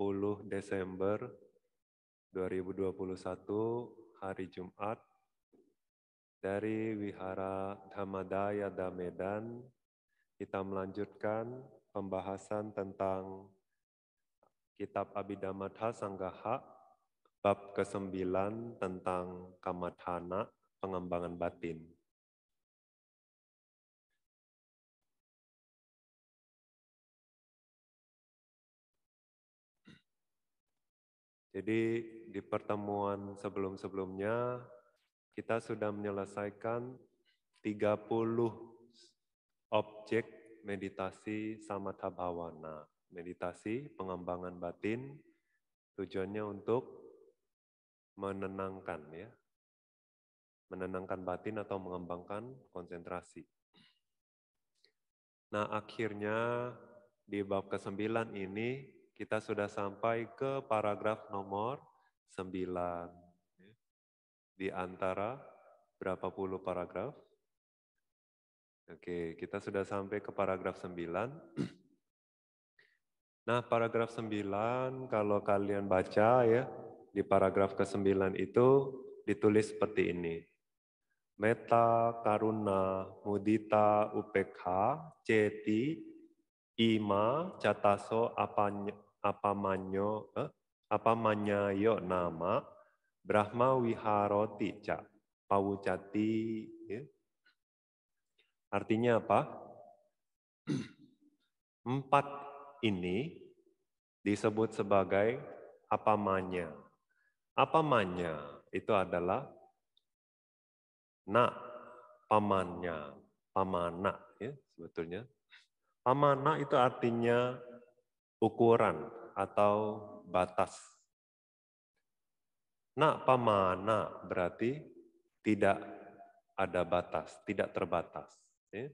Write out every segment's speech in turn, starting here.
10 Desember 2021 hari Jumat dari Wihara Dhammadaya Damedan kita melanjutkan pembahasan tentang Kitab Abhidhammatha Sanggaha bab ke-9 tentang kamadhana pengembangan batin. Jadi di pertemuan sebelum-sebelumnya kita sudah menyelesaikan 30 objek meditasi samatha bhavana, meditasi pengembangan batin tujuannya untuk menenangkan ya. Menenangkan batin atau mengembangkan konsentrasi. Nah, akhirnya di bab ke-9 ini kita sudah sampai ke paragraf nomor 9. Di antara berapa puluh paragraf? Oke, kita sudah sampai ke paragraf 9. Nah, paragraf 9 kalau kalian baca ya, di paragraf ke-9 itu ditulis seperti ini. Meta, Karuna, Mudita, UPK, Ceti, Ima, Cataso, Apanya, apa manyo eh, manyayo nama Brahma Wiharoti ca Pawucati ya. artinya apa empat ini disebut sebagai apa manya apa manya itu adalah na pamannya pamana ya sebetulnya pamana itu artinya ukuran atau batas. Nak pamana berarti tidak ada batas, tidak terbatas. Ya.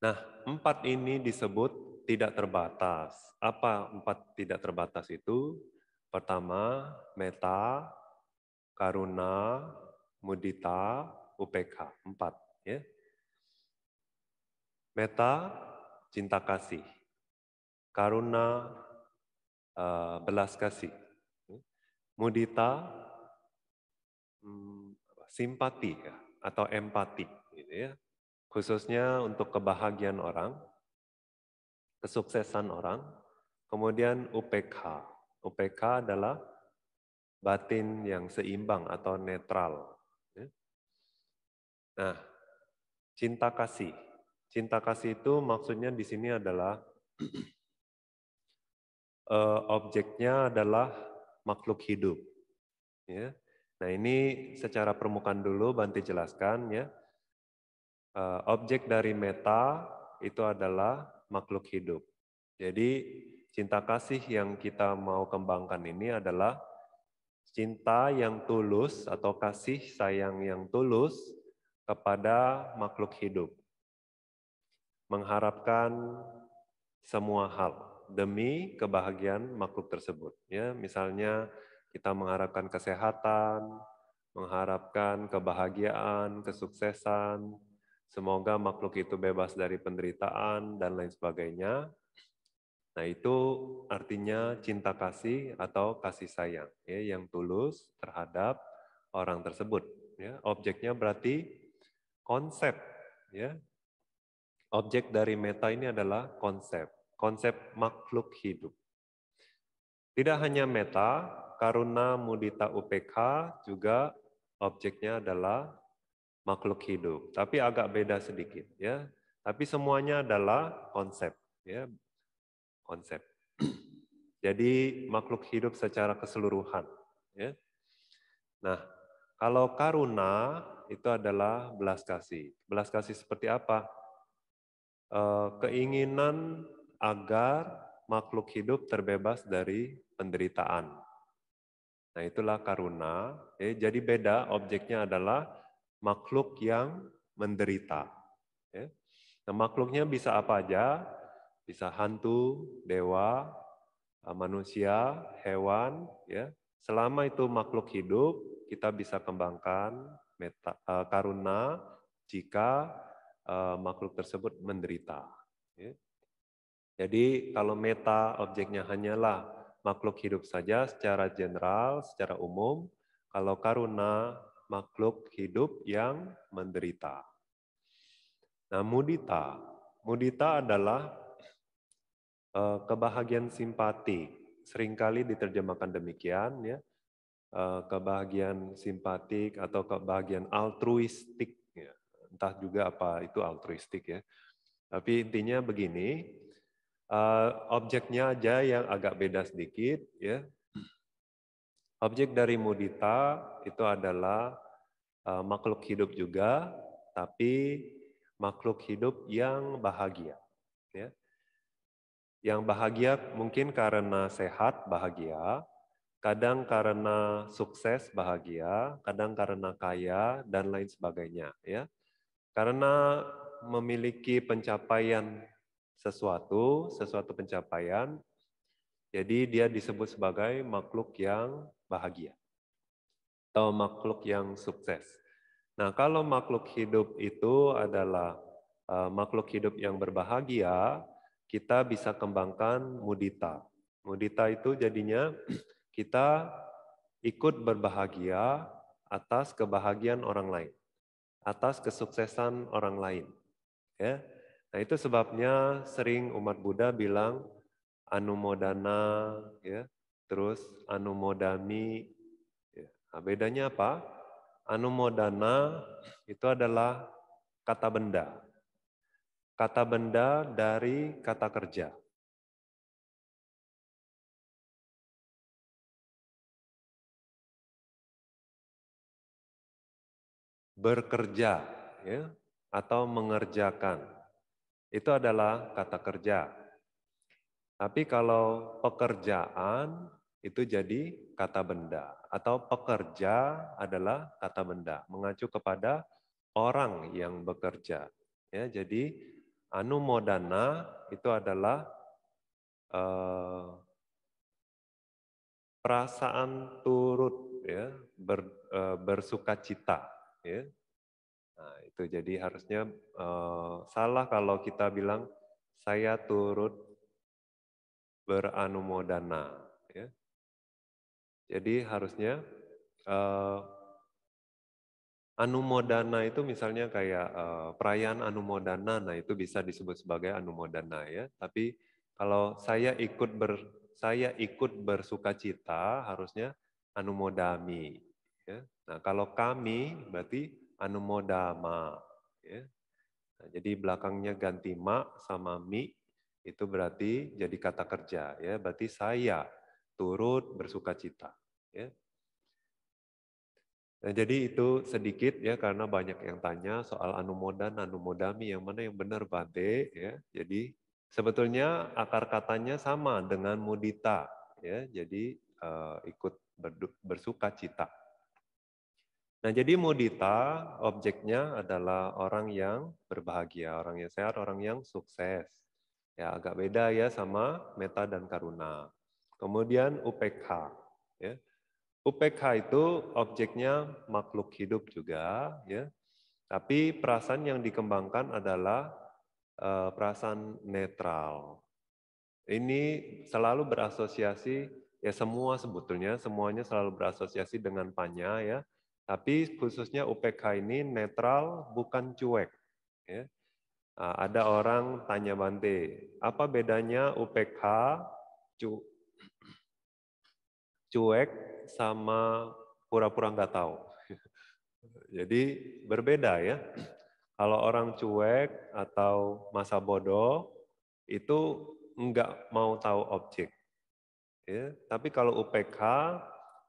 Nah, empat ini disebut tidak terbatas. Apa empat tidak terbatas itu? Pertama, meta, karuna, mudita, UPK. Empat. Ya. Meta, cinta kasih karuna uh, belas kasih, mudita um, simpati ya, atau empati, gitu ya. khususnya untuk kebahagiaan orang, kesuksesan orang, kemudian UPK. UPK adalah batin yang seimbang atau netral. Ya. Nah, cinta kasih. Cinta kasih itu maksudnya di sini adalah uh, objeknya adalah makhluk hidup. Ya. Nah ini secara permukaan dulu Banti jelaskan ya. Uh, objek dari meta itu adalah makhluk hidup. Jadi cinta kasih yang kita mau kembangkan ini adalah cinta yang tulus atau kasih sayang yang tulus kepada makhluk hidup. Mengharapkan semua hal demi kebahagiaan makhluk tersebut. Ya, misalnya kita mengharapkan kesehatan, mengharapkan kebahagiaan, kesuksesan, semoga makhluk itu bebas dari penderitaan dan lain sebagainya. Nah, itu artinya cinta kasih atau kasih sayang ya yang tulus terhadap orang tersebut ya. Objeknya berarti konsep ya. Objek dari meta ini adalah konsep konsep makhluk hidup. Tidak hanya meta, karuna mudita UPK juga objeknya adalah makhluk hidup, tapi agak beda sedikit ya. Tapi semuanya adalah konsep ya. Konsep. Jadi makhluk hidup secara keseluruhan ya. Nah, kalau karuna itu adalah belas kasih. Belas kasih seperti apa? Eh, keinginan agar makhluk hidup terbebas dari penderitaan. Nah, itulah karuna. Eh, jadi beda objeknya adalah makhluk yang menderita. Eh. Nah, makhluknya bisa apa aja? Bisa hantu, dewa, eh, manusia, hewan, ya. Selama itu makhluk hidup, kita bisa kembangkan meta, eh, karuna jika eh, makhluk tersebut menderita. Eh, jadi kalau meta objeknya hanyalah makhluk hidup saja secara general, secara umum, kalau karuna makhluk hidup yang menderita. Nah, mudita. Mudita adalah eh, kebahagiaan simpati. Seringkali diterjemahkan demikian ya. Eh, kebahagiaan simpatik atau kebahagiaan altruistik ya. Entah juga apa itu altruistik ya. Tapi intinya begini, Eh, objeknya aja yang agak beda sedikit ya. Objek dari mudita itu adalah uh, makhluk hidup juga, tapi makhluk hidup yang bahagia. Ya. Yang bahagia mungkin karena sehat bahagia, kadang karena sukses bahagia, kadang karena kaya dan lain sebagainya. Ya. Karena memiliki pencapaian sesuatu, sesuatu pencapaian. Jadi dia disebut sebagai makhluk yang bahagia atau makhluk yang sukses. Nah, kalau makhluk hidup itu adalah uh, makhluk hidup yang berbahagia, kita bisa kembangkan mudita. Mudita itu jadinya kita ikut berbahagia atas kebahagiaan orang lain, atas kesuksesan orang lain. Ya, Nah, itu sebabnya sering umat Buddha bilang anumodana, ya, terus anumodami. Ya. Nah, bedanya apa? Anumodana itu adalah kata benda. Kata benda dari kata kerja. Bekerja ya, atau mengerjakan. Itu adalah kata kerja. Tapi kalau pekerjaan itu jadi kata benda atau pekerja adalah kata benda mengacu kepada orang yang bekerja. Ya, jadi anumodana itu adalah eh, perasaan turut ya ber, eh, bersuka cita ya Nah, itu jadi harusnya uh, salah kalau kita bilang saya turut beranumodana. Ya. Jadi harusnya uh, anumodana itu misalnya kayak uh, perayaan anumodana, nah itu bisa disebut sebagai anumodana ya. Tapi kalau saya ikut ber saya ikut bersukacita harusnya anumodami. Ya. Nah kalau kami berarti anumodama. Ya. Nah, jadi belakangnya ganti ma sama mi itu berarti jadi kata kerja ya berarti saya turut bersuka cita ya nah, jadi itu sedikit ya karena banyak yang tanya soal anumoda, anumodami yang mana yang benar bate ya jadi sebetulnya akar katanya sama dengan mudita ya jadi uh, ikut bersuka cita Nah, jadi mudita objeknya adalah orang yang berbahagia, orang yang sehat, orang yang sukses. Ya, agak beda ya sama meta dan karuna. Kemudian UPK. Ya. UPK itu objeknya makhluk hidup juga, ya. Tapi perasaan yang dikembangkan adalah eh, perasaan netral. Ini selalu berasosiasi, ya semua sebetulnya, semuanya selalu berasosiasi dengan panya, ya tapi khususnya UPK ini netral, bukan cuek. Ya. ada orang tanya Bante, apa bedanya UPK cu cuek sama pura-pura nggak tahu? Jadi berbeda ya. Kalau orang cuek atau masa bodoh itu nggak mau tahu objek. Ya, tapi kalau UPK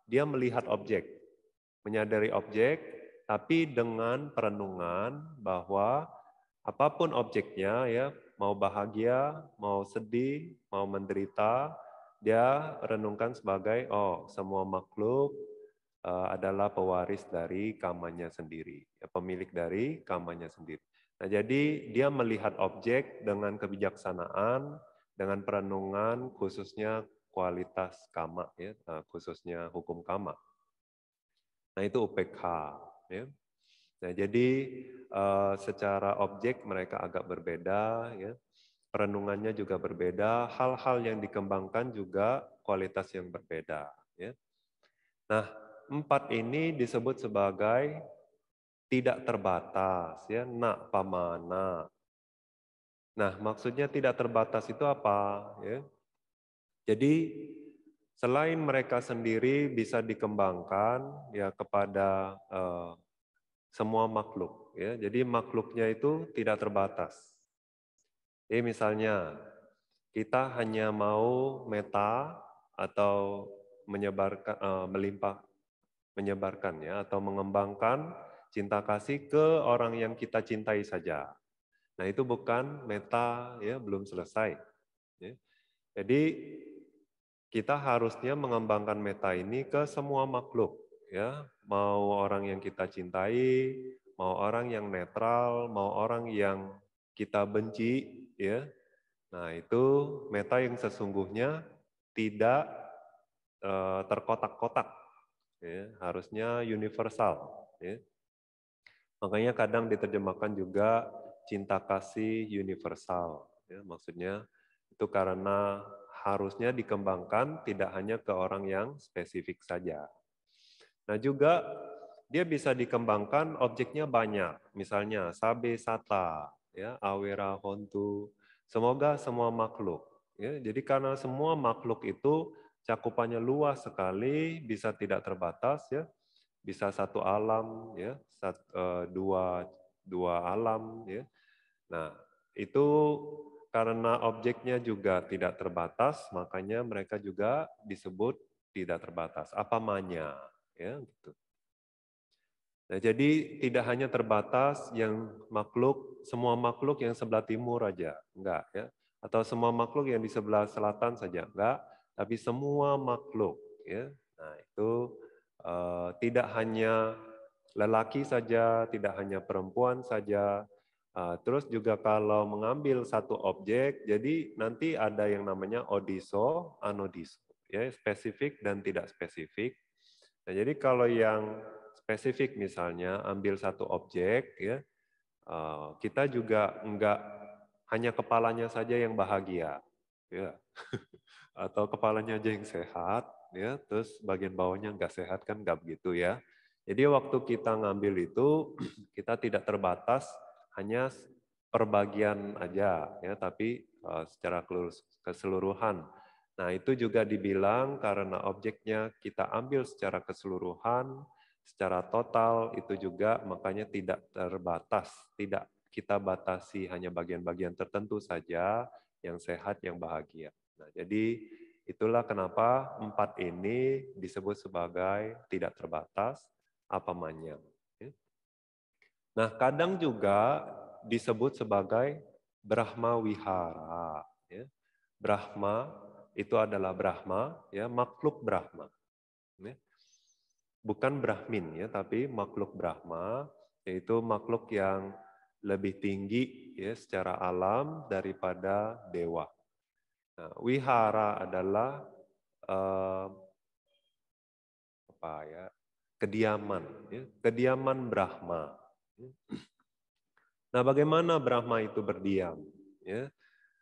dia melihat objek menyadari objek, tapi dengan perenungan bahwa apapun objeknya ya mau bahagia, mau sedih, mau menderita, dia renungkan sebagai oh semua makhluk eh, adalah pewaris dari kamanya sendiri, ya, pemilik dari kamanya sendiri. Nah, jadi dia melihat objek dengan kebijaksanaan, dengan perenungan khususnya kualitas kama ya, eh, khususnya hukum kama. Nah itu UPK. Ya. Nah jadi uh, secara objek mereka agak berbeda, ya. perenungannya juga berbeda, hal-hal yang dikembangkan juga kualitas yang berbeda. Ya. Nah empat ini disebut sebagai tidak terbatas, ya nak pamana. Nah maksudnya tidak terbatas itu apa? Ya. Jadi selain mereka sendiri bisa dikembangkan ya kepada eh, semua makhluk ya. Jadi makhluknya itu tidak terbatas. eh misalnya kita hanya mau meta atau menyebarkan eh, melimpah menyebarkan ya atau mengembangkan cinta kasih ke orang yang kita cintai saja. Nah, itu bukan meta ya, belum selesai ya. Jadi kita harusnya mengembangkan meta ini ke semua makhluk ya mau orang yang kita cintai mau orang yang netral mau orang yang kita benci ya nah itu meta yang sesungguhnya tidak eh, terkotak-kotak ya harusnya universal ya makanya kadang diterjemahkan juga cinta kasih universal ya maksudnya itu karena harusnya dikembangkan tidak hanya ke orang yang spesifik saja. Nah juga dia bisa dikembangkan objeknya banyak, misalnya sabe sata, ya, awera hontu, semoga semua makhluk. Ya, jadi karena semua makhluk itu cakupannya luas sekali, bisa tidak terbatas, ya, bisa satu alam, ya, satu, eh, dua dua alam, ya. Nah itu karena objeknya juga tidak terbatas, makanya mereka juga disebut tidak terbatas. Apa manya, ya gitu. Nah, jadi tidak hanya terbatas yang makhluk, semua makhluk yang sebelah timur aja, enggak ya. Atau semua makhluk yang di sebelah selatan saja, enggak. Tapi semua makhluk, ya. Nah, itu uh, tidak hanya lelaki saja, tidak hanya perempuan saja, Ah, terus juga kalau mengambil satu objek, jadi nanti ada yang namanya odiso, anodiso, ya spesifik dan tidak spesifik. Nah, jadi kalau yang spesifik misalnya ambil satu objek, ya ah, kita juga enggak hanya kepalanya saja yang bahagia, ya atau kepalanya aja yang sehat, ya terus bagian bawahnya enggak sehat kan enggak begitu ya. Jadi waktu kita ngambil itu kita tidak terbatas hanya perbagian aja ya tapi uh, secara keseluruhan. Nah, itu juga dibilang karena objeknya kita ambil secara keseluruhan, secara total itu juga makanya tidak terbatas, tidak kita batasi hanya bagian-bagian tertentu saja yang sehat, yang bahagia. Nah, jadi itulah kenapa empat ini disebut sebagai tidak terbatas, apa apamanya. Nah, kadang juga disebut sebagai Brahma Wihara. Ya. Brahma itu adalah Brahma, ya makhluk Brahma. Ya. Bukan Brahmin ya, tapi makhluk Brahma, yaitu makhluk yang lebih tinggi ya secara alam daripada dewa. Nah, wihara adalah eh, apa ya kediaman, ya, kediaman Brahma Nah, bagaimana Brahma itu berdiam? Ya.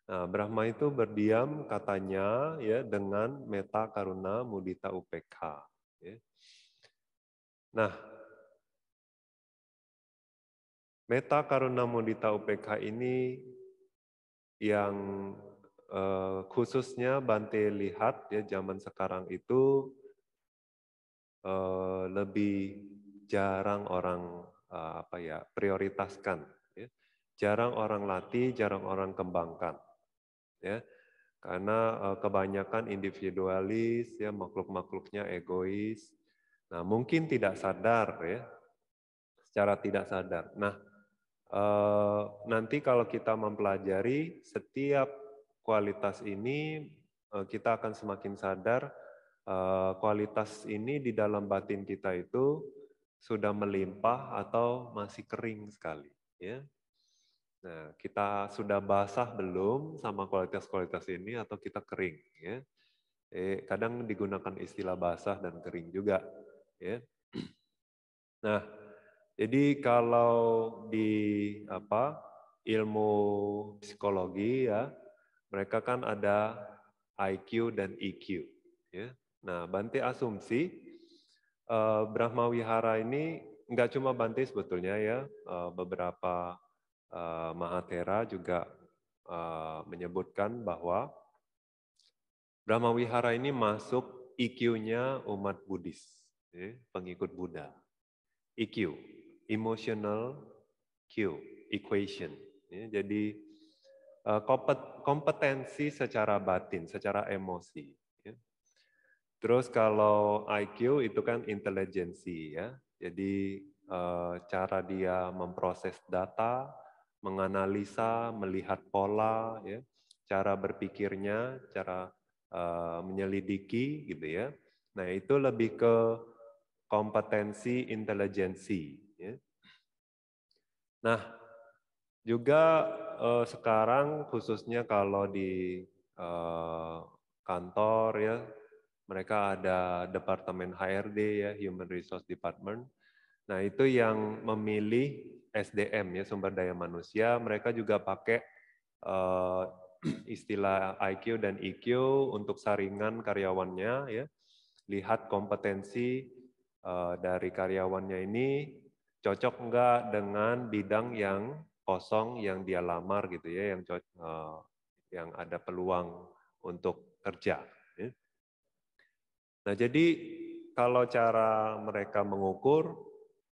Nah, Brahma itu berdiam katanya ya dengan meta karuna mudita upk. Ya. Nah, meta karuna mudita upk ini yang eh, khususnya Bante lihat ya zaman sekarang itu eh, lebih jarang orang Eh, apa ya prioritaskan. Ya. Jarang orang latih, jarang orang kembangkan. Ya. Karena eh, kebanyakan individualis, ya makhluk-makhluknya egois. Nah mungkin tidak sadar ya, secara tidak sadar. Nah eh, nanti kalau kita mempelajari setiap kualitas ini, kita akan semakin sadar kualitas ini di dalam batin kita itu sudah melimpah atau masih kering sekali. Ya. Nah, kita sudah basah belum sama kualitas-kualitas ini atau kita kering? Ya. Eh, kadang digunakan istilah basah dan kering juga. Ya. Nah, jadi kalau di apa ilmu psikologi ya, mereka kan ada IQ dan EQ. Ya. Nah, bantai asumsi uh, eh, Brahma Wihara ini nggak cuma Bante sebetulnya ya, uh, beberapa uh, eh, Mahatera juga uh, menyebutkan bahwa Brahma Wihara ini masuk IQ-nya umat Buddhis, ya, pengikut Buddha. IQ Emotional Q, Equation. Ya, jadi kompetensi secara batin, secara emosi. Terus kalau IQ itu kan intelijensi ya. Jadi eh, cara dia memproses data, menganalisa, melihat pola ya, cara berpikirnya, cara eh, menyelidiki gitu ya. Nah, itu lebih ke kompetensi intelijensi ya. Nah, juga eh, sekarang khususnya kalau di eh, kantor ya mereka ada departemen HRD ya, Human Resource Department. Nah, itu yang memilih SDM ya, sumber daya manusia. Mereka juga pakai uh, istilah IQ dan EQ untuk saringan karyawannya ya. Lihat kompetensi uh, dari karyawannya ini cocok enggak dengan bidang yang kosong yang dia lamar gitu ya, yang uh, yang ada peluang untuk kerja. Nah, jadi kalau cara mereka mengukur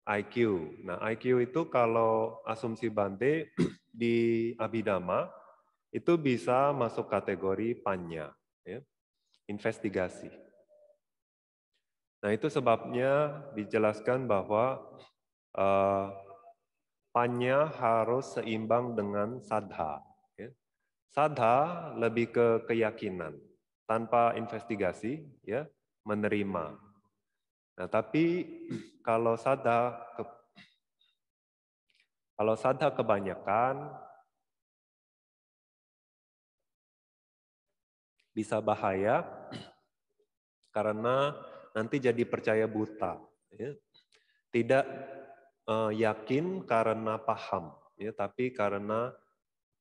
IQ. Nah, IQ itu kalau asumsi Bante di Abhidhamma itu bisa masuk kategori panya, ya, investigasi. Nah, itu sebabnya dijelaskan bahwa uh, panya harus seimbang dengan sadha. Ya. Sadha lebih ke keyakinan tanpa investigasi, ya menerima. Hmm. Nah, tapi kalau sada ke, kalau sada kebanyakan bisa bahaya karena nanti jadi percaya buta, ya. tidak uh, yakin karena paham, ya, tapi karena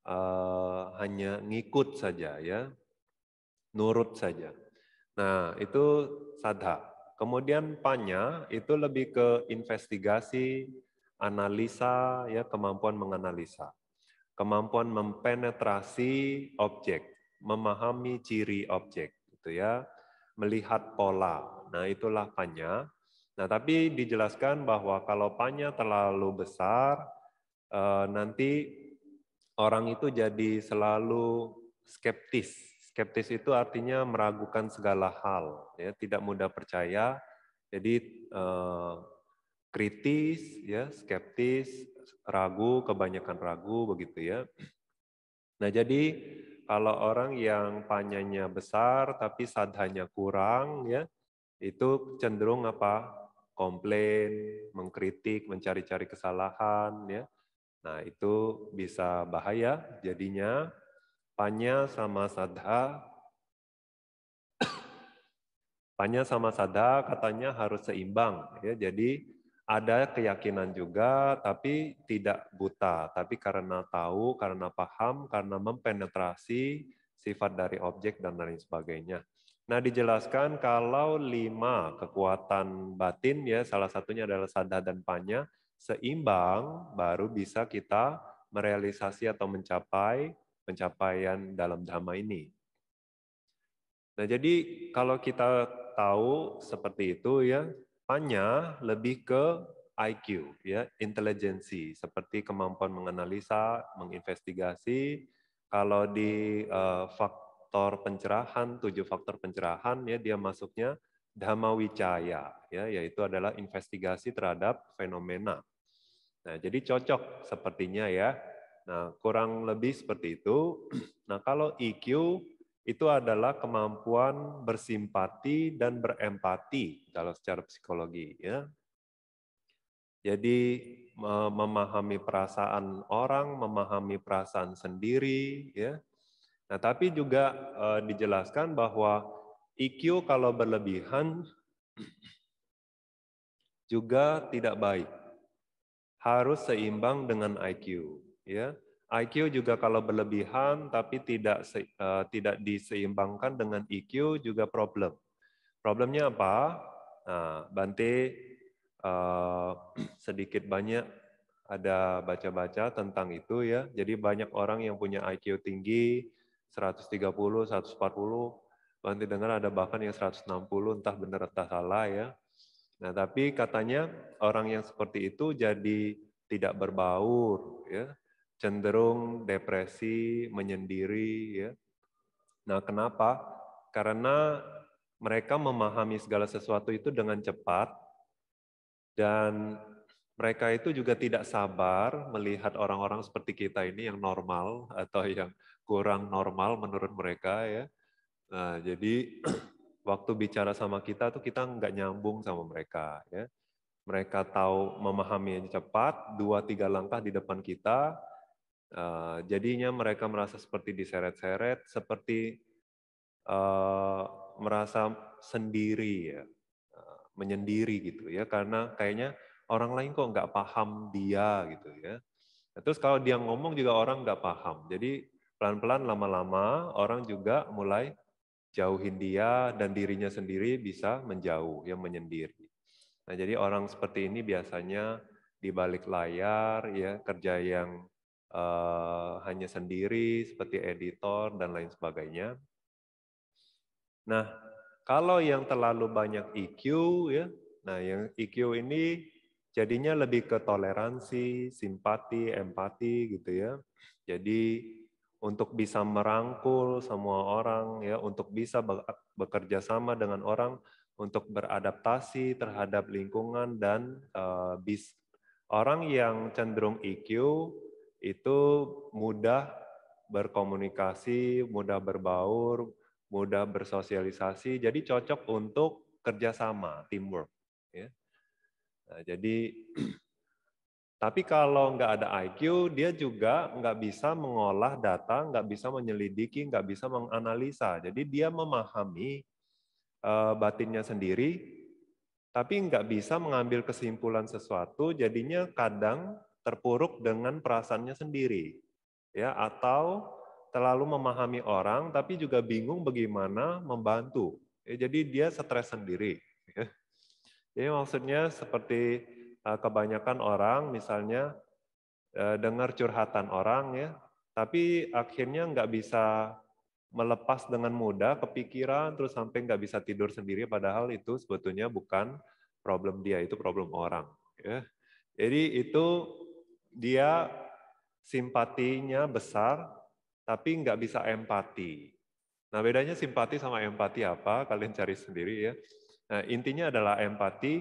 uh, hanya ngikut saja, ya, nurut saja. Nah, itu sadha. Kemudian panya itu lebih ke investigasi, analisa, ya kemampuan menganalisa. Kemampuan mempenetrasi objek, memahami ciri objek, gitu ya, melihat pola. Nah, itulah panya. Nah, tapi dijelaskan bahwa kalau panya terlalu besar, eh, nanti orang itu jadi selalu skeptis Skeptis itu artinya meragukan segala hal, ya, tidak mudah percaya. Jadi eh, kritis, ya, skeptis, ragu, kebanyakan ragu, begitu ya. Nah, jadi kalau orang yang panjangnya besar tapi sadhanya kurang, ya, itu cenderung apa? Komplain, mengkritik, mencari-cari kesalahan, ya. Nah, itu bisa bahaya jadinya Panya sama sadha Panya sama sadha katanya harus seimbang ya. Jadi ada keyakinan juga tapi tidak buta, tapi karena tahu, karena paham, karena mempenetrasi sifat dari objek dan lain sebagainya. Nah, dijelaskan kalau lima kekuatan batin ya salah satunya adalah sadha dan panya seimbang baru bisa kita merealisasi atau mencapai pencapaian dalam dhamma ini. Nah, jadi kalau kita tahu seperti itu ya, panya lebih ke IQ ya, intelijensi seperti kemampuan menganalisa, menginvestigasi. Kalau di uh, faktor pencerahan, tujuh faktor pencerahan ya dia masuknya dhamma wicaya ya, yaitu adalah investigasi terhadap fenomena. Nah, jadi cocok sepertinya ya Nah, kurang lebih seperti itu. Nah, kalau EQ itu adalah kemampuan bersimpati dan berempati kalau secara psikologi ya. Jadi memahami perasaan orang, memahami perasaan sendiri ya. Nah, tapi juga e, dijelaskan bahwa EQ kalau berlebihan juga tidak baik. Harus seimbang dengan IQ ya. IQ juga kalau berlebihan tapi tidak eh, tidak diseimbangkan dengan EQ juga problem. Problemnya apa? Nah, Bante eh, sedikit banyak ada baca-baca tentang itu ya. Jadi banyak orang yang punya IQ tinggi 130, 140, Bante dengar ada bahkan yang 160 entah benar entah salah ya. Nah, tapi katanya orang yang seperti itu jadi tidak berbaur ya, cenderung depresi, menyendiri ya. Nah, kenapa? Karena mereka memahami segala sesuatu itu dengan cepat dan mereka itu juga tidak sabar melihat orang-orang seperti kita ini yang normal atau yang kurang normal menurut mereka ya. Nah, jadi waktu bicara sama kita tuh kita nggak nyambung sama mereka ya. Mereka tahu memahami cepat, dua tiga langkah di depan kita, Eh, jadinya mereka merasa seperti diseret-seret, seperti eh, merasa sendiri ya, eh, menyendiri gitu ya, karena kayaknya orang lain kok nggak paham dia gitu ya. Nah, terus kalau dia ngomong juga orang nggak paham, jadi pelan-pelan lama-lama orang juga mulai jauhin dia dan dirinya sendiri bisa menjauh, ya menyendiri. Nah, jadi orang seperti ini biasanya di balik layar ya kerja yang Eh, hanya sendiri seperti editor dan lain sebagainya. Nah, kalau yang terlalu banyak EQ ya, nah yang EQ ini jadinya lebih ke toleransi, simpati, empati gitu ya. Jadi untuk bisa merangkul semua orang ya, untuk bisa bekerja sama dengan orang untuk beradaptasi terhadap lingkungan dan uh, bis orang yang cenderung EQ itu mudah berkomunikasi, mudah berbaur, mudah bersosialisasi, jadi cocok untuk kerjasama, teamwork. Ya. Nah, jadi, tapi kalau nggak ada IQ, dia juga nggak bisa mengolah data, nggak bisa menyelidiki, nggak bisa menganalisa. Jadi dia memahami uh, batinnya sendiri, tapi nggak bisa mengambil kesimpulan sesuatu, jadinya kadang terpuruk dengan perasaannya sendiri, ya, atau terlalu memahami orang, tapi juga bingung bagaimana membantu. Ya, jadi dia stres sendiri. Ya. Jadi maksudnya seperti eh, kebanyakan orang, misalnya eh, dengar curhatan orang ya, tapi akhirnya nggak bisa melepas dengan mudah kepikiran terus sampai nggak bisa tidur sendiri padahal itu sebetulnya bukan problem dia itu problem orang ya. jadi itu dia simpatinya besar, tapi nggak bisa empati. Nah, bedanya simpati sama empati apa? Kalian cari sendiri ya. Nah, intinya adalah empati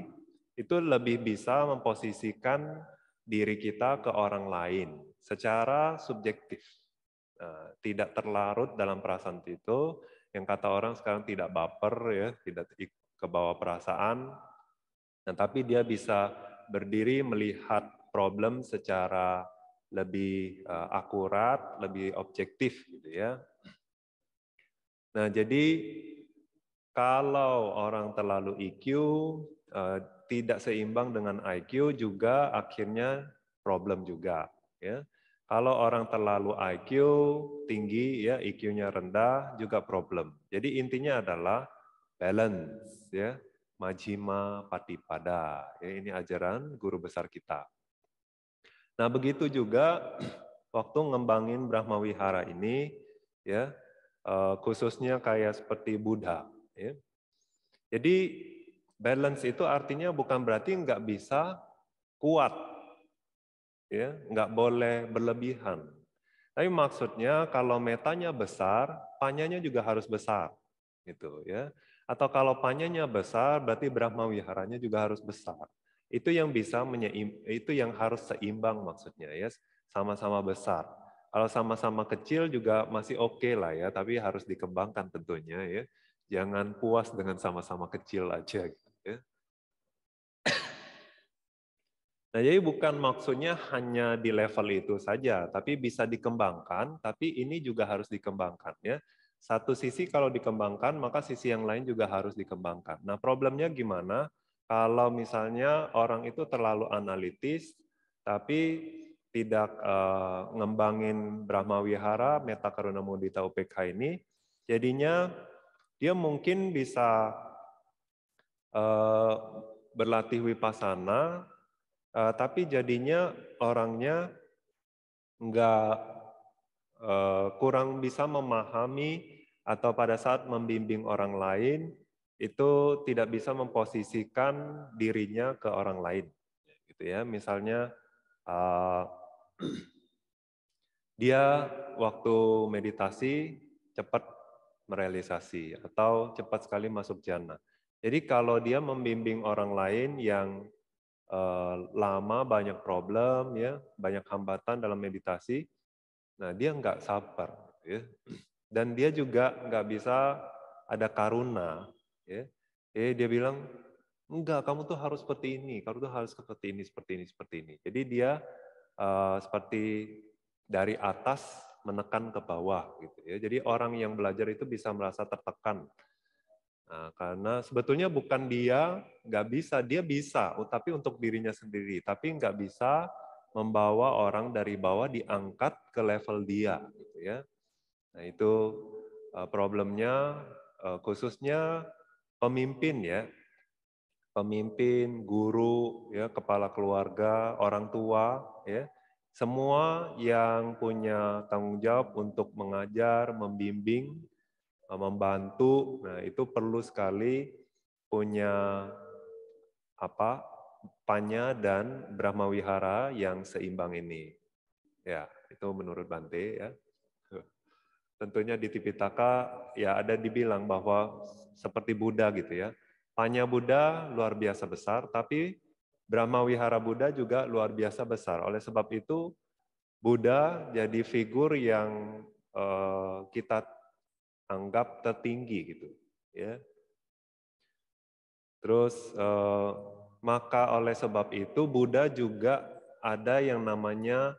itu lebih bisa memposisikan diri kita ke orang lain secara subjektif. Nah, tidak terlarut dalam perasaan itu, yang kata orang sekarang tidak baper ya, tidak kebawa perasaan. Nah, tapi dia bisa berdiri melihat problem secara lebih eh, akurat, lebih objektif gitu ya. Nah, jadi kalau orang terlalu IQ eh, tidak seimbang dengan IQ juga akhirnya problem juga ya. Kalau orang terlalu IQ tinggi ya IQ-nya rendah juga problem. Jadi intinya adalah balance ya. Majima Patipada. Ya, ini ajaran guru besar kita. Nah, begitu juga waktu ngembangin Brahma Wihara ini ya eh, khususnya kayak seperti Buddha ya. Jadi balance itu artinya bukan berarti nggak bisa kuat ya, nggak boleh berlebihan. Tapi maksudnya kalau metanya besar, panjangnya juga harus besar gitu ya. Atau kalau panjangnya besar berarti Brahma Wiharanya juga harus besar itu yang bisa menyeim, itu yang harus seimbang maksudnya ya sama-sama besar kalau sama-sama kecil juga masih oke okay lah ya tapi harus dikembangkan tentunya ya jangan puas dengan sama-sama kecil aja gitu ya Nah, jadi bukan maksudnya hanya di level itu saja, tapi bisa dikembangkan, tapi ini juga harus dikembangkan ya. Satu sisi kalau dikembangkan, maka sisi yang lain juga harus dikembangkan. Nah, problemnya gimana? Kalau misalnya orang itu terlalu analitis, tapi tidak uh, ngembangin Brahma Wihara, Meta Karuna Mudita UPK ini, jadinya dia mungkin bisa uh, berlatih wipasana, uh, eh, tapi jadinya orangnya nggak uh, kurang bisa memahami atau pada saat membimbing orang lain itu tidak bisa memposisikan dirinya ke orang lain gitu ya misalnya uh, dia waktu meditasi cepat merealisasi atau cepat sekali masuk jana jadi kalau dia membimbing orang lain yang uh, lama banyak problem ya banyak hambatan dalam meditasi nah dia nggak sabar gitu ya. dan dia juga nggak bisa ada karuna ya. Eh dia bilang, enggak, kamu tuh harus seperti ini, kamu tuh harus seperti ini, seperti ini, seperti ini. Jadi dia uh, seperti dari atas menekan ke bawah gitu ya. Jadi orang yang belajar itu bisa merasa tertekan. Nah, karena sebetulnya bukan dia nggak bisa, dia bisa, oh, tapi untuk dirinya sendiri. Tapi nggak bisa membawa orang dari bawah diangkat ke level dia gitu ya. Nah, itu eh, problemnya eh, khususnya pemimpin ya, pemimpin, guru, ya, kepala keluarga, orang tua, ya, semua yang punya tanggung jawab untuk mengajar, membimbing, eh, membantu, nah itu perlu sekali punya apa panya dan brahma yang seimbang ini. Ya, itu menurut Bante ya tentunya di Tipitaka ya ada dibilang bahwa seperti Buddha gitu ya. Panya Buddha luar biasa besar, tapi Brahma Wihara Buddha juga luar biasa besar. Oleh sebab itu, Buddha jadi figur yang eh, kita anggap tertinggi gitu, ya. Terus eh, maka oleh sebab itu Buddha juga ada yang namanya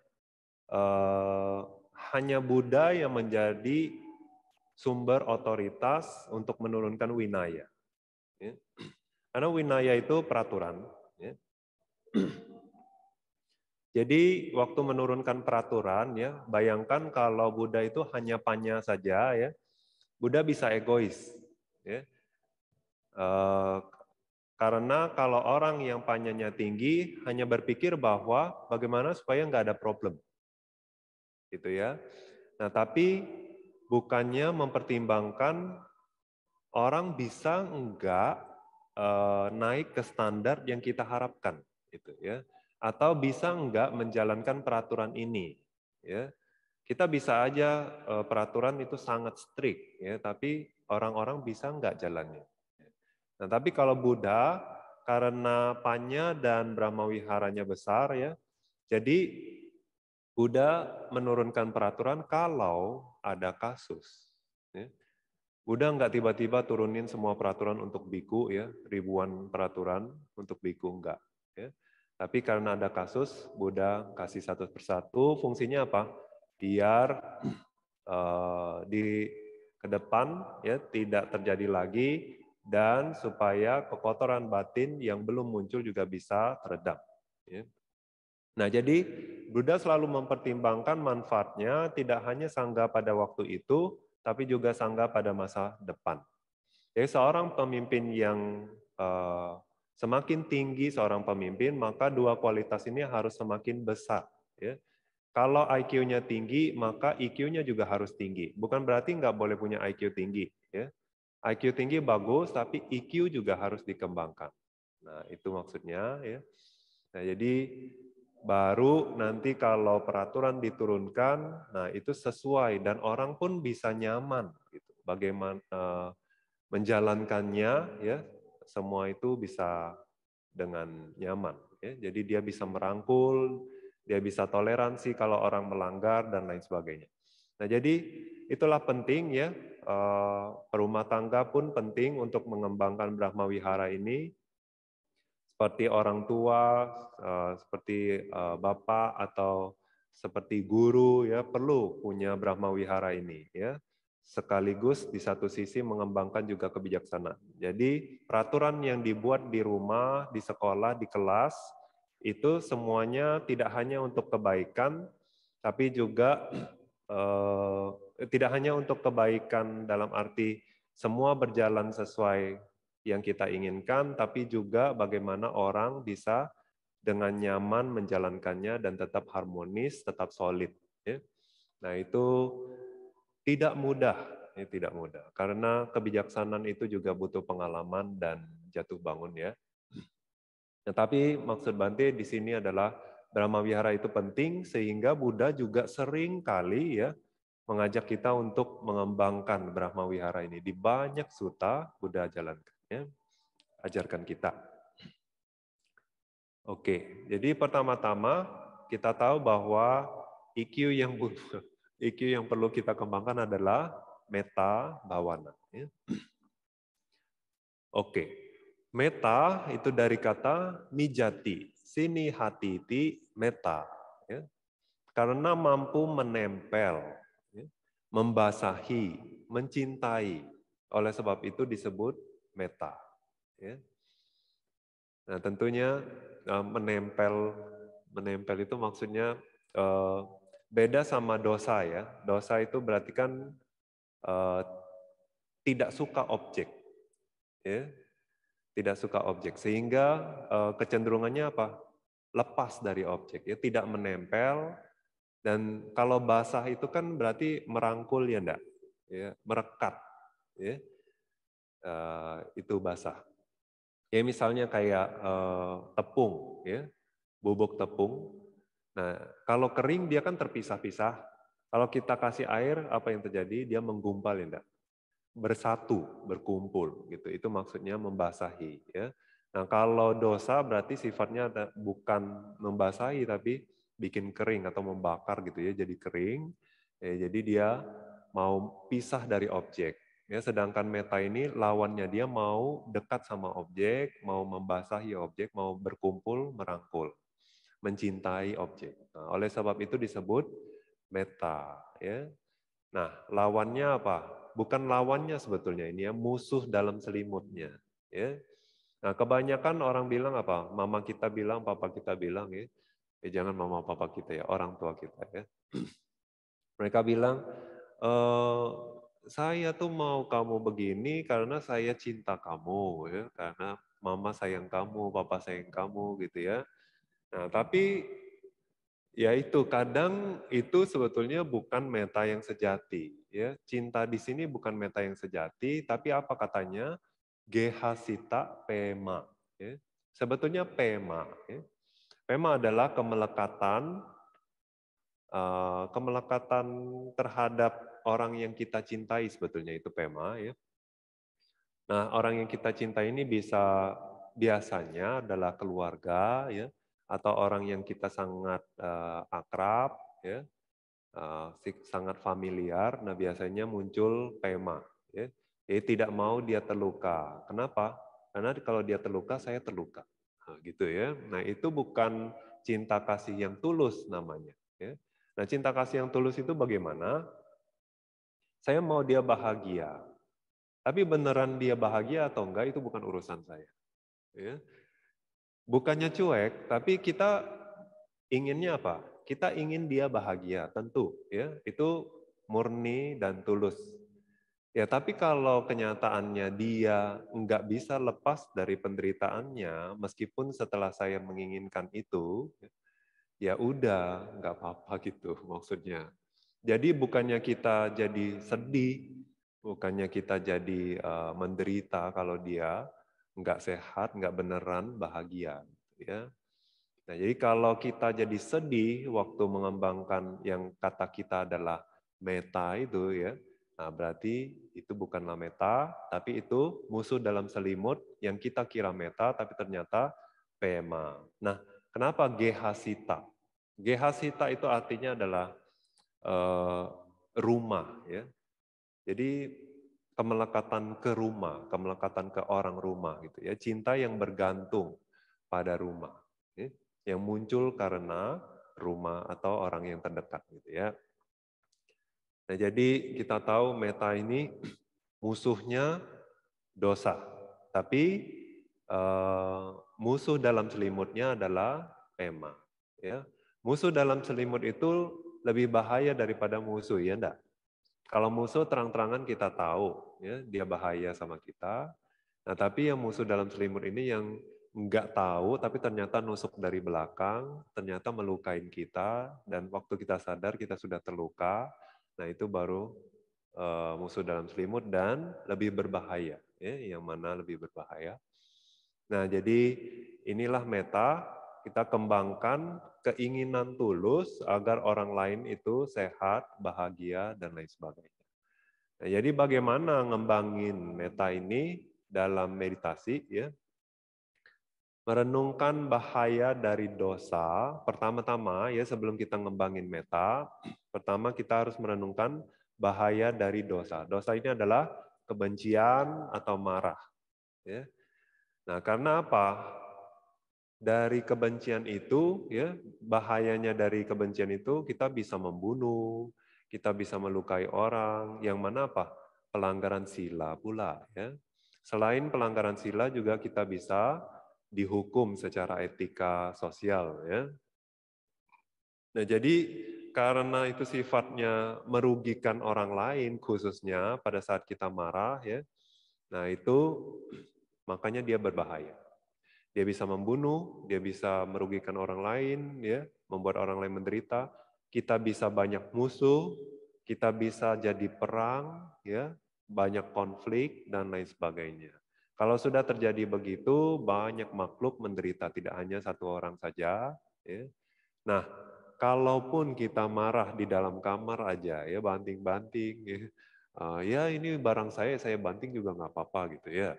eh, hanya Buddha yang menjadi sumber otoritas untuk menurunkan winaya. Ya. Karena winaya itu peraturan. Ya. Jadi waktu menurunkan peraturan, ya bayangkan kalau Buddha itu hanya panya saja, ya Buddha bisa egois, ya. E, karena kalau orang yang panyanya tinggi hanya berpikir bahwa bagaimana supaya nggak ada problem, gitu ya. Nah, tapi bukannya mempertimbangkan orang bisa enggak eh, naik ke standar yang kita harapkan, gitu ya. Atau bisa enggak menjalankan peraturan ini, ya. Kita bisa aja eh, peraturan itu sangat strict, ya, tapi orang-orang bisa enggak jalannya. Nah, tapi kalau Buddha karena panya dan Brahma wiharanya besar ya. Jadi Buddha menurunkan peraturan kalau ada kasus. Ya. Buddha nggak tiba-tiba turunin semua peraturan untuk biku, ya ribuan peraturan untuk biku nggak. Ya. Tapi karena ada kasus, Buddha kasih satu persatu. Fungsinya apa? Biar uh, di ke depan ya tidak terjadi lagi dan supaya kekotoran batin yang belum muncul juga bisa teredam. Ya. Nah, jadi Buddha selalu mempertimbangkan manfaatnya tidak hanya sangga pada waktu itu, tapi juga sangga pada masa depan. Jadi seorang pemimpin yang eh, semakin tinggi seorang pemimpin, maka dua kualitas ini harus semakin besar. Ya. Kalau IQ-nya tinggi, maka IQ-nya juga harus tinggi. Bukan berarti nggak boleh punya IQ tinggi. Ya. IQ tinggi bagus, tapi IQ juga harus dikembangkan. Nah, itu maksudnya. Ya. Nah, jadi Baru nanti kalau peraturan diturunkan, nah itu sesuai dan orang pun bisa nyaman gitu. Bagaimana eh, menjalankannya ya, semua itu bisa dengan nyaman ya. Jadi dia bisa merangkul, dia bisa toleransi kalau orang melanggar dan lain sebagainya. Nah, jadi itulah penting ya, uh, rumah tangga pun penting untuk mengembangkan Brahma Wihara ini seperti orang tua, eh, seperti eh, bapak atau seperti guru ya perlu punya Brahma Wihara ini ya. Sekaligus di satu sisi mengembangkan juga kebijaksanaan. Jadi peraturan yang dibuat di rumah, di sekolah, di kelas itu semuanya tidak hanya untuk kebaikan tapi juga eh, tidak hanya untuk kebaikan dalam arti semua berjalan sesuai yang kita inginkan, tapi juga bagaimana orang bisa dengan nyaman menjalankannya dan tetap harmonis, tetap solid. Ya. Nah itu tidak mudah, tidak mudah karena kebijaksanaan itu juga butuh pengalaman dan jatuh bangun ya. Nah, tapi maksud Bante di sini adalah Brahma Wihara itu penting sehingga Buddha juga sering kali ya mengajak kita untuk mengembangkan Brahma Wihara ini di banyak suta Buddha jalankan ya, ajarkan kita. Oke, jadi pertama-tama kita tahu bahwa IQ yang IQ yang perlu kita kembangkan adalah meta bawana. Ya. Oke, meta itu dari kata mijati, sini hati ti meta. Ya. Karena mampu menempel, ya. membasahi, mencintai. Oleh sebab itu disebut meta. Ya. Nah tentunya eh, menempel menempel itu maksudnya eh, beda sama dosa ya. Dosa itu berarti kan eh, tidak suka objek, ya. tidak suka objek sehingga kecenderungannya apa? Lepas dari objek, ya tidak menempel. Dan kalau basah itu kan berarti merangkul ya enggak, ya, merekat, ya. Eh, itu basah. Ya misalnya kayak eh, tepung, ya bubuk tepung. Nah kalau kering dia kan terpisah-pisah. Kalau kita kasih air, apa yang terjadi? Dia menggumpal, ya enggak? bersatu, berkumpul gitu. Itu maksudnya membasahi. Ya. Nah kalau dosa berarti sifatnya bukan membasahi tapi bikin kering atau membakar gitu ya, jadi kering. Ya, jadi dia mau pisah dari objek. Ya, sedangkan meta ini lawannya dia mau dekat sama objek, mau membasahi objek, mau berkumpul, merangkul, mencintai objek. Nah, oleh sebab itu disebut meta. Ya. Nah, lawannya apa? Bukan lawannya sebetulnya ini ya, musuh dalam selimutnya. Ya. Nah, kebanyakan orang bilang apa? Mama kita bilang, papa kita bilang ya. ya jangan mama papa kita ya, orang tua kita ya. Mereka bilang, eh, saya tuh mau kamu begini karena saya cinta kamu ya karena mama sayang kamu papa sayang kamu gitu ya nah tapi ya itu kadang itu sebetulnya bukan meta yang sejati ya cinta di sini bukan meta yang sejati tapi apa katanya gehasita pema ya. sebetulnya pema ya. pema adalah kemelekatan eh, kemelekatan terhadap orang yang kita cintai sebetulnya itu Pema ya. Nah, orang yang kita cintai ini bisa biasanya adalah keluarga ya atau orang yang kita sangat uh, akrab ya. Uh, sangat familiar. Nah, biasanya muncul Pema ya. Jadi eh, tidak mau dia terluka. Kenapa? Karena kalau dia terluka, saya terluka. Nah, gitu ya. Nah, itu bukan cinta kasih yang tulus namanya ya. Nah, cinta kasih yang tulus itu bagaimana? Saya mau dia bahagia. Tapi beneran dia bahagia atau enggak itu bukan urusan saya. Ya. Bukannya cuek, tapi kita inginnya apa? Kita ingin dia bahagia, tentu. Ya, itu murni dan tulus. Ya, tapi kalau kenyataannya dia enggak bisa lepas dari penderitaannya, meskipun setelah saya menginginkan itu, ya udah, enggak apa-apa gitu maksudnya. Jadi bukannya kita jadi sedih, bukannya kita jadi uh, menderita kalau dia nggak sehat, nggak beneran bahagia, gitu ya. Nah, jadi kalau kita jadi sedih waktu mengembangkan yang kata kita adalah meta itu ya, nah berarti itu bukanlah meta, tapi itu musuh dalam selimut yang kita kira meta, tapi ternyata pema. Nah, kenapa gehasita? Gehasita itu artinya adalah Eh, rumah ya. Jadi kemelekatan ke rumah, kemelekatan ke orang rumah gitu ya. Cinta yang bergantung pada rumah, ya. yang muncul karena rumah atau orang yang terdekat gitu ya. Nah, jadi kita tahu meta ini musuhnya dosa, tapi uh, musuh dalam selimutnya adalah pema. Ya. Musuh dalam selimut itu lebih bahaya daripada musuh, ya enggak? Kalau musuh terang-terangan kita tahu, ya dia bahaya sama kita. Nah, tapi yang musuh dalam selimut ini yang nggak tahu, tapi ternyata nusuk dari belakang, ternyata melukain kita, dan waktu kita sadar kita sudah terluka, nah itu baru uh, musuh dalam selimut dan lebih berbahaya, ya, yang mana lebih berbahaya. Nah, jadi inilah meta kita kembangkan keinginan tulus agar orang lain itu sehat, bahagia, dan lain sebagainya. Nah, jadi bagaimana ngembangin meta ini dalam meditasi ya? Merenungkan bahaya dari dosa, pertama-tama ya sebelum kita ngembangin meta, pertama kita harus merenungkan bahaya dari dosa. Dosa ini adalah kebencian atau marah. Ya. Nah, karena apa? dari kebencian itu ya bahayanya dari kebencian itu kita bisa membunuh kita bisa melukai orang yang mana apa pelanggaran sila pula ya selain pelanggaran sila juga kita bisa dihukum secara etika sosial ya nah jadi karena itu sifatnya merugikan orang lain khususnya pada saat kita marah ya nah itu makanya dia berbahaya dia bisa membunuh, dia bisa merugikan orang lain, ya, membuat orang lain menderita. Kita bisa banyak musuh, kita bisa jadi perang, ya, banyak konflik dan lain sebagainya. Kalau sudah terjadi begitu, banyak makhluk menderita, tidak hanya satu orang saja. Ya. Nah, kalaupun kita marah di dalam kamar aja, ya banting-banting, ya, uh, ya ini barang saya, saya banting juga nggak apa-apa gitu ya.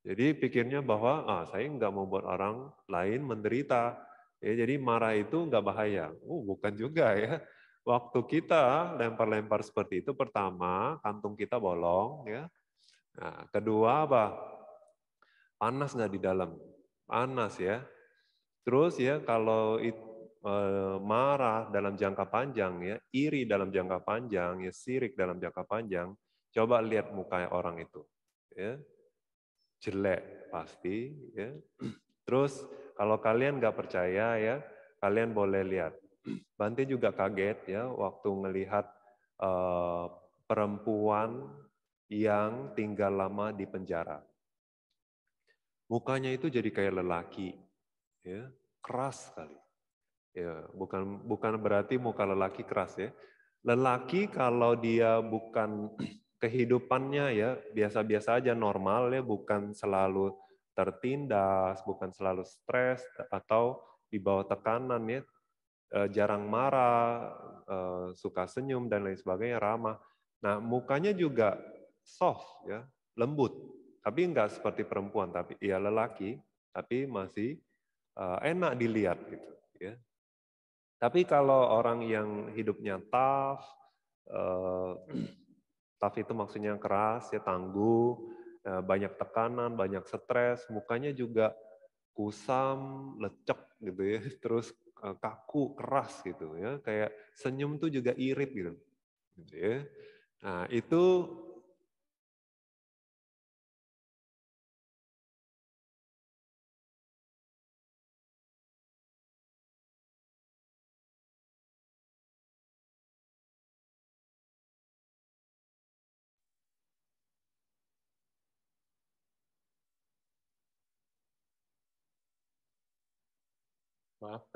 Jadi pikirnya bahwa ah saya nggak mau buat orang lain menderita. Ya, jadi marah itu nggak bahaya. Oh, bukan juga ya. Waktu kita lempar-lempar seperti itu, pertama kantung kita bolong, ya. Nah, kedua apa? Panas nggak di dalam? Panas ya. Terus ya kalau e, marah dalam jangka panjang ya, iri dalam jangka panjang, ya sirik dalam jangka panjang, coba lihat mukanya orang itu. Ya jelek pasti. Ya. Terus kalau kalian nggak percaya ya, kalian boleh lihat. Bante juga kaget ya waktu melihat uh, eh, perempuan yang tinggal lama di penjara. Mukanya itu jadi kayak lelaki, ya keras sekali. Ya, bukan bukan berarti muka lelaki keras ya. Lelaki kalau dia bukan kehidupannya ya biasa-biasa aja normal ya bukan selalu tertindas bukan selalu stres atau di bawah tekanan ya eh, jarang marah eh, suka senyum dan lain sebagainya ramah nah mukanya juga soft ya lembut tapi enggak seperti perempuan tapi ya lelaki tapi masih eh, enak dilihat gitu ya tapi kalau orang yang hidupnya tough Tough itu maksudnya keras, ya tangguh, ya banyak tekanan, banyak stres, mukanya juga kusam, lecek gitu ya, terus eh, kaku, keras gitu ya, kayak senyum tuh juga irit gitu. gitu ya. Nah itu maaf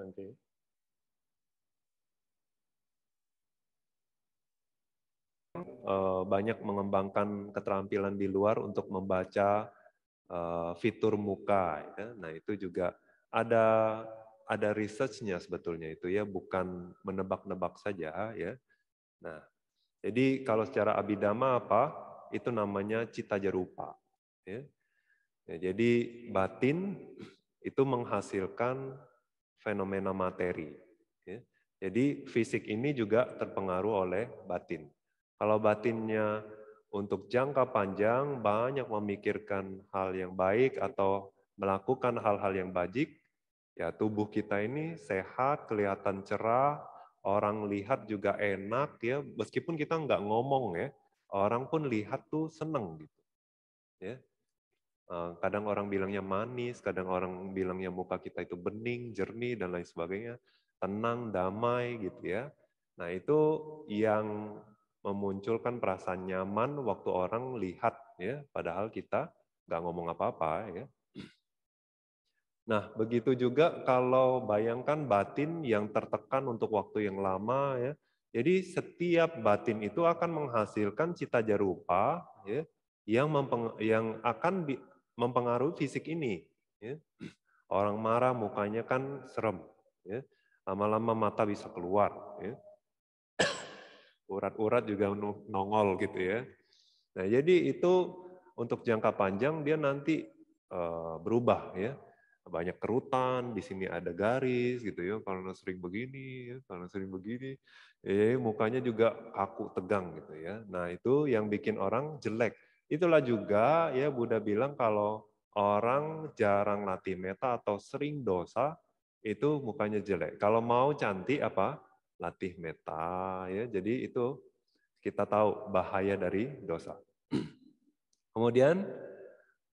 eh, banyak mengembangkan keterampilan di luar untuk membaca eh, fitur muka. Ya. Nah itu juga ada ada researchnya sebetulnya itu ya, bukan menebak-nebak saja ya. Nah jadi kalau secara abidama apa itu namanya cita jarupa. Ya. ya, jadi batin itu menghasilkan fenomena materi. Ya. Jadi fisik ini juga terpengaruh oleh batin. Kalau batinnya untuk jangka panjang banyak memikirkan hal yang baik atau melakukan hal-hal yang bajik, ya tubuh kita ini sehat, kelihatan cerah, orang lihat juga enak ya, meskipun kita nggak ngomong ya, orang pun lihat tuh seneng gitu. Ya, kadang orang bilangnya manis, kadang orang bilangnya muka kita itu bening, jernih dan lain sebagainya, tenang, damai gitu ya. Nah, itu yang memunculkan perasaan nyaman waktu orang lihat ya, padahal kita nggak ngomong apa-apa ya. Nah, begitu juga kalau bayangkan batin yang tertekan untuk waktu yang lama ya. Jadi setiap batin itu akan menghasilkan cita jarupa ya, yang yang akan mempengaruhi fisik ini. Ya. Orang marah mukanya kan serem. Ya. Lama-lama mata bisa keluar. Ya. Urat-urat juga nongol gitu ya. Nah jadi itu untuk jangka panjang dia nanti uh, berubah ya. Banyak kerutan, di sini ada garis gitu ya. Kalau sering begini, ya. kalau sering begini, eh mukanya juga kaku tegang gitu ya. Nah itu yang bikin orang jelek Itulah juga ya Buddha bilang kalau orang jarang latih meta atau sering dosa itu mukanya jelek. Kalau mau cantik apa? Latih meta ya. Jadi itu kita tahu bahaya dari dosa. Kemudian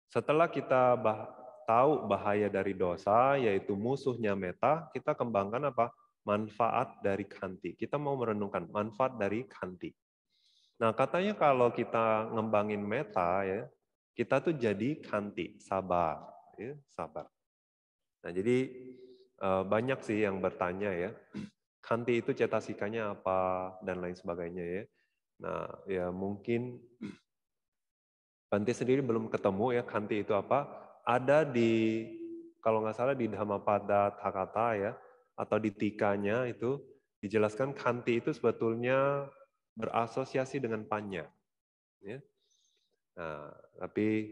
setelah kita bah tahu bahaya dari dosa yaitu musuhnya meta, kita kembangkan apa? manfaat dari kanti. Kita mau merenungkan manfaat dari kanti. Nah, katanya kalau kita ngembangin meta ya, kita tuh jadi kanti, sabar, ya, sabar. Nah, jadi eh, banyak sih yang bertanya ya, kanti itu cetasikanya apa dan lain sebagainya ya. Nah, ya mungkin Bante sendiri belum ketemu ya kanti itu apa. Ada di kalau nggak salah di Dhammapada takata ya atau di tikanya itu dijelaskan kanti itu sebetulnya berasosiasi dengan panya. Ya. Nah, tapi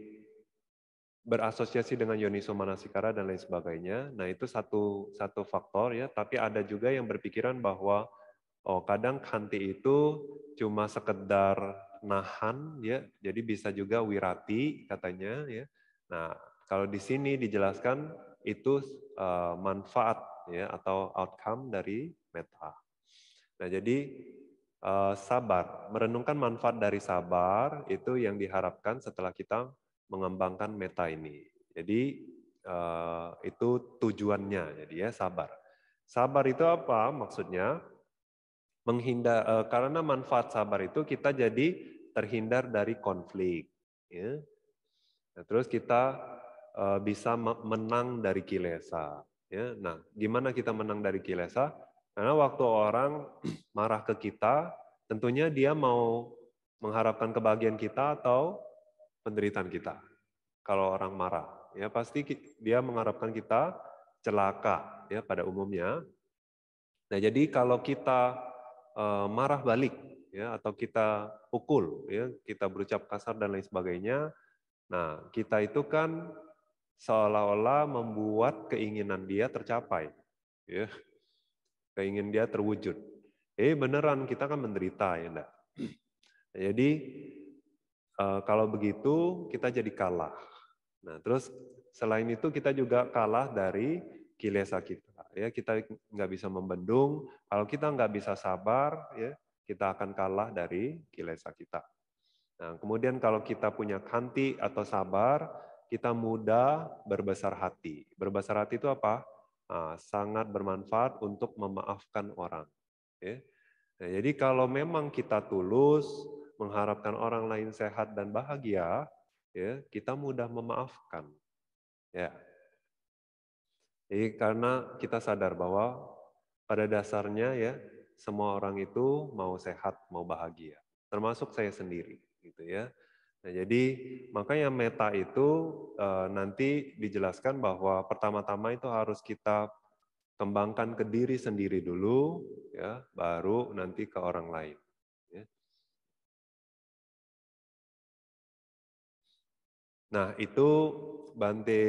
berasosiasi dengan yoniso manasikara dan lain sebagainya. Nah, itu satu satu faktor ya, tapi ada juga yang berpikiran bahwa oh kadang kanti itu cuma sekedar nahan ya. Jadi bisa juga wirati katanya ya. Nah, kalau di sini dijelaskan itu uh, manfaat ya atau outcome dari meta. Nah, jadi Eh, sabar, merenungkan manfaat dari sabar itu yang diharapkan setelah kita mengembangkan meta ini. Jadi eh, itu tujuannya, jadi ya sabar. Sabar itu apa maksudnya? Menghindar eh, karena manfaat sabar itu kita jadi terhindar dari konflik. Ya. Nah, terus kita bisa menang dari kilesa. Ya. Nah, gimana kita menang dari kilesa? Karena waktu orang marah ke kita, tentunya dia mau mengharapkan kebahagiaan kita atau penderitaan kita. Kalau orang marah, ya pasti dia mengharapkan kita celaka ya pada umumnya. Nah, jadi kalau kita eh, marah balik ya atau kita pukul ya, kita berucap kasar dan lain sebagainya, nah kita itu kan seolah-olah membuat keinginan dia tercapai. Ya keingin dia terwujud. Eh beneran kita kan menderita ya enggak? Jadi eh, kalau begitu kita jadi kalah. Nah terus selain itu kita juga kalah dari kilesa kita. Ya kita nggak bisa membendung. Kalau kita nggak bisa sabar, ya kita akan kalah dari kilesa kita. Nah, kemudian kalau kita punya kanti atau sabar, kita mudah berbesar hati. Berbesar hati itu apa? Ah, sangat bermanfaat untuk memaafkan orang. Ya. Nah, jadi kalau memang kita tulus mengharapkan orang lain sehat dan bahagia, ya kita mudah memaafkan. Ya. Jadi karena kita sadar bahwa pada dasarnya ya semua orang itu mau sehat, mau bahagia, termasuk saya sendiri, gitu ya. Nah, jadi makanya meta itu e, nanti dijelaskan bahwa pertama-tama itu harus kita kembangkan ke diri sendiri dulu, ya, baru nanti ke orang lain. Ya. Nah, itu Bante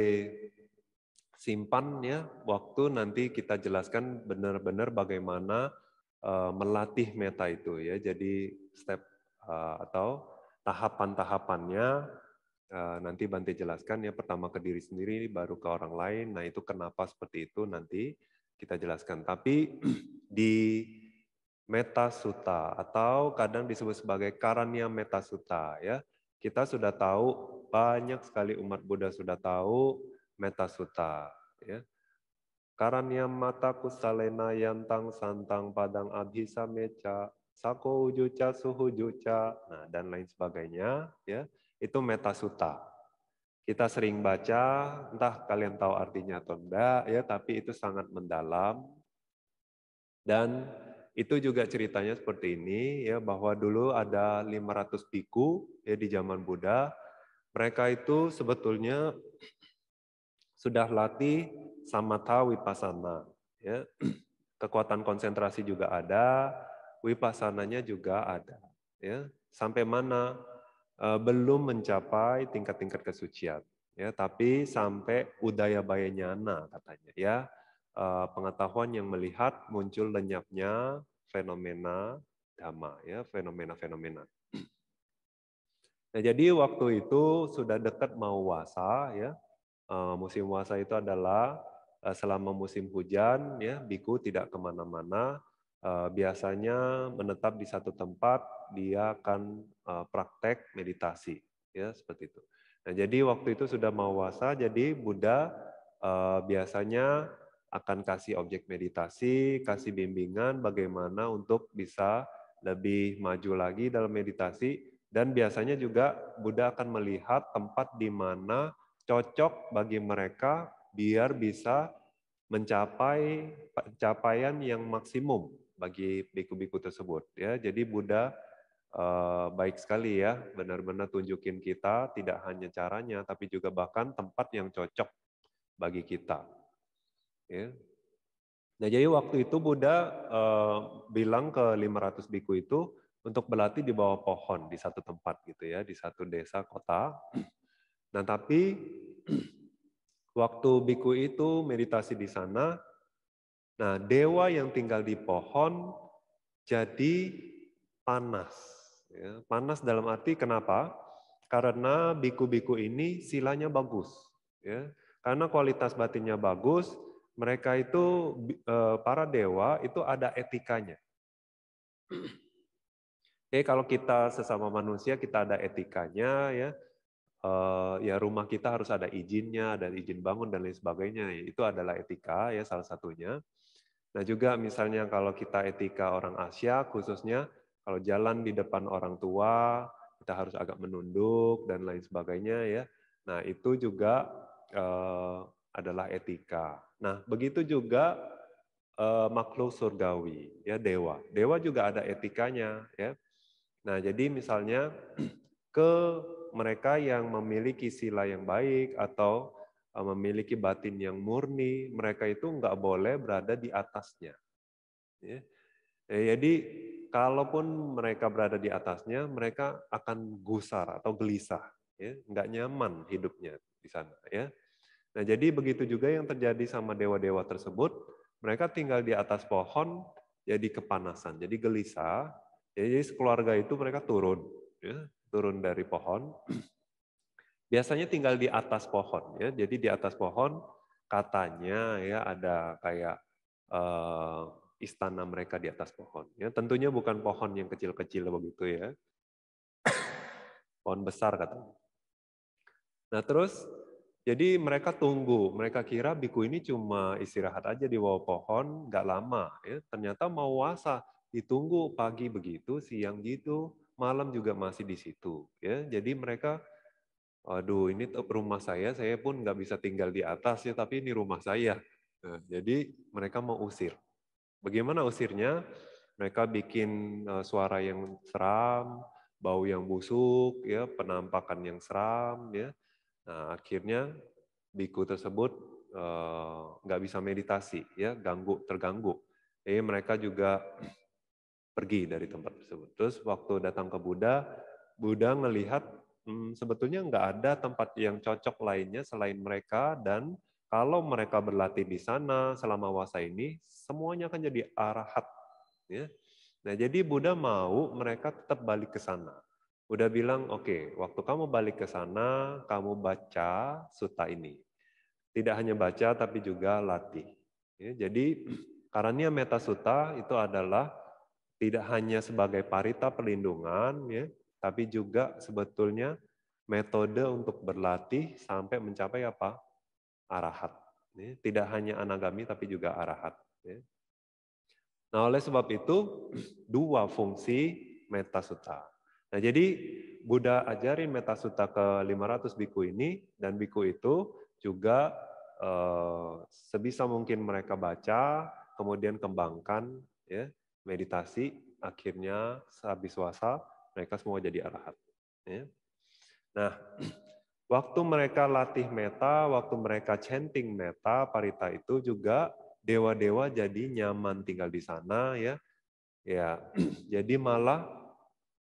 simpan ya waktu nanti kita jelaskan benar-benar bagaimana e, melatih meta itu ya. Jadi step e, atau tahapan-tahapannya eh, nanti Bante jelaskan ya pertama ke diri sendiri baru ke orang lain. Nah, itu kenapa seperti itu nanti kita jelaskan. Tapi di Meta suta atau kadang disebut sebagai Karanya Meta suta ya. Kita sudah tahu banyak sekali umat Buddha sudah tahu Meta suta ya. Karanya mata kusalena yantang santang padang abhisa meca sako ujuca, suhu juca nah, dan lain sebagainya, ya itu metasuta. Kita sering baca, entah kalian tahu artinya atau enggak, ya tapi itu sangat mendalam dan itu juga ceritanya seperti ini ya bahwa dulu ada 500 biku ya di zaman Buddha. Mereka itu sebetulnya sudah latih samatha tahu ya. Kekuatan konsentrasi juga ada, wipasananya juga ada. Ya, sampai mana uh, belum mencapai tingkat-tingkat kesucian. Ya, tapi sampai udaya bayanyana katanya. Ya, uh, pengetahuan yang melihat muncul lenyapnya fenomena dhamma. Ya, fenomena-fenomena. Nah, jadi waktu itu sudah dekat mau wasa, ya. Uh, musim wasa itu adalah selama musim hujan, ya, biku tidak kemana-mana Eh, biasanya menetap di satu tempat dia akan eh, praktek meditasi ya seperti itu. Nah, jadi waktu itu sudah mawasa jadi Buddha eh, biasanya akan kasih objek meditasi, kasih bimbingan bagaimana untuk bisa lebih maju lagi dalam meditasi dan biasanya juga Buddha akan melihat tempat di mana cocok bagi mereka biar bisa mencapai capaian yang maksimum bagi biku-biku tersebut ya. Jadi Buddha uh, eh, baik sekali ya, benar-benar tunjukin kita tidak hanya caranya tapi juga bahkan tempat yang cocok bagi kita. Ya. Nah, jadi waktu itu Buddha uh, eh, bilang ke 500 biku itu untuk berlatih di bawah pohon di satu tempat gitu ya, di satu desa kota. Nah, tapi waktu biku itu meditasi di sana, Nah, dewa yang tinggal di pohon jadi panas. Ya. panas dalam arti kenapa? Karena biku-biku ini silanya bagus. Ya. Karena kualitas batinnya bagus, mereka itu, eh, para dewa itu ada etikanya. Oke, kalau kita sesama manusia kita ada etikanya ya. Eh, ya rumah kita harus ada izinnya, ada izin bangun dan lain sebagainya. Itu adalah etika ya salah satunya. Nah juga misalnya kalau kita etika orang Asia khususnya, kalau jalan di depan orang tua, kita harus agak menunduk dan lain sebagainya ya. Nah itu juga eh, adalah etika. Nah begitu juga eh, makhluk surgawi ya dewa. Dewa juga ada etikanya ya. Nah jadi misalnya ke mereka yang memiliki sila yang baik atau Eh, memiliki batin yang murni, mereka itu nggak boleh berada di atasnya. Ya. Eh, jadi kalaupun mereka berada di atasnya, mereka akan gusar atau gelisah, ya. nggak nyaman hidupnya di sana. Ya. Nah jadi begitu juga yang terjadi sama dewa-dewa tersebut, mereka tinggal di atas pohon, jadi kepanasan, jadi gelisah. Ya, jadi sekeluarga itu mereka turun, ya. turun dari pohon, biasanya tinggal di atas pohon ya. Jadi di atas pohon katanya ya ada kayak uh, istana mereka di atas pohon ya. Tentunya bukan pohon yang kecil-kecil begitu ya. pohon besar katanya. Nah, terus jadi mereka tunggu, mereka kira biku ini cuma istirahat aja di bawah pohon, nggak lama. Ya. Ternyata mau wasa, ditunggu pagi begitu, siang gitu, malam juga masih di situ. Ya. Jadi mereka aduh ini rumah saya, saya pun nggak bisa tinggal di atas ya, tapi ini rumah saya. Nah, jadi mereka mau usir. Bagaimana usirnya? Mereka bikin eh, suara yang seram, bau yang busuk, ya penampakan yang seram, ya. Nah, akhirnya biku tersebut eh, nggak uh, bisa meditasi, ya ganggu terganggu. Jadi eh, mereka juga pergi dari tempat tersebut. Terus waktu datang ke Buddha, Buddha melihat hmm, sebetulnya nggak ada tempat yang cocok lainnya selain mereka dan kalau mereka berlatih di sana selama wasa ini, semuanya akan jadi arahat. Ya. Nah, jadi Buddha mau mereka tetap balik ke sana. Buddha bilang, oke, okay, waktu kamu balik ke sana, kamu baca suta ini. Tidak hanya baca, tapi juga latih. Ya, jadi, karena meta suta itu adalah tidak hanya sebagai parita perlindungan, ya, tapi juga sebetulnya metode untuk berlatih sampai mencapai apa? Arahat. Tidak hanya anagami, tapi juga arahat. Ya. Nah, oleh sebab itu, dua fungsi metasuta. Nah, jadi Buddha ajarin metasuta ke 500 biku ini, dan biku itu juga eh, sebisa mungkin mereka baca, kemudian kembangkan ya, meditasi, akhirnya habis puasa mereka semua jadi arahat. Ya. Nah, waktu mereka latih meta, waktu mereka chanting meta, parita itu juga dewa-dewa jadi nyaman tinggal di sana ya. Ya, jadi malah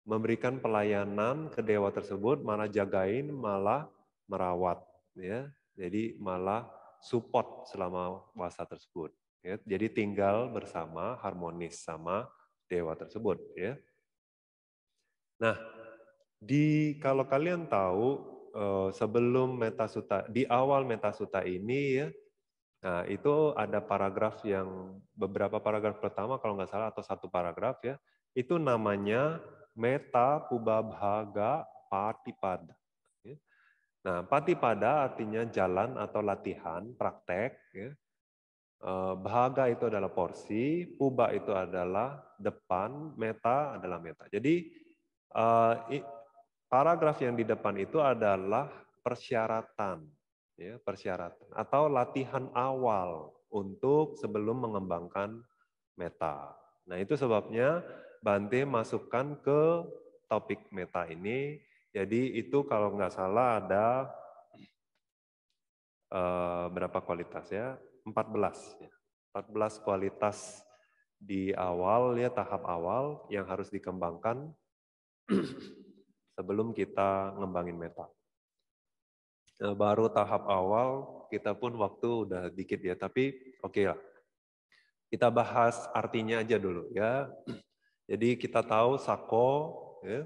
memberikan pelayanan ke dewa tersebut, malah jagain, malah merawat ya. Jadi malah support selama puasa tersebut. Ya. Jadi tinggal bersama harmonis sama dewa tersebut ya. Nah, di kalau kalian tahu eh, sebelum metasuta di awal metasuta ini ya Nah, itu ada paragraf yang beberapa paragraf pertama kalau nggak salah atau satu paragraf ya, itu namanya meta pubabhaga patipada. Ya. Nah, patipada artinya jalan atau latihan, praktek. Ya. Eh, Bahaga itu adalah porsi, puba itu adalah depan, meta adalah meta. Jadi Eh, paragraf yang di depan itu adalah persyaratan, ya, persyaratan atau latihan awal untuk sebelum mengembangkan meta. Nah, itu sebabnya Bante masukkan ke topik meta ini. Jadi itu kalau nggak salah ada eh, berapa kualitas ya? 14 ya. 14 kualitas di awal ya tahap awal yang harus dikembangkan sebelum kita ngembangin meta. Nah, baru tahap awal kita pun waktu udah dikit ya, tapi oke okay lah. Kita bahas artinya aja dulu ya. Jadi kita tahu sako ya.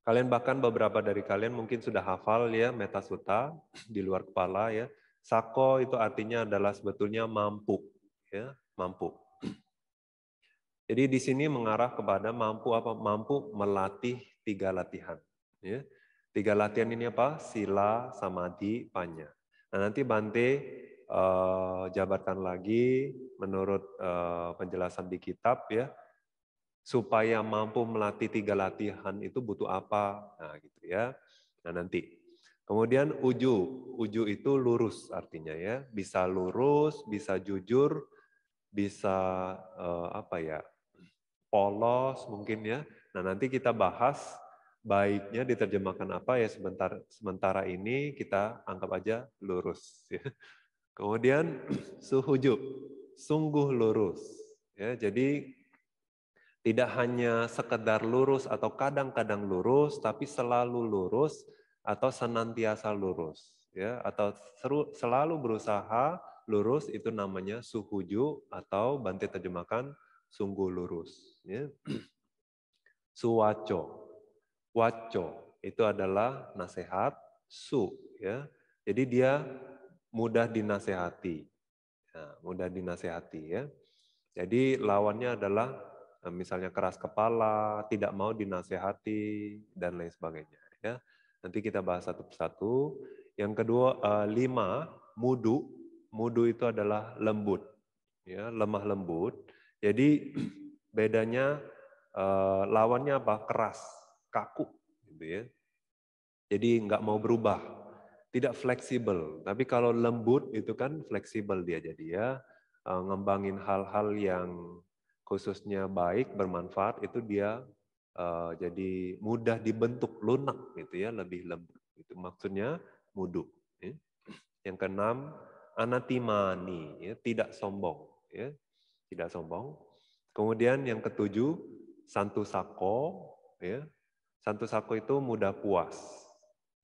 Kalian bahkan beberapa dari kalian mungkin sudah hafal ya meta suta di luar kepala ya. Sako itu artinya adalah sebetulnya mampu ya, mampu. Jadi di sini mengarah kepada mampu apa? Mampu melatih tiga latihan. Ya. Tiga latihan ini apa? Sila, samadhi, panya. Nah nanti Bante uh, jabarkan lagi menurut uh, penjelasan di kitab ya supaya mampu melatih tiga latihan itu butuh apa? Nah gitu ya. Nah nanti. Kemudian uju, uju itu lurus artinya ya, bisa lurus, bisa jujur, bisa uh, apa ya polos mungkin ya. Nah, nanti kita bahas baiknya diterjemahkan apa ya sebentar sementara ini kita anggap aja lurus ya. Kemudian suhujub, sungguh lurus. Ya, jadi tidak hanya sekedar lurus atau kadang-kadang lurus, tapi selalu lurus atau senantiasa lurus, ya, atau seru, selalu berusaha lurus itu namanya suhuju atau bantai terjemahkan sungguh lurus. Ya. Suwaco, waco itu adalah nasihat su. Ya. Jadi dia mudah dinasehati, ya, mudah dinasehati ya. Jadi lawannya adalah eh, misalnya keras kepala, tidak mau dinasehati dan lain sebagainya. Ya, nanti kita bahas satu persatu. Yang kedua uh, lima mudu, mudu itu adalah lembut, ya lemah lembut. Jadi bedanya eh, lawannya apa? Keras, kaku, gitu ya. Jadi nggak mau berubah, tidak fleksibel. Tapi kalau lembut itu kan fleksibel dia jadi ya, eh, ngembangin hal-hal yang khususnya baik, bermanfaat itu dia eh, jadi mudah dibentuk, lunak gitu ya, lebih lembut. Itu maksudnya mudu. Ya. Yang keenam, anatimani, ya, tidak sombong. Ya tidak sombong. Kemudian yang ketujuh, santu sako, ya. Santu sako itu mudah puas,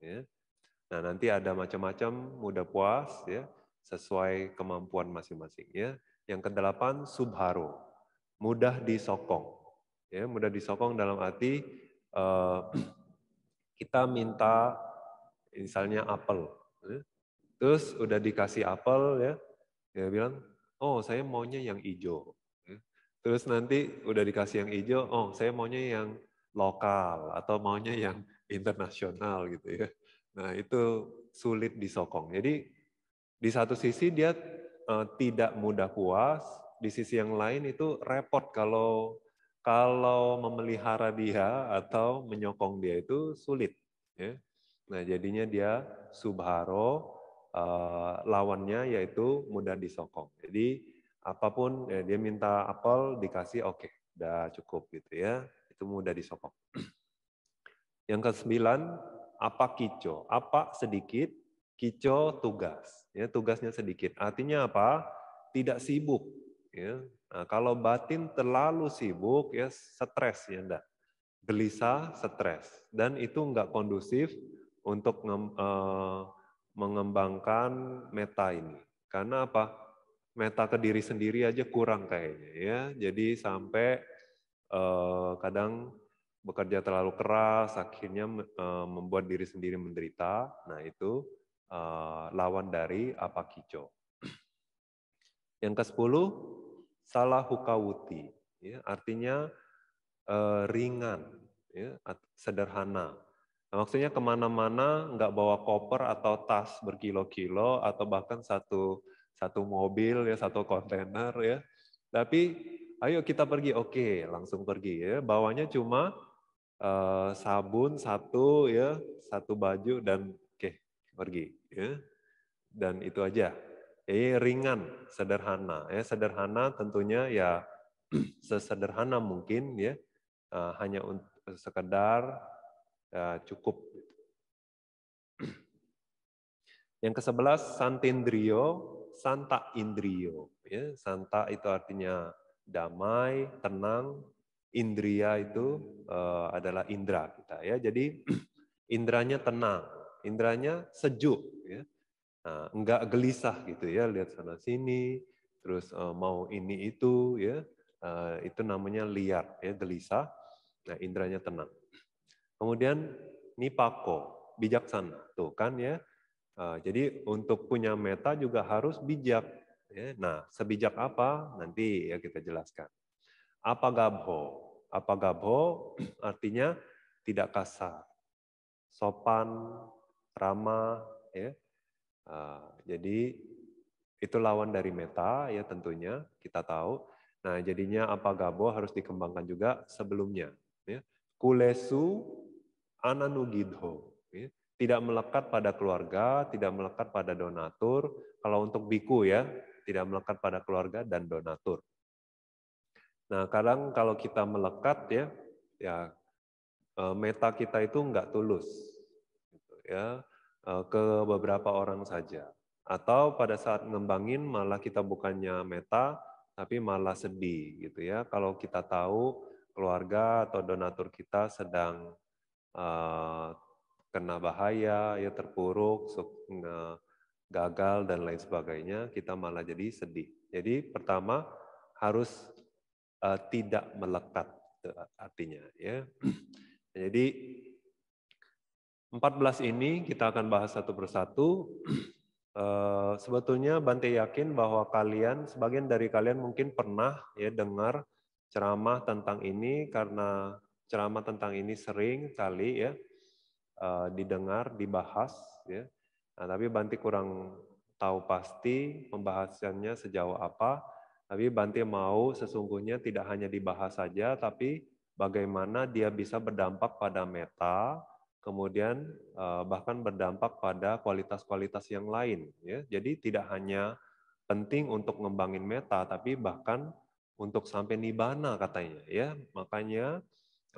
ya. Nah, nanti ada macam-macam mudah puas ya, sesuai kemampuan masing-masing ya. Yang kedelapan subharo, mudah disokong. Ya, mudah disokong dalam arti eh, kita minta misalnya apel. Ya. Terus udah dikasih apel ya, dia bilang oh saya maunya yang hijau. Terus nanti udah dikasih yang hijau, oh saya maunya yang lokal atau maunya yang internasional gitu ya. Nah itu sulit disokong. Jadi di satu sisi dia uh, tidak mudah puas, di sisi yang lain itu repot kalau kalau memelihara dia atau menyokong dia itu sulit. Ya. Nah jadinya dia subharo Eh, lawannya yaitu mudah disokong. Jadi apapun ya, dia minta apel dikasih oke, okay, udah cukup gitu ya. Itu mudah disokong. Yang kesembilan, apa kico? Apa sedikit, kico tugas. Ya, tugasnya sedikit. Artinya apa? Tidak sibuk. Ya. Nah, kalau batin terlalu sibuk, ya stres ya enggak. Gelisah, stres. Dan itu enggak kondusif untuk eh, mengembangkan meta ini. Karena apa? Meta ke diri sendiri aja kurang kayaknya ya. Jadi sampai eh, kadang bekerja terlalu keras, akhirnya eh, membuat diri sendiri menderita. Nah itu eh, lawan dari apa kico. Yang ke sepuluh salah hukawuti. Ya, artinya eh, ringan, ya, sederhana maksudnya kemana-mana nggak bawa koper atau tas berkilo-kilo atau bahkan satu satu mobil ya satu kontainer ya. Tapi ayo kita pergi, oke langsung pergi ya. Bawanya cuma uh, sabun satu ya, satu baju dan oke pergi ya. Dan itu aja. Eh ringan, sederhana ya sederhana tentunya ya sesederhana mungkin ya uh, hanya untuk sekedar uh, cukup. Gitu. Yang ke-11 Santendrio, Santa Indrio. Ya, Santa itu artinya damai, tenang. Indria itu uh, adalah indra kita ya. Jadi indranya tenang, indranya sejuk ya. Nah, enggak gelisah gitu ya, lihat sana sini, terus uh, mau ini itu ya. Uh, itu namanya liar ya, gelisah. Nah, indranya tenang. Kemudian nipako, bijaksana. Tuh kan ya. Eh, jadi untuk punya meta juga harus bijak. Ya. Nah, sebijak apa? Nanti ya kita jelaskan. Apa gabho? Apa gabho artinya tidak kasar. Sopan, ramah. Ya. Eh, jadi itu lawan dari meta ya tentunya kita tahu. Nah jadinya apa gabo harus dikembangkan juga sebelumnya. Ya. Kulesu ananugidho. Ya. Tidak melekat pada keluarga, tidak melekat pada donatur. Kalau untuk biku ya, tidak melekat pada keluarga dan donatur. Nah, kadang kalau kita melekat ya, ya e, meta kita itu nggak tulus, gitu ya e, ke beberapa orang saja. Atau pada saat ngembangin malah kita bukannya meta, tapi malah sedih gitu ya. Kalau kita tahu keluarga atau donatur kita sedang Eh, kena bahaya, ya terpuruk, gagal dan lain sebagainya, kita malah jadi sedih. Jadi pertama harus uh, tidak melekat eh, artinya ya. Jadi 14 ini kita akan bahas satu persatu. Uh, sebetulnya Bante yakin bahwa kalian, sebagian dari kalian mungkin pernah ya dengar ceramah tentang ini karena ceramah tentang ini sering kali ya eh, didengar, dibahas ya. Nah, tapi Banti kurang tahu pasti pembahasannya sejauh apa. Tapi Banti mau sesungguhnya tidak hanya dibahas saja, tapi bagaimana dia bisa berdampak pada meta, kemudian eh, bahkan berdampak pada kualitas-kualitas yang lain. Ya. Jadi tidak hanya penting untuk ngembangin meta, tapi bahkan untuk sampai nibana katanya. ya Makanya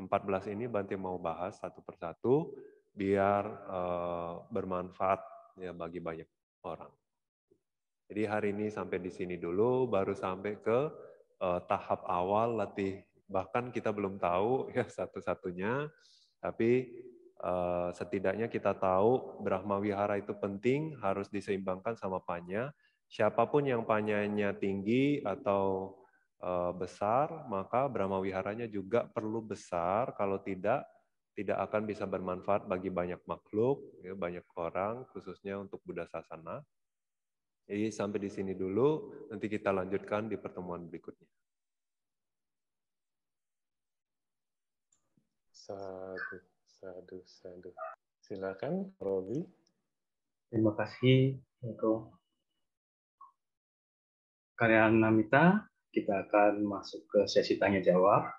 14 ini Bante mau bahas satu persatu biar uh, bermanfaat ya bagi banyak orang. Jadi hari ini sampai di sini dulu, baru sampai ke uh, tahap awal latih. Bahkan kita belum tahu ya satu-satunya, tapi uh, setidaknya kita tahu Brahma Wihara itu penting, harus diseimbangkan sama panya. Siapapun yang panyanya tinggi atau Eh, besar, maka Brahma Wiharanya juga perlu besar. Kalau tidak, tidak akan bisa bermanfaat bagi banyak makhluk, ya, banyak orang, khususnya untuk Buddha Sasana. Jadi sampai di sini dulu, nanti kita lanjutkan di pertemuan berikutnya. Sadu, sadu, sadu. Silakan, Robi. Terima kasih untuk karya Namita kita akan masuk ke sesi tanya jawab.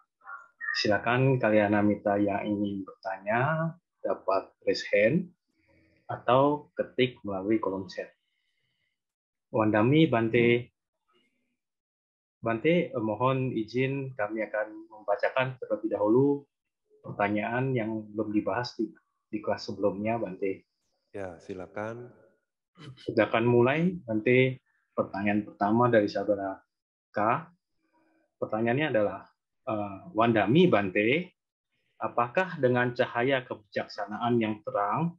Silakan kalian amita yang ingin bertanya dapat raise hand atau ketik melalui kolom chat. Wandami Bante Bante eh, mohon izin kami akan membacakan terlebih dahulu pertanyaan yang belum dibahas di, di kelas sebelumnya Bante. Ya, silakan. Silakan mulai Bante pertanyaan pertama dari saudara K. Pertanyaannya adalah, eh, Wandami Bante, apakah dengan cahaya kebijaksanaan yang terang,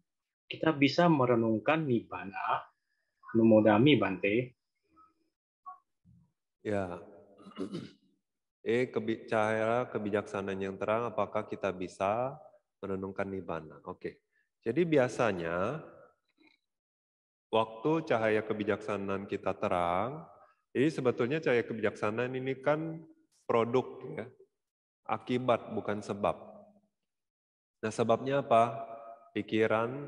kita bisa merenungkan Nibbana, Numodami Bante? Ya, eh kebi cahaya kebijaksanaan yang terang, apakah kita bisa merenungkan Nibbana? Oke, jadi biasanya waktu cahaya kebijaksanaan kita terang, jadi sebetulnya cahaya kebijaksanaan ini kan produk ya, akibat bukan sebab. Nah sebabnya apa? Pikiran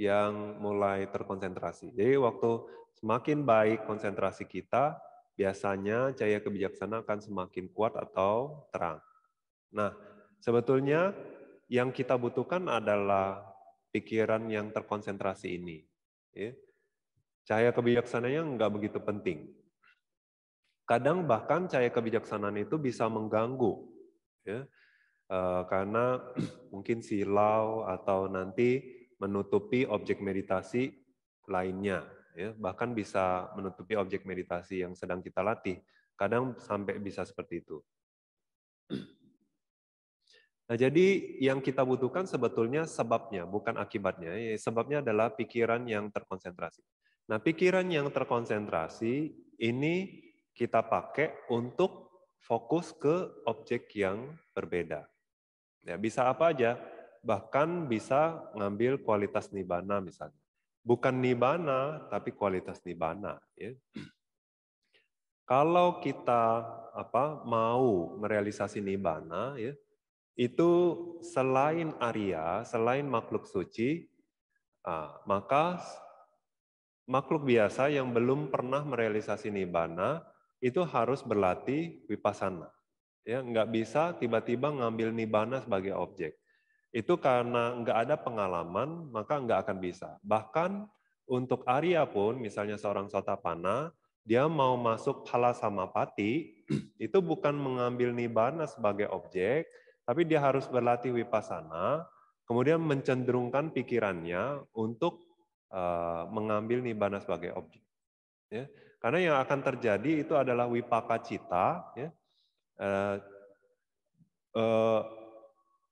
yang mulai terkonsentrasi. Jadi waktu semakin baik konsentrasi kita, biasanya cahaya kebijaksanaan akan semakin kuat atau terang. Nah, sebetulnya yang kita butuhkan adalah pikiran yang terkonsentrasi ini. Ya. Cahaya kebijaksanaannya nggak begitu penting. Kadang bahkan cahaya kebijaksanaan itu bisa mengganggu, ya, eh, karena mungkin silau atau nanti menutupi objek meditasi lainnya, ya, bahkan bisa menutupi objek meditasi yang sedang kita latih. Kadang sampai bisa seperti itu. Nah, jadi yang kita butuhkan sebetulnya sebabnya, bukan akibatnya. Sebabnya adalah pikiran yang terkonsentrasi. Nah, pikiran yang terkonsentrasi ini kita pakai untuk fokus ke objek yang berbeda. Ya, bisa apa aja, bahkan bisa ngambil kualitas nibana misalnya. Bukan nibana, tapi kualitas nibana. Ya. Kalau kita apa mau merealisasi nibana, ya, itu selain Arya, selain makhluk suci, ah, maka makhluk biasa yang belum pernah merealisasi nibana itu harus berlatih wipasana. Ya, nggak bisa tiba-tiba ngambil nibana sebagai objek. Itu karena nggak ada pengalaman, maka nggak akan bisa. Bahkan untuk Arya pun, misalnya seorang sotapana, dia mau masuk pala pati, itu bukan mengambil nibana sebagai objek, tapi dia harus berlatih wipasana, kemudian mencenderungkan pikirannya untuk uh, mengambil nibana sebagai objek. Ya. Karena yang akan terjadi itu adalah wipaka cita, ya. Uh, uh,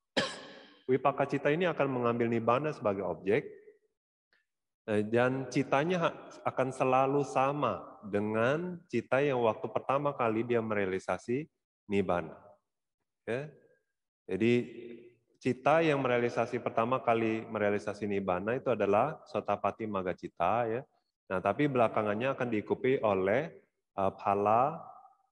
wipaka cita ini akan mengambil nibana sebagai objek, eh, dan citanya akan selalu sama dengan cita yang waktu pertama kali dia merealisasi nibana. Ya. Jadi cita yang merealisasi pertama kali merealisasi nibana itu adalah sotapati magacita. ya. Nah, tapi belakangannya akan diikuti oleh phala,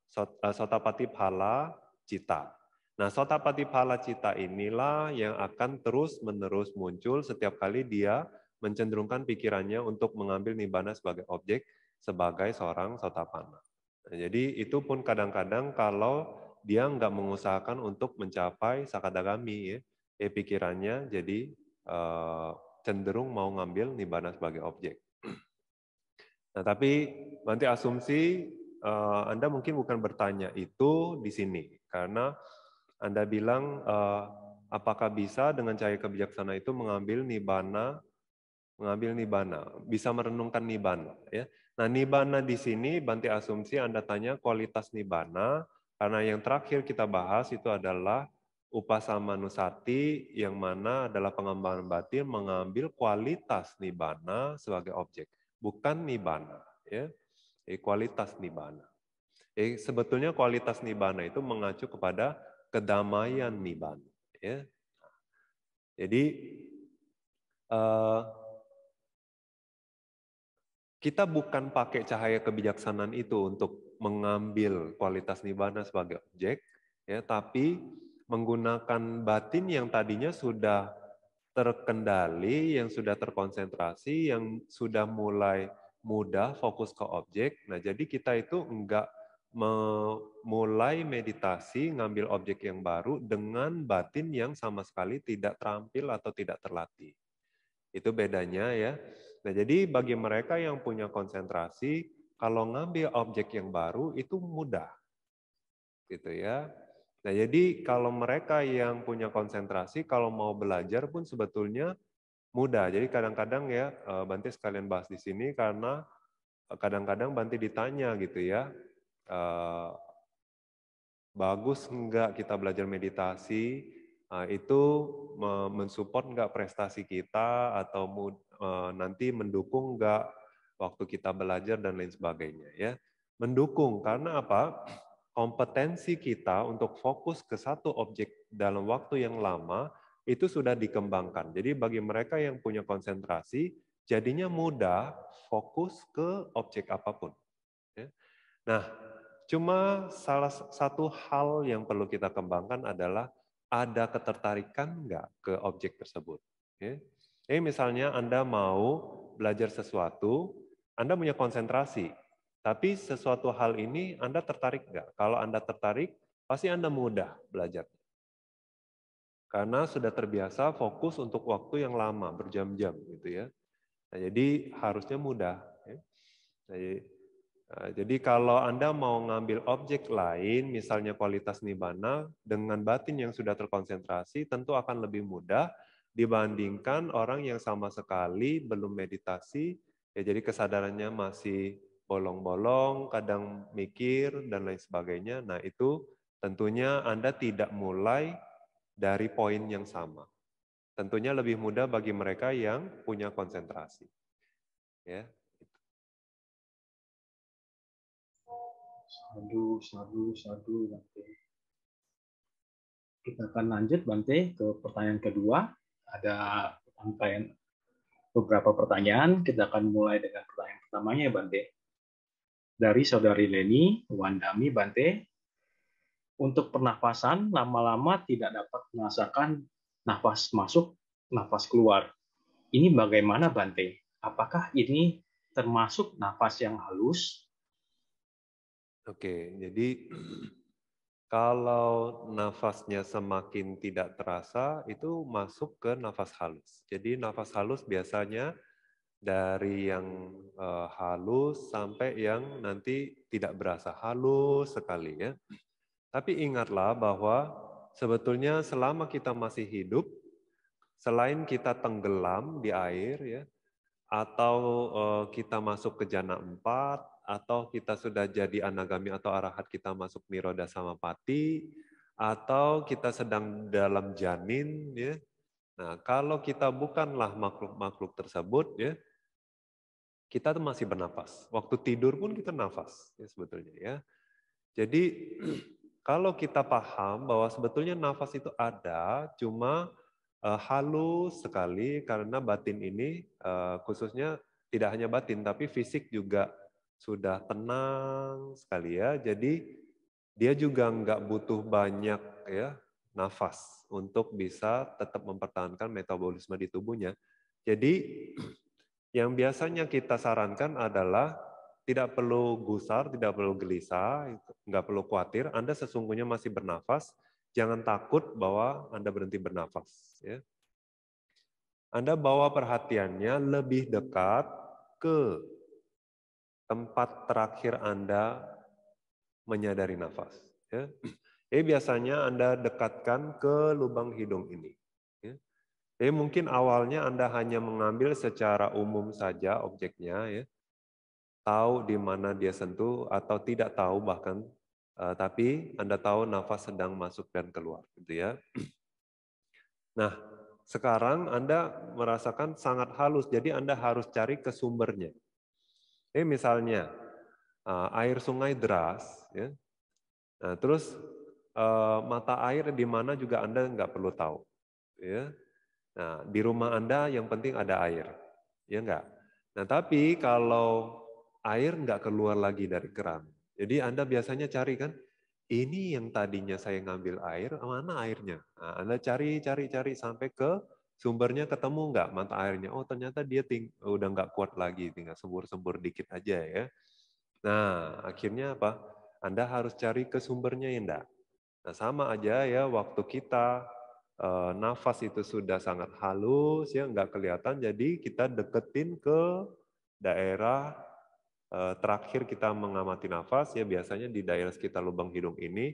eh, eh, sotapati pala cita. Nah, sotapati pala cita inilah yang akan terus-menerus muncul setiap kali dia mencenderungkan pikirannya untuk mengambil nibana sebagai objek, sebagai seorang sotapana. Nah, jadi itu pun kadang-kadang kalau dia nggak mengusahakan untuk mencapai sakadagami ya, eh, pikirannya jadi eh, cenderung mau ngambil nibana sebagai objek. Nah, tapi nanti asumsi uh, Anda mungkin bukan bertanya itu di sini karena Anda bilang uh, apakah bisa dengan cahaya kebijaksanaan itu mengambil nibana mengambil nibana, bisa merenungkan nibana ya. Nah, nibana di sini banti asumsi Anda tanya kualitas nibana karena yang terakhir kita bahas itu adalah upasama nusati yang mana adalah pengembangan batin mengambil kualitas nibana sebagai objek bukan nibana, ya eh, kualitas nibana. eh, sebetulnya kualitas nibana itu mengacu kepada kedamaian nibana. ya jadi uh, kita bukan pakai cahaya kebijaksanaan itu untuk mengambil kualitas nibana sebagai objek ya tapi menggunakan batin yang tadinya sudah terkendali, yang sudah terkonsentrasi, yang sudah mulai mudah fokus ke objek. Nah, jadi kita itu enggak memulai meditasi ngambil objek yang baru dengan batin yang sama sekali tidak terampil atau tidak terlatih. Itu bedanya ya. Nah, jadi bagi mereka yang punya konsentrasi, kalau ngambil objek yang baru itu mudah. Gitu ya. Nah, jadi kalau mereka yang punya konsentrasi, kalau mau belajar pun sebetulnya mudah. Jadi kadang-kadang ya, eh, Banti sekalian bahas di sini karena eh, kadang-kadang Banti ditanya gitu ya, eh, bagus enggak kita belajar meditasi, itu mensupport enggak prestasi kita atau nanti mendukung enggak waktu kita belajar dan lain sebagainya ya. Mendukung karena apa? kompetensi kita untuk fokus ke satu objek dalam waktu yang lama itu sudah dikembangkan. Jadi bagi mereka yang punya konsentrasi, jadinya mudah fokus ke objek apapun. Ya. Nah, cuma salah satu hal yang perlu kita kembangkan adalah ada ketertarikan nggak ke objek tersebut. Ya. Jadi misalnya Anda mau belajar sesuatu, Anda punya konsentrasi, tapi sesuatu hal ini Anda tertarik nggak? Kalau Anda tertarik, pasti Anda mudah belajar. Karena sudah terbiasa fokus untuk waktu yang lama, berjam-jam gitu ya. Nah, jadi harusnya mudah. Ya. Eh, jadi kalau Anda mau ngambil objek lain, misalnya kualitas nibana, dengan batin yang sudah terkonsentrasi, tentu akan lebih mudah dibandingkan orang yang sama sekali belum meditasi, ya jadi kesadarannya masih bolong-bolong, kadang mikir, dan lain sebagainya. Nah, itu tentunya Anda tidak mulai dari poin yang sama. Tentunya lebih mudah bagi mereka yang punya konsentrasi. Ya. Gitu. Sadu, sadu, sadu, Bante. Kita akan lanjut, Bante, ke pertanyaan kedua. Ada pertanyaan, beberapa pertanyaan. Kita akan mulai dengan pertanyaan pertamanya, ya, Bante dari saudari Leni Wandami Bante untuk pernafasan lama-lama tidak dapat merasakan nafas masuk, nafas keluar. Ini bagaimana Bante? Apakah ini termasuk nafas yang halus? Oke, jadi kalau nafasnya semakin tidak terasa, itu masuk ke nafas halus. Jadi nafas halus biasanya dari yang uh, halus sampai yang nanti tidak berasa halus sekali ya. Tapi ingatlah bahwa sebetulnya selama kita masih hidup, selain kita tenggelam di air ya, atau uh, kita masuk ke jana empat, atau kita sudah jadi anagami atau arahat kita masuk niroda sama pati, atau kita sedang dalam janin ya. Nah, kalau kita bukanlah makhluk-makhluk tersebut ya, kita tuh masih bernapas. Waktu tidur pun kita nafas ya sebetulnya ya. Jadi kalau kita paham bahwa sebetulnya nafas itu ada, cuma uh, eh, halus sekali karena batin ini uh, khususnya tidak hanya batin tapi fisik juga sudah tenang sekali ya. Jadi dia juga nggak butuh banyak ya nafas untuk bisa tetap mempertahankan metabolisme di tubuhnya. Jadi Yang biasanya kita sarankan adalah tidak perlu gusar, tidak perlu gelisah, nggak perlu khawatir. Anda sesungguhnya masih bernafas. Jangan takut bahwa Anda berhenti bernafas. Ya. Anda bawa perhatiannya lebih dekat ke tempat terakhir Anda menyadari nafas. Ya. Jadi eh, biasanya Anda dekatkan ke lubang hidung ini. Jadi mungkin awalnya Anda hanya mengambil secara umum saja objeknya, ya. tahu di mana dia sentuh atau tidak tahu bahkan, uh, tapi Anda tahu nafas sedang masuk dan keluar, gitu ya. Nah, sekarang Anda merasakan sangat halus, jadi Anda harus cari ke sumbernya. Jadi misalnya eh, air sungai deras, ya. Nah, terus uh, mata air di mana juga Anda nggak perlu tahu, ya Nah, di rumah Anda yang penting ada air, ya enggak? Nah, tapi kalau air enggak keluar lagi dari keran, jadi Anda biasanya cari kan, ini yang tadinya saya ngambil air, mana airnya? Nah, Anda cari, cari, cari sampai ke sumbernya ketemu enggak mata airnya? Oh ternyata dia ting udah enggak kuat lagi, tinggal sembur-sembur dikit aja ya. Nah akhirnya apa? Anda harus cari ke sumbernya ya enggak? Nah sama aja ya waktu kita uh, nafas itu sudah sangat halus ya nggak kelihatan jadi kita deketin ke daerah uh, terakhir kita mengamati nafas ya biasanya di daerah sekitar lubang hidung ini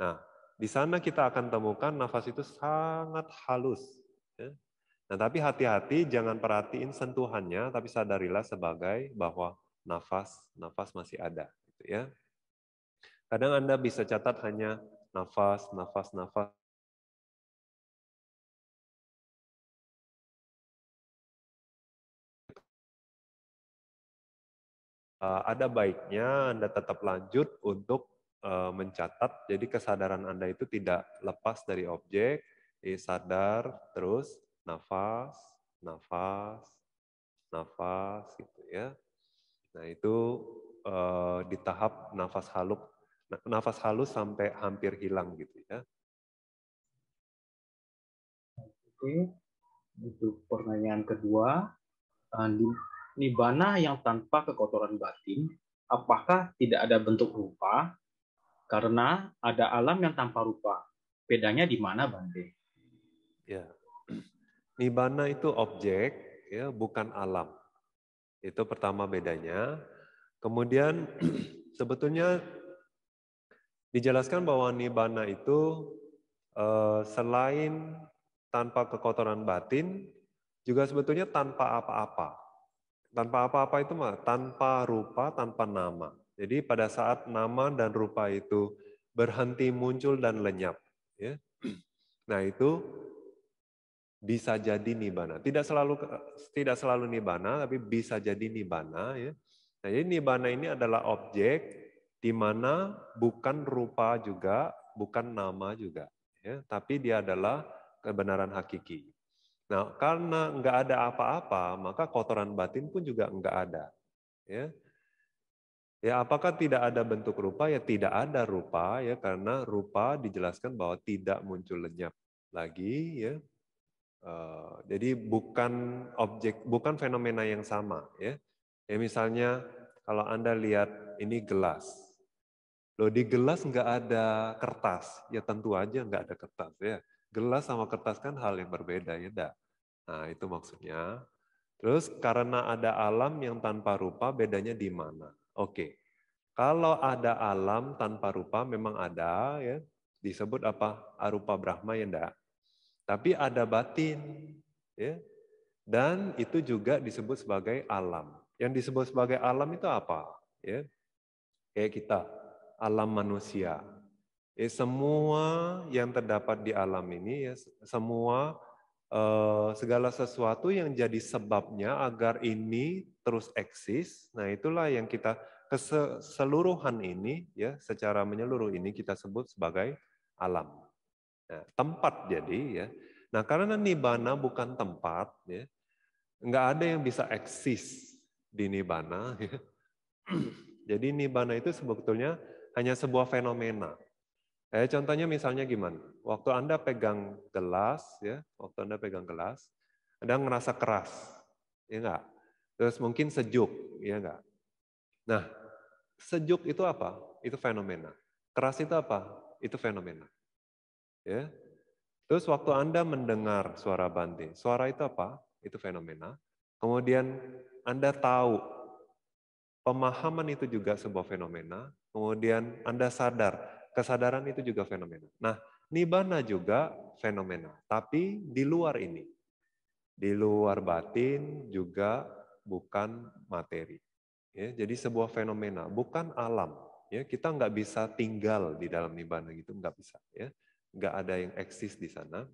nah di sana kita akan temukan nafas itu sangat halus ya. nah tapi hati-hati jangan perhatiin sentuhannya tapi sadarilah sebagai bahwa nafas nafas masih ada gitu ya kadang anda bisa catat hanya nafas nafas nafas Eh, ada baiknya Anda tetap lanjut untuk eh, mencatat. Jadi kesadaran Anda itu tidak lepas dari objek, Eh, sadar, terus nafas, nafas, nafas gitu ya. Nah, itu eh, di tahap nafas halus nafas halus sampai hampir hilang gitu ya. Oke. Untuk pertanyaan kedua. Di Nibana yang tanpa kekotoran batin, apakah tidak ada bentuk rupa? Karena ada alam yang tanpa rupa. Bedanya di mana, Bante? Ya. nibana itu objek, ya, bukan alam. Itu pertama bedanya. Kemudian sebetulnya dijelaskan bahwa nibana itu eh, selain tanpa kekotoran batin, juga sebetulnya tanpa apa-apa. Tanpa apa-apa itu mah tanpa rupa, tanpa nama. Jadi pada saat nama dan rupa itu berhenti muncul dan lenyap, ya. Nah, itu bisa jadi nibana. Tidak selalu tidak selalu nibana, tapi bisa jadi nibana ya. Nah, jadi nibana ini adalah objek di mana bukan rupa juga, bukan nama juga, ya, tapi dia adalah kebenaran hakiki. Nah, karena nggak ada apa-apa, maka kotoran batin pun juga nggak ada. Ya. ya, apakah tidak ada bentuk rupa? Ya, tidak ada rupa, ya, karena rupa dijelaskan bahwa tidak muncul lenyap lagi, ya. Uh, jadi bukan objek, bukan fenomena yang sama, ya. Ya misalnya kalau anda lihat ini gelas, loh di gelas nggak ada kertas, ya tentu aja nggak ada kertas, ya gelas sama kertas kan hal yang berbeda ya enggak Nah, itu maksudnya. Terus karena ada alam yang tanpa rupa, bedanya di mana? Oke. Kalau ada alam tanpa rupa memang ada ya, disebut apa? Arupa Brahma ya enggak? Tapi ada batin ya. Dan itu juga disebut sebagai alam. Yang disebut sebagai alam itu apa? Ya. Kayak kita, alam manusia. eh semua yang terdapat di alam ini ya, semua Eh, segala sesuatu yang jadi sebabnya agar ini terus eksis. Nah, itulah yang kita keseluruhan ini ya secara menyeluruh ini kita sebut sebagai alam. Nah, tempat jadi ya. Nah, karena nibana bukan tempat ya. nggak ada yang bisa eksis di nibana ya. Jadi nibana itu sebetulnya hanya sebuah fenomena. Eh, contohnya misalnya gimana? Waktu Anda pegang gelas, ya, waktu Anda pegang gelas, Anda ngerasa keras, ya enggak? Terus mungkin sejuk, ya enggak? Nah, sejuk itu apa? Itu fenomena. Keras itu apa? Itu fenomena. Ya. Terus waktu Anda mendengar suara banting, suara itu apa? Itu fenomena. Kemudian Anda tahu pemahaman itu juga sebuah fenomena. Kemudian Anda sadar Kesadaran itu juga fenomena. Nah, nibana juga fenomena, tapi di luar ini. Di luar batin juga bukan materi. Ya, jadi sebuah fenomena, bukan alam. Ya, kita nggak bisa tinggal di dalam nibana gitu, nggak bisa. Ya, nggak ada yang eksis di sana.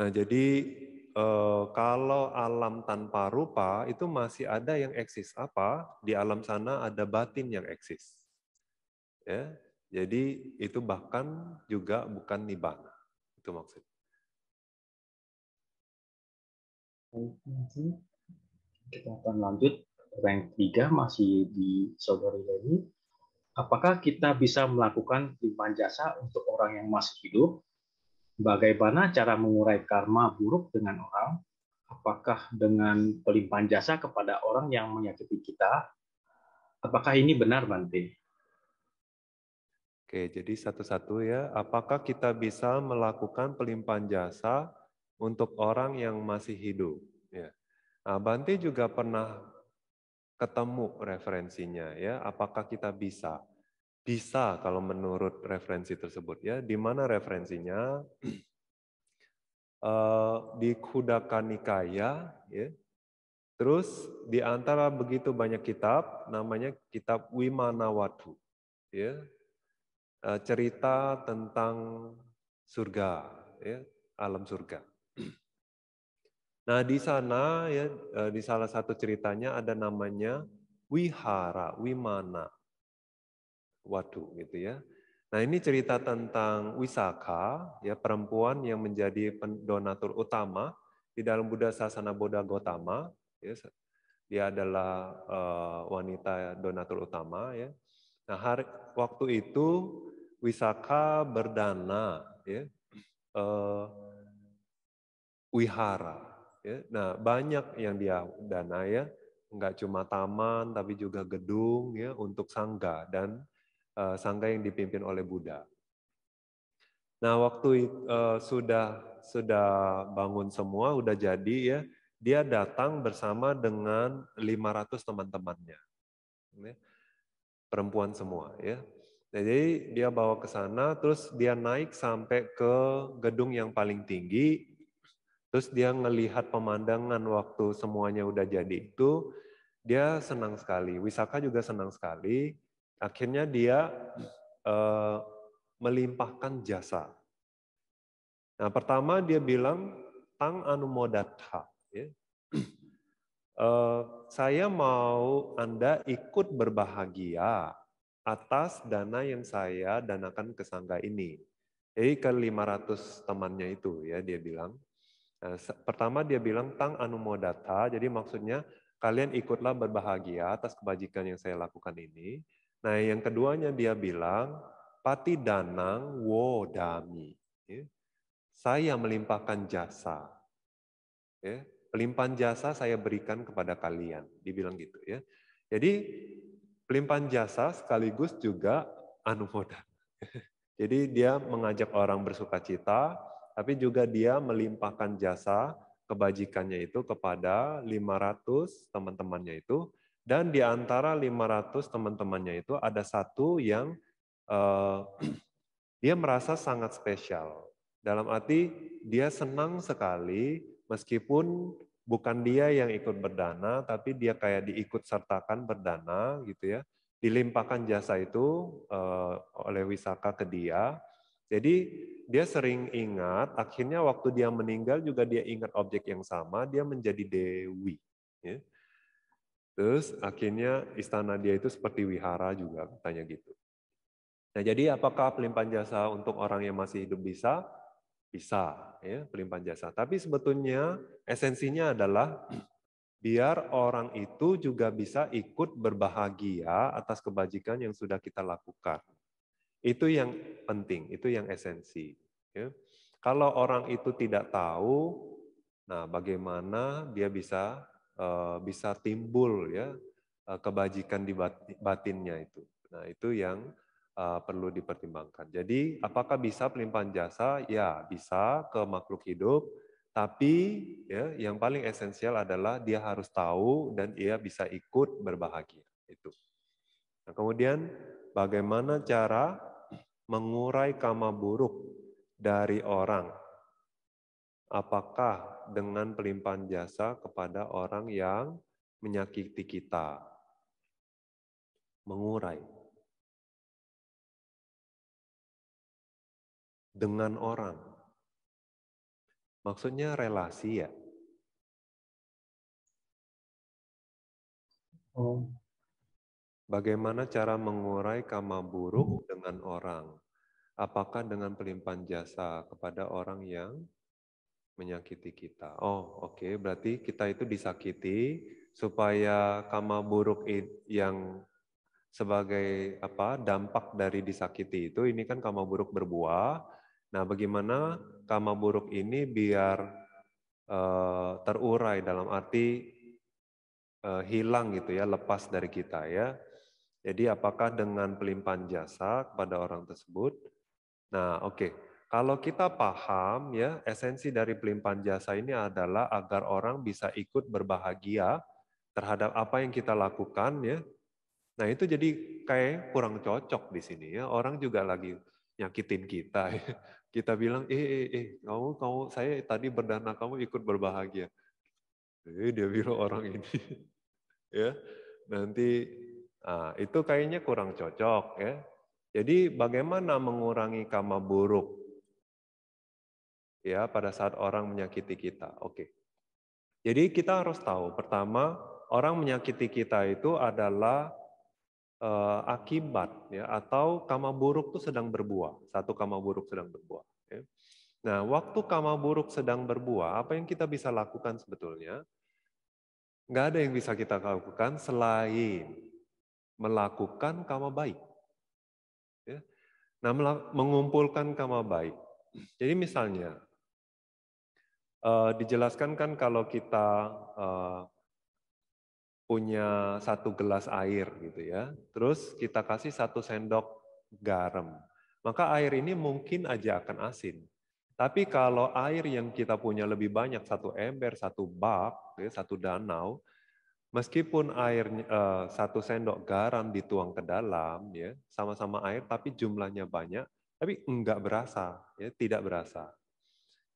Nah, jadi eh, kalau alam tanpa rupa itu masih ada yang eksis apa? Di alam sana ada batin yang eksis. Ya, jadi itu bahkan juga bukan nibana. Itu maksudnya. Kita akan lanjut Rank 3 masih di saudari lagi. Apakah kita bisa melakukan limpahan jasa untuk orang yang masih hidup? Bagaimana cara mengurai karma buruk dengan orang? Apakah dengan pelimpahan jasa kepada orang yang menyakiti kita? Apakah ini benar, Bante? Oke, jadi satu-satu ya. Apakah kita bisa melakukan pelimpahan jasa untuk orang yang masih hidup? Ya. Nah, Banti juga pernah ketemu referensinya ya. Apakah kita bisa? Bisa kalau menurut referensi tersebut ya. Di mana referensinya? Eh, di Kudaka Nikaya, ya. Terus di antara begitu banyak kitab, namanya kitab Wimanawatu, ya. Eh, cerita tentang surga, ya, alam surga. Nah di sana ya eh, di salah satu ceritanya ada namanya wihara, wimana, wadu gitu ya. Nah ini cerita tentang Wisaka ya perempuan yang menjadi donatur utama di dalam Buddha Sasana Buddha Gotama. Ya, dia adalah uh, wanita donatur utama ya Nah, hari, waktu itu Wisaka berdana ya, uh, wihara. Ya. Nah, banyak yang dia dana ya, nggak cuma taman tapi juga gedung ya untuk sangga dan uh, sangga yang dipimpin oleh Buddha. Nah, waktu uh, sudah sudah bangun semua, udah jadi ya, dia datang bersama dengan 500 teman-temannya. Ya perempuan semua ya. Nah, jadi dia bawa ke sana, terus dia naik sampai ke gedung yang paling tinggi, terus dia melihat pemandangan waktu semuanya udah jadi itu, dia senang sekali. Wisaka juga senang sekali. Akhirnya dia eh, melimpahkan jasa. Nah, pertama dia bilang tang anumodatha, ya. Eh, saya mau Anda ikut berbahagia atas dana yang saya danakan ke sangga ini. Jadi ke 500 temannya itu ya dia bilang. Eh, pertama dia bilang tang anumodata, jadi maksudnya kalian ikutlah berbahagia atas kebajikan yang saya lakukan ini. Nah yang keduanya dia bilang pati danang wo dami. Ya, saya melimpahkan jasa. Ya, Pelimpahan jasa saya berikan kepada kalian. Dibilang gitu ya. Jadi pelimpahan jasa sekaligus juga anumoda. Jadi dia mengajak orang bersuka cita, tapi juga dia melimpahkan jasa kebajikannya itu kepada 500 teman-temannya itu dan di antara 500 teman-temannya itu ada satu yang uh, dia merasa sangat spesial dalam arti dia senang sekali meskipun bukan dia yang ikut berdana, tapi dia kayak diikut sertakan berdana gitu ya, dilimpahkan jasa itu uh, oleh wisaka ke dia. Jadi dia sering ingat, akhirnya waktu dia meninggal juga dia ingat objek yang sama, dia menjadi dewi. Ya. Terus akhirnya istana dia itu seperti wihara juga katanya gitu. Nah jadi apakah pelimpahan jasa untuk orang yang masih hidup bisa? bisa ya pelimpahan jasa. Tapi sebetulnya esensinya adalah biar orang itu juga bisa ikut berbahagia atas kebajikan yang sudah kita lakukan. Itu yang penting, itu yang esensi. Ya. Kalau orang itu tidak tahu, nah bagaimana dia bisa uh, bisa timbul ya eh, kebajikan di batinnya itu. Nah itu yang uh, perlu dipertimbangkan. Jadi apakah bisa pelimpahan jasa? Ya, bisa ke makhluk hidup, tapi ya yang paling esensial adalah dia harus tahu dan ia bisa ikut berbahagia itu. Nah, kemudian bagaimana cara mengurai karma buruk dari orang? Apakah dengan pelimpahan jasa kepada orang yang menyakiti kita? Mengurai dengan orang. Maksudnya relasi ya? Oh. Bagaimana cara mengurai karma buruk dengan orang? Apakah dengan pelimpahan jasa kepada orang yang menyakiti kita? Oh, oke. Okay. Berarti kita itu disakiti supaya karma buruk yang sebagai apa dampak dari disakiti itu ini kan karma buruk berbuah Nah, bagaimana karma buruk ini biar uh, terurai dalam arti uh, hilang gitu ya, lepas dari kita ya. Jadi apakah dengan pelimpahan jasa kepada orang tersebut? Nah, oke. Okay. Kalau kita paham ya, esensi dari pelimpahan jasa ini adalah agar orang bisa ikut berbahagia terhadap apa yang kita lakukan ya. Nah, itu jadi kayak kurang cocok di sini ya. Orang juga lagi nyakitin kita. Ya kita bilang, eh, eh, eh, kamu, kamu, saya tadi berdana, kamu ikut berbahagia. Eh, dia bilang orang ini, ya, nanti, nah, itu kayaknya kurang cocok, ya. Jadi bagaimana mengurangi kama buruk, ya, pada saat orang menyakiti kita. Oke. Jadi kita harus tahu, pertama, orang menyakiti kita itu adalah uh, akibat ya atau kama buruk itu sedang berbuah. Satu kama buruk sedang berbuah. Ya. Nah, waktu kama buruk sedang berbuah, apa yang kita bisa lakukan sebetulnya? Nggak ada yang bisa kita lakukan selain melakukan kama baik. Ya. Nah, mengumpulkan kama baik. Jadi misalnya, uh, dijelaskan kan kalau kita uh, punya satu gelas air gitu ya, terus kita kasih satu sendok garam, maka air ini mungkin aja akan asin. Tapi kalau air yang kita punya lebih banyak, satu ember, satu bak, ya, satu danau, meskipun air eh, satu sendok garam dituang ke dalam, ya sama-sama air, tapi jumlahnya banyak, tapi enggak berasa, ya tidak berasa.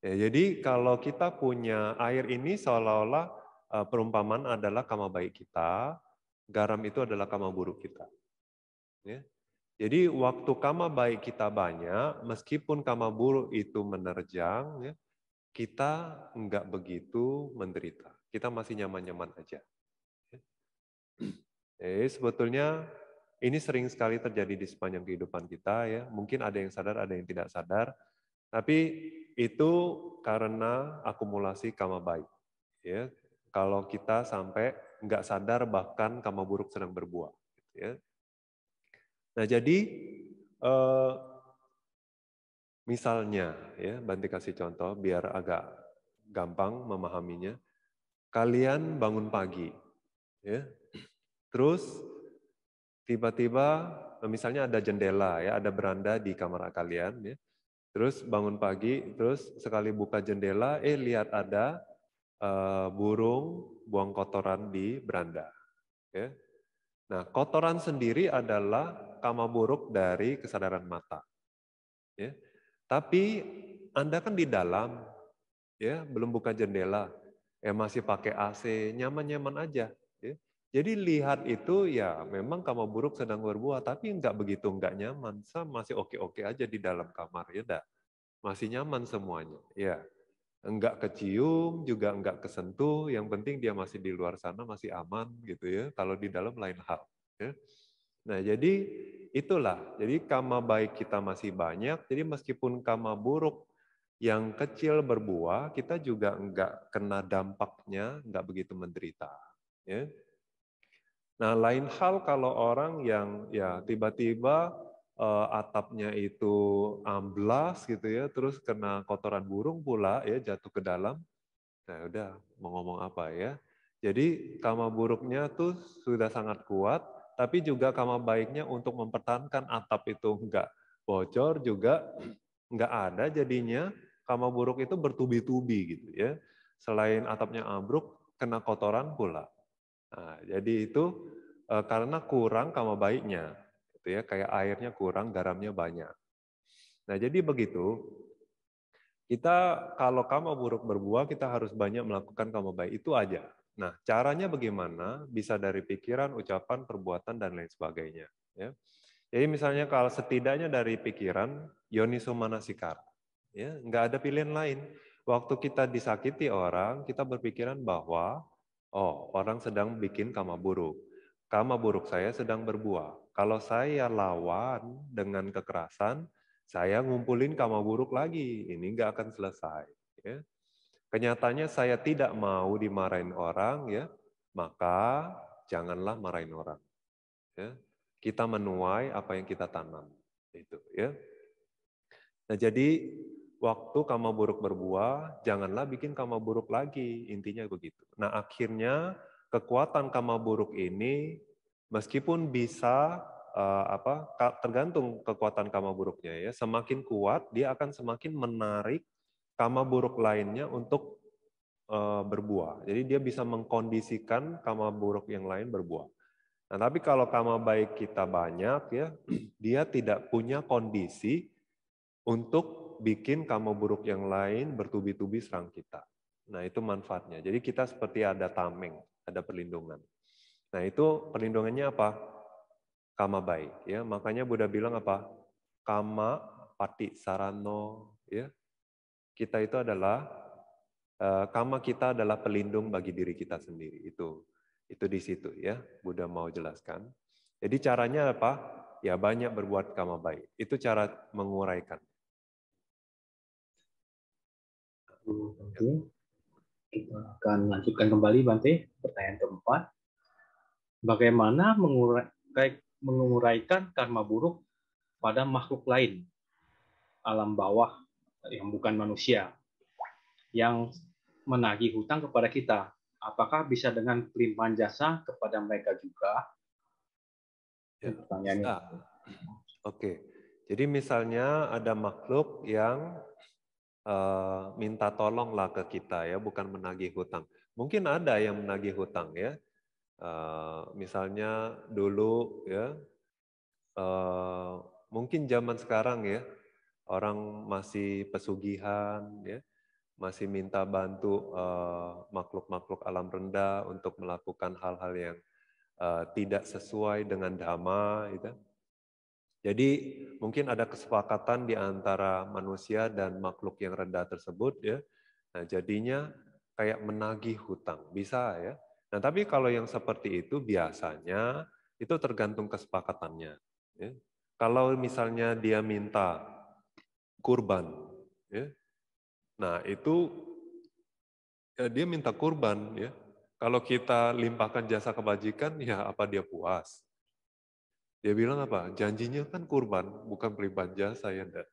Ya, jadi kalau kita punya air ini seolah-olah Eh, perumpamaan adalah kama baik kita, garam itu adalah kama buruk kita. Ya. Jadi waktu kama baik kita banyak, meskipun kama buruk itu menerjang, ya, kita nggak begitu menderita. Kita masih nyaman-nyaman aja. Ya. Eh, sebetulnya ini sering sekali terjadi di sepanjang kehidupan kita ya. Mungkin ada yang sadar, ada yang tidak sadar. Tapi itu karena akumulasi kama baik. Ya, kalau kita sampai nggak sadar bahkan karma buruk sedang berbuah. Gitu ya. Nah jadi eh, misalnya ya Banti kasih contoh biar agak gampang memahaminya. Kalian bangun pagi, ya, terus tiba-tiba eh, misalnya ada jendela ya, ada beranda di kamar kalian, ya, terus bangun pagi, terus sekali buka jendela, eh lihat ada Eh, burung buang kotoran di beranda. Ya. Nah, kotoran sendiri adalah kama buruk dari kesadaran mata. Ya. Tapi Anda kan di dalam, ya belum buka jendela, ya masih pakai AC, nyaman-nyaman aja. Ya. Jadi lihat itu ya memang kama buruk sedang berbuah, tapi nggak begitu nggak nyaman, saya masih oke-oke aja di dalam kamar, ya dah. Masih nyaman semuanya, ya enggak kecium, juga enggak kesentuh, yang penting dia masih di luar sana, masih aman gitu ya. Kalau di dalam lain hal. Ya. Nah jadi itulah, jadi karma baik kita masih banyak, jadi meskipun karma buruk yang kecil berbuah, kita juga enggak kena dampaknya, enggak begitu menderita. Ya. Nah lain hal kalau orang yang ya tiba-tiba uh, atapnya itu amblas gitu ya, terus kena kotoran burung pula ya jatuh ke dalam. Nah, udah mau ngomong apa ya? Jadi kama buruknya tuh sudah sangat kuat, tapi juga kama baiknya untuk mempertahankan atap itu enggak bocor juga enggak ada jadinya kama buruk itu bertubi-tubi gitu ya. Selain atapnya ambruk, kena kotoran pula. Nah, jadi itu eh, karena kurang kama baiknya gitu ya kayak airnya kurang garamnya banyak nah jadi begitu kita kalau kamu buruk berbuah kita harus banyak melakukan kamu baik itu aja nah caranya bagaimana bisa dari pikiran ucapan perbuatan dan lain sebagainya ya jadi misalnya kalau setidaknya dari pikiran yoniso manasikar ya nggak ada pilihan lain waktu kita disakiti orang kita berpikiran bahwa oh orang sedang bikin kama buruk kama buruk saya sedang berbuah. Kalau saya lawan dengan kekerasan, saya ngumpulin karma buruk lagi. Ini nggak akan selesai. Ya. Kenyataannya saya tidak mau dimarahin orang, ya maka janganlah marahin orang. Ya. Kita menuai apa yang kita tanam. Itu, ya. Nah, jadi waktu karma buruk berbuah, janganlah bikin karma buruk lagi. Intinya begitu. Nah, akhirnya kekuatan karma buruk ini Meskipun bisa uh, apa tergantung kekuatan kama buruknya ya, semakin kuat dia akan semakin menarik kama buruk lainnya untuk uh, berbuah. Jadi dia bisa mengkondisikan kama buruk yang lain berbuah. Nah, tapi kalau kama baik kita banyak ya, dia tidak punya kondisi untuk bikin kama buruk yang lain bertubi-tubi serang kita. Nah, itu manfaatnya. Jadi kita seperti ada tameng, ada perlindungan. Nah, itu perlindungannya apa? Kama baik, ya. Makanya Buddha bilang apa? Kama pati sarano, ya. Kita itu adalah eh, kama kita adalah pelindung bagi diri kita sendiri. Itu itu di situ ya, Buddha mau jelaskan. Jadi caranya apa? Ya banyak berbuat kama baik. Itu cara menguraikan. Oke. Kita akan lanjutkan kembali Bante, pertanyaan keempat bagaimana mengurai, menguraikan karma buruk pada makhluk lain alam bawah yang bukan manusia yang menagih hutang kepada kita apakah bisa dengan pelimpahan jasa kepada mereka juga ya, pertanyaannya oke jadi misalnya ada makhluk yang uh, minta tolonglah ke kita ya bukan menagih hutang mungkin ada yang menagih hutang ya Eh, misalnya dulu ya uh, mungkin zaman sekarang ya orang masih pesugihan ya masih minta bantu makhluk eh, makhluk-makhluk alam rendah untuk melakukan hal-hal yang uh, tidak sesuai dengan dhamma gitu. Jadi mungkin ada kesepakatan di antara manusia dan makhluk yang rendah tersebut ya. Nah, jadinya kayak menagih hutang. Bisa ya Nah, tapi kalau yang seperti itu biasanya itu tergantung kesepakatannya. Ya. Kalau misalnya dia minta kurban, ya. nah itu ya dia minta kurban. Ya. Kalau kita limpahkan jasa kebajikan, ya apa dia puas? Dia bilang apa? Janjinya kan kurban, bukan pelimpahan jasa ya, ndak?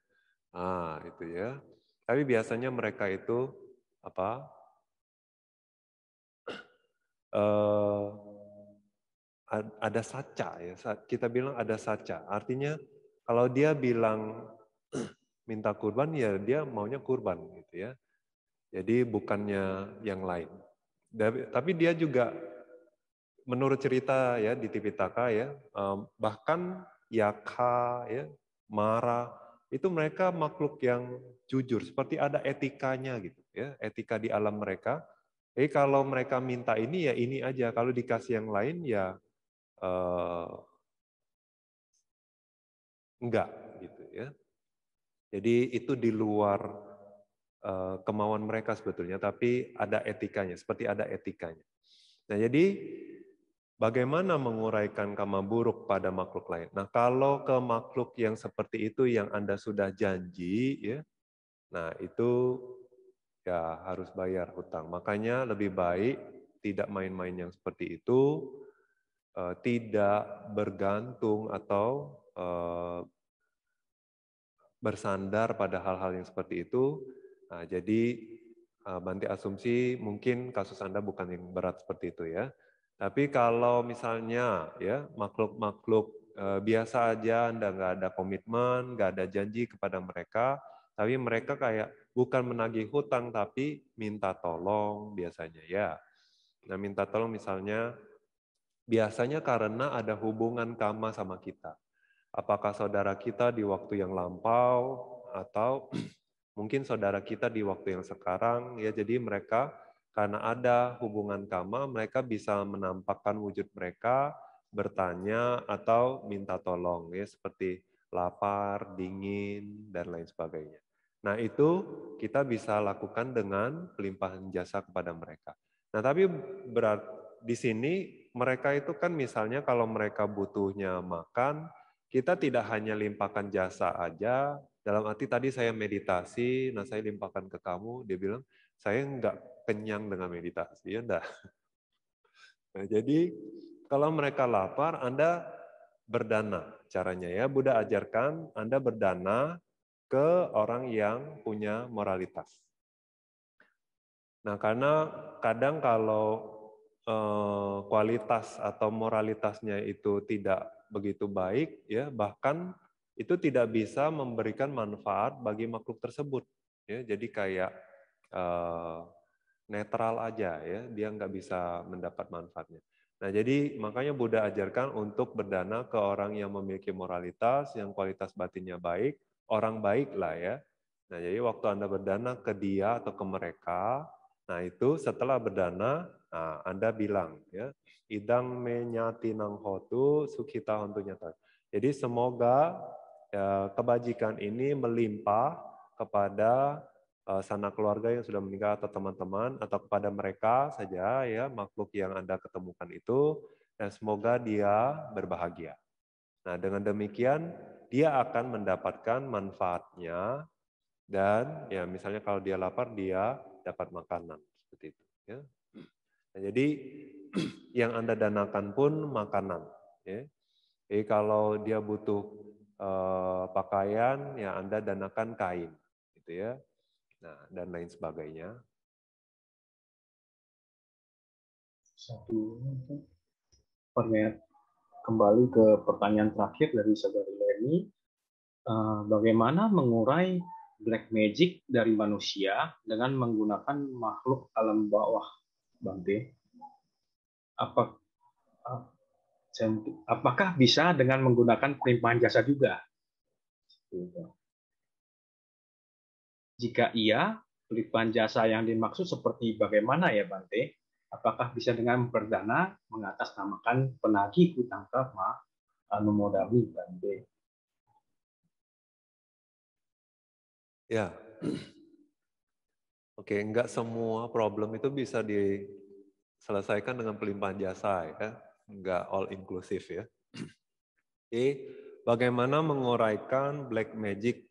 Ah, itu ya. Tapi biasanya mereka itu apa? uh, ada saca ya. Kita bilang ada saca. Artinya kalau dia bilang minta kurban ya dia maunya kurban gitu ya. Jadi bukannya yang lain. Tapi dia juga menurut cerita ya di Tipitaka ya eh, bahkan Yaka ya Mara itu mereka makhluk yang jujur seperti ada etikanya gitu ya etika di alam mereka Eh kalau mereka minta ini ya ini aja, kalau dikasih yang lain ya eh, enggak gitu ya. Jadi itu di luar eh, kemauan mereka sebetulnya, tapi ada etikanya, seperti ada etikanya. Nah jadi bagaimana menguraikan karma buruk pada makhluk lain. Nah, kalau ke makhluk yang seperti itu yang Anda sudah janji, ya, nah itu ya harus bayar hutang. Makanya lebih baik tidak main-main yang seperti itu, eh, tidak bergantung atau eh, bersandar pada hal-hal yang seperti itu. Nah, jadi eh, Banti asumsi mungkin kasus Anda bukan yang berat seperti itu ya. Tapi kalau misalnya ya makhluk-makhluk biasa aja Anda nggak ada komitmen, nggak ada janji kepada mereka, tapi mereka kayak bukan menagih hutang, tapi minta tolong biasanya ya. Nah minta tolong misalnya, biasanya karena ada hubungan kama sama kita. Apakah saudara kita di waktu yang lampau, atau mungkin saudara kita di waktu yang sekarang, ya jadi mereka karena ada hubungan kama, mereka bisa menampakkan wujud mereka, bertanya atau minta tolong ya seperti lapar, dingin dan lain sebagainya. Nah, itu kita bisa lakukan dengan pelimpahan jasa kepada mereka. Nah, tapi berat di sini mereka itu kan misalnya kalau mereka butuhnya makan, kita tidak hanya limpahkan jasa aja, dalam arti tadi saya meditasi, nah saya limpahkan ke kamu, dia bilang, saya nggak kenyang dengan meditasi, ya enggak. Nah, jadi kalau mereka lapar, Anda berdana caranya ya. Buddha ajarkan Anda berdana ke orang yang punya moralitas. Nah, karena kadang kalau eh, kualitas atau moralitasnya itu tidak begitu baik, ya bahkan itu tidak bisa memberikan manfaat bagi makhluk tersebut. Ya, jadi kayak eh, netral aja, ya dia nggak bisa mendapat manfaatnya. Nah, jadi makanya Buddha ajarkan untuk berdana ke orang yang memiliki moralitas, yang kualitas batinnya baik, orang baik lah ya. Nah, jadi waktu Anda berdana ke dia atau ke mereka, nah itu setelah berdana, nah Anda bilang ya, idang menyati nang hotu sukita hontunya. Jadi semoga ya, kebajikan ini melimpah kepada uh, eh, sanak keluarga yang sudah meninggal atau teman-teman atau kepada mereka saja ya makhluk yang Anda ketemukan itu dan semoga dia berbahagia. Nah, dengan demikian dia akan mendapatkan manfaatnya dan ya misalnya kalau dia lapar dia dapat makanan seperti itu ya. Nah, jadi yang Anda danakan pun makanan ya. Jadi kalau dia butuh eh, pakaian ya Anda danakan kain gitu ya. Nah, dan lain sebagainya. Satu pernyataan kembali ke pertanyaan terakhir dari saudari Leni, eh, bagaimana mengurai black magic dari manusia dengan menggunakan makhluk alam bawah, Bante? Apa, apakah bisa dengan menggunakan perimpahan jasa juga? Iya. Jika iya, perimpahan jasa yang dimaksud seperti bagaimana ya, Bante? apakah bisa dengan berdana mengatasnamakan penagih hutang karma uh, memodali dan B. Ya. Oke, enggak semua problem itu bisa diselesaikan dengan pelimpahan jasa ya. Enggak all inclusive ya. Oke. bagaimana menguraikan black magic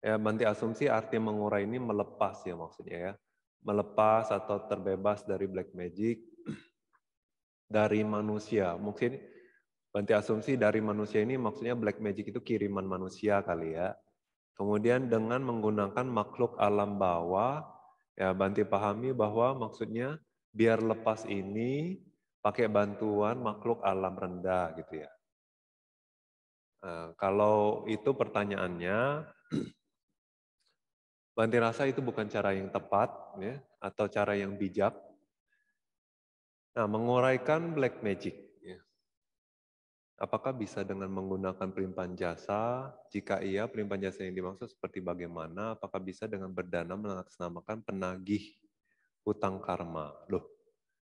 ya, banti asumsi arti mengurai ini melepas ya maksudnya ya melepas atau terbebas dari black magic dari manusia. Mungkin banti asumsi dari manusia ini maksudnya black magic itu kiriman manusia kali ya. Kemudian dengan menggunakan makhluk alam bawah, ya banti pahami bahwa maksudnya biar lepas ini pakai bantuan makhluk alam rendah gitu ya. Nah, kalau itu pertanyaannya, Banting rasa itu bukan cara yang tepat ya, atau cara yang bijak. Nah, menguraikan black magic. Ya. Apakah bisa dengan menggunakan perimpan jasa? Jika iya, perimpan jasa yang dimaksud seperti bagaimana? Apakah bisa dengan berdana mengatasnamakan penagih hutang karma? Loh,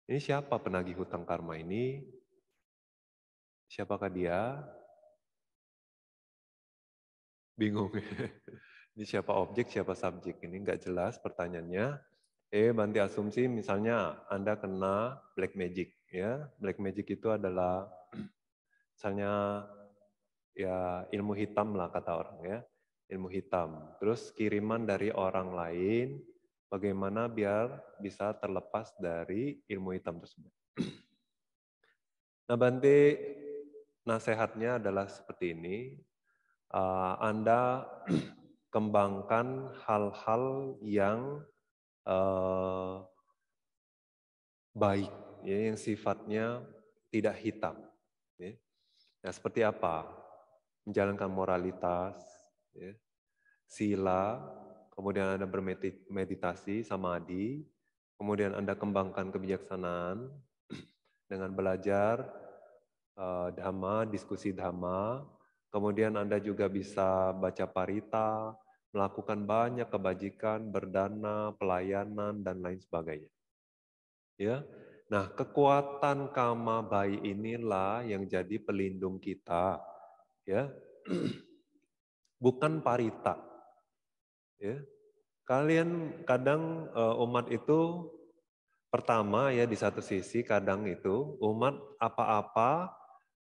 ini siapa penagih hutang karma ini? Siapakah dia? Bingung. Ini siapa objek, siapa subjek? Ini nggak jelas pertanyaannya. Eh, banti asumsi misalnya Anda kena black magic. ya Black magic itu adalah misalnya ya ilmu hitam lah kata orang ya. Ilmu hitam. Terus kiriman dari orang lain, bagaimana biar bisa terlepas dari ilmu hitam tersebut. Nah Bante, nasihatnya adalah seperti ini. Ah, Anda kembangkan hal-hal yang uh, baik, ya, yang sifatnya tidak hitam. Ya. Nah, seperti apa? Menjalankan moralitas, ya, sila, kemudian Anda bermeditasi, samadhi, kemudian Anda kembangkan kebijaksanaan dengan belajar uh, dhamma, diskusi dhamma, Kemudian Anda juga bisa baca parita, melakukan banyak kebajikan, berdana, pelayanan, dan lain sebagainya. Ya, Nah, kekuatan kama bayi inilah yang jadi pelindung kita, ya. Bukan parita. Ya. Kalian kadang eh, umat itu pertama ya di satu sisi kadang itu umat apa-apa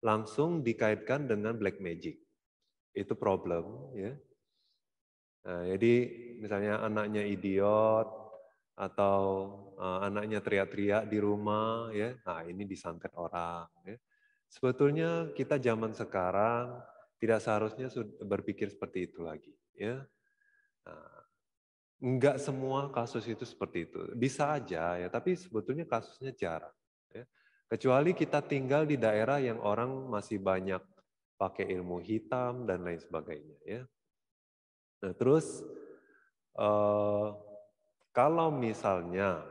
langsung dikaitkan dengan black magic. Itu problem, ya. Nah, jadi misalnya anaknya idiot atau uh, anaknya teriak-teriak di rumah, ya. Nah, ini disangket orang, ya. Sebetulnya kita zaman sekarang tidak seharusnya berpikir seperti itu lagi, ya. Nah, enggak semua kasus itu seperti itu. Bisa aja ya, tapi sebetulnya kasusnya jarang. Kecuali kita tinggal di daerah yang orang masih banyak pakai ilmu hitam dan lain sebagainya ya. Nah, terus eh, kalau misalnya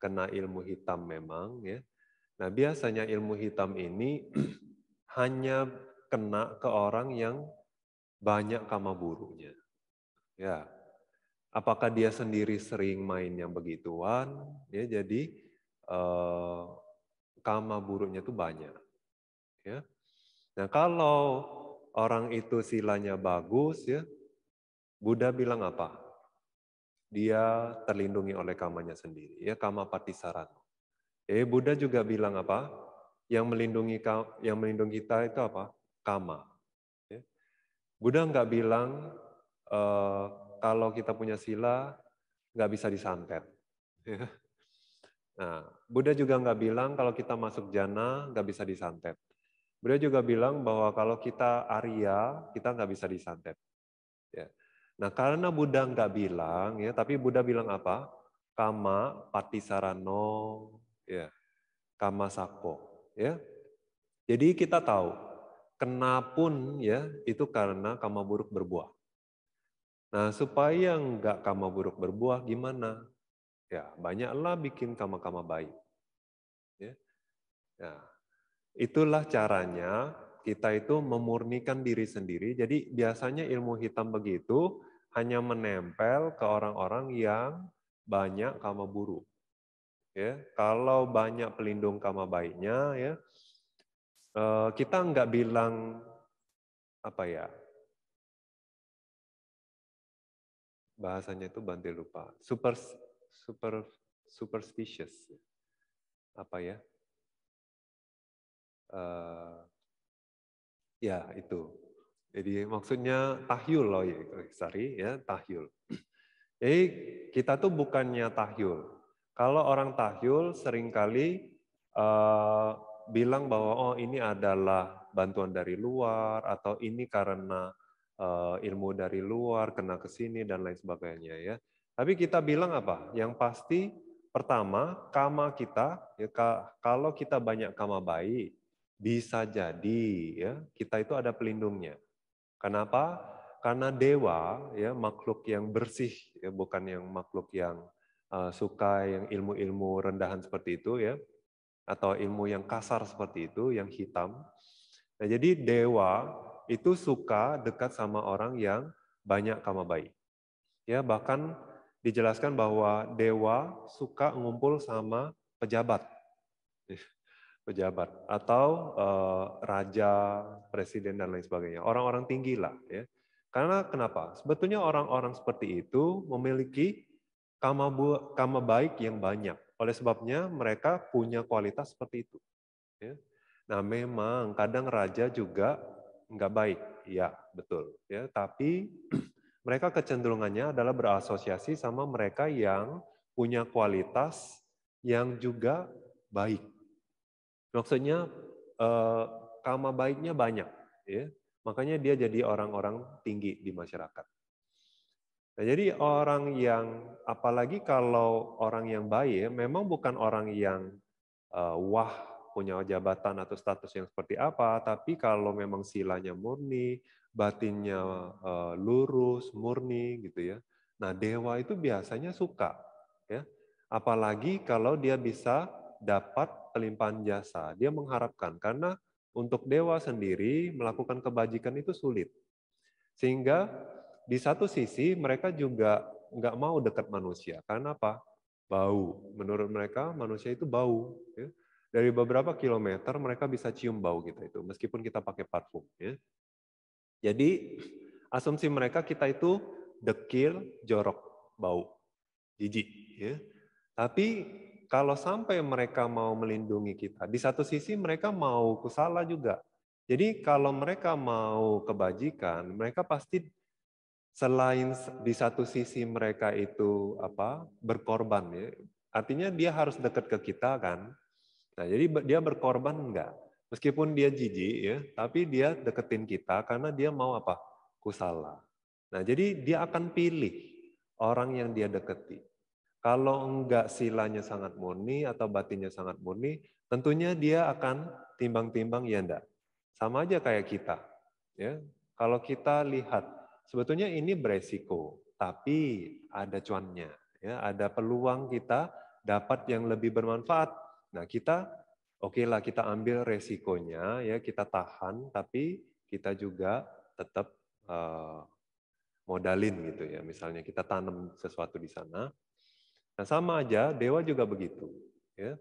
kena ilmu hitam memang ya. Nah, biasanya ilmu hitam ini hanya kena ke orang yang banyak kama buruknya Ya. Apakah dia sendiri sering main yang begituan? Ya, jadi eh, karma buruknya itu banyak. Ya. Nah, kalau orang itu silanya bagus ya, Buddha bilang apa? Dia terlindungi oleh kamanya sendiri, ya kama pati patisaran. Eh Buddha juga bilang apa? Yang melindungi yang melindungi kita itu apa? Kama. Ya. Buddha nggak bilang uh, kalau kita punya sila nggak bisa disantet. Ya. Nah, Buddha juga nggak bilang kalau kita masuk jana nggak bisa disantet. Buddha juga bilang bahwa kalau kita Arya kita nggak bisa disantet. Ya. Nah, karena Buddha nggak bilang ya, tapi Buddha bilang apa? Kama patisarano ya. Kama sako ya. Jadi kita tahu kenapun ya itu karena kama buruk berbuah. Nah, supaya nggak kama buruk berbuah gimana? Ya, banyaklah bikin kama-kama baik. Ya. ya. Itulah caranya kita itu memurnikan diri sendiri. Jadi biasanya ilmu hitam begitu hanya menempel ke orang-orang yang banyak kama buruk. Ya, kalau banyak pelindung kama baiknya ya eh, kita nggak bilang apa ya bahasanya itu bantu lupa super super superstitious apa ya uh, ya itu jadi maksudnya tahyul loh ya sorry ya tahyul eh kita tuh bukannya tahyul kalau orang tahyul seringkali uh, bilang bahwa oh ini adalah bantuan dari luar atau ini karena uh, ilmu dari luar kena kesini dan lain sebagainya ya tapi kita bilang apa? Yang pasti pertama kama kita ya, kalau kita banyak kama baik bisa jadi ya kita itu ada pelindungnya. Kenapa? Karena dewa ya makhluk yang bersih ya bukan yang makhluk yang uh, suka yang ilmu-ilmu rendahan seperti itu ya atau ilmu yang kasar seperti itu yang hitam. Nah, jadi dewa itu suka dekat sama orang yang banyak kama baik. Ya bahkan dijelaskan bahwa dewa suka ngumpul sama pejabat. Pejabat atau eh, raja, presiden dan lain sebagainya. Orang-orang tinggi lah ya. Karena kenapa? Sebetulnya orang-orang seperti itu memiliki kama, bu, kama baik yang banyak. Oleh sebabnya mereka punya kualitas seperti itu. Ya. Nah memang kadang raja juga nggak baik, ya betul. Ya, tapi mereka kecenderungannya adalah berasosiasi sama mereka yang punya kualitas yang juga baik. Maksudnya eh, kama baiknya banyak, ya. Makanya dia jadi orang-orang tinggi di masyarakat. Nah, jadi orang yang apalagi kalau orang yang baik memang bukan orang yang uh, wah punya jabatan atau status yang seperti apa, tapi kalau memang silanya murni, batinnya eh, lurus, murni gitu ya. Nah, dewa itu biasanya suka ya. Apalagi kalau dia bisa dapat pelimpahan jasa, dia mengharapkan karena untuk dewa sendiri melakukan kebajikan itu sulit. Sehingga di satu sisi mereka juga nggak mau dekat manusia. Karena apa? Bau. Menurut mereka manusia itu bau. Ya. Dari beberapa kilometer mereka bisa cium bau kita itu, meskipun kita pakai parfum. Ya. Jadi asumsi mereka kita itu dekil, jorok, bau, jijik. Ya. Tapi kalau sampai mereka mau melindungi kita, di satu sisi mereka mau kusala juga. Jadi kalau mereka mau kebajikan, mereka pasti selain di satu sisi mereka itu apa berkorban ya, artinya dia harus dekat ke kita kan. Nah jadi dia berkorban enggak? Meskipun dia jijik ya, tapi dia deketin kita karena dia mau apa? Kusala. Nah, jadi dia akan pilih orang yang dia deketi. Kalau enggak silanya sangat murni atau batinnya sangat murni, tentunya dia akan timbang-timbang ya enggak. Sama aja kayak kita. Ya, kalau kita lihat sebetulnya ini beresiko, tapi ada cuannya. Ya, ada peluang kita dapat yang lebih bermanfaat. Nah, kita Oke okay lah kita ambil resikonya ya kita tahan tapi kita juga tetap uh, eh, modalin gitu ya misalnya kita tanam sesuatu di sana. Nah sama aja dewa juga begitu ya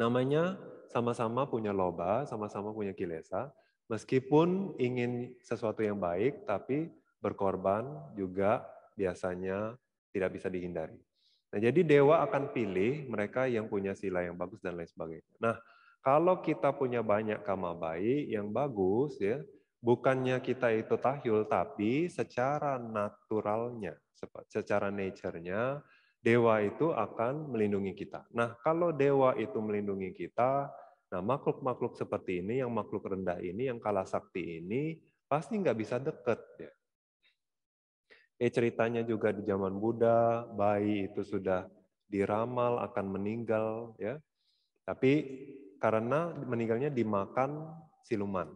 namanya sama-sama punya loba sama-sama punya kilesa meskipun ingin sesuatu yang baik tapi berkorban juga biasanya tidak bisa dihindari. Nah, jadi dewa akan pilih mereka yang punya sila yang bagus dan lain sebagainya. Nah, kalau kita punya banyak kama bayi yang bagus ya, bukannya kita itu tahyul tapi secara naturalnya, secara nature-nya dewa itu akan melindungi kita. Nah, kalau dewa itu melindungi kita, nah makhluk-makhluk seperti ini yang makhluk rendah ini yang kalah sakti ini pasti nggak bisa deket ya. Eh ceritanya juga di zaman Buddha, bayi itu sudah diramal akan meninggal ya. Tapi karena meninggalnya dimakan siluman.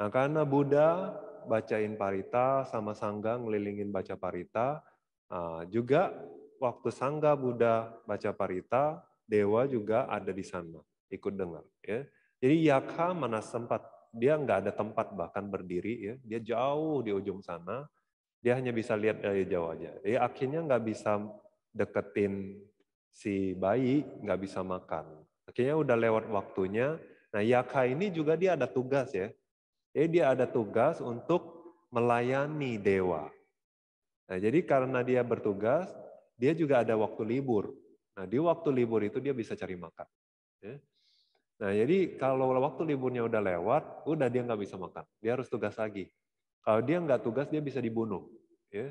Nah, karena Buddha bacain parita sama Sangga ngelilingin baca parita, nah, juga waktu Sangga Buddha baca parita, dewa juga ada di sana, ikut dengar ya. Jadi Yakha mana sempat dia nggak ada tempat bahkan berdiri ya, dia jauh di ujung sana, dia hanya bisa lihat dari jauh aja. Dia akhirnya nggak bisa deketin si bayi, nggak bisa makan. Akhirnya udah lewat waktunya. Nah Yaka ini juga dia ada tugas ya. Jadi dia ada tugas untuk melayani dewa. Nah jadi karena dia bertugas, dia juga ada waktu libur. Nah di waktu libur itu dia bisa cari makan. Ya. Nah, jadi kalau waktu liburnya udah lewat, udah dia nggak bisa makan. Dia harus tugas lagi. Kalau dia nggak tugas, dia bisa dibunuh. Ya.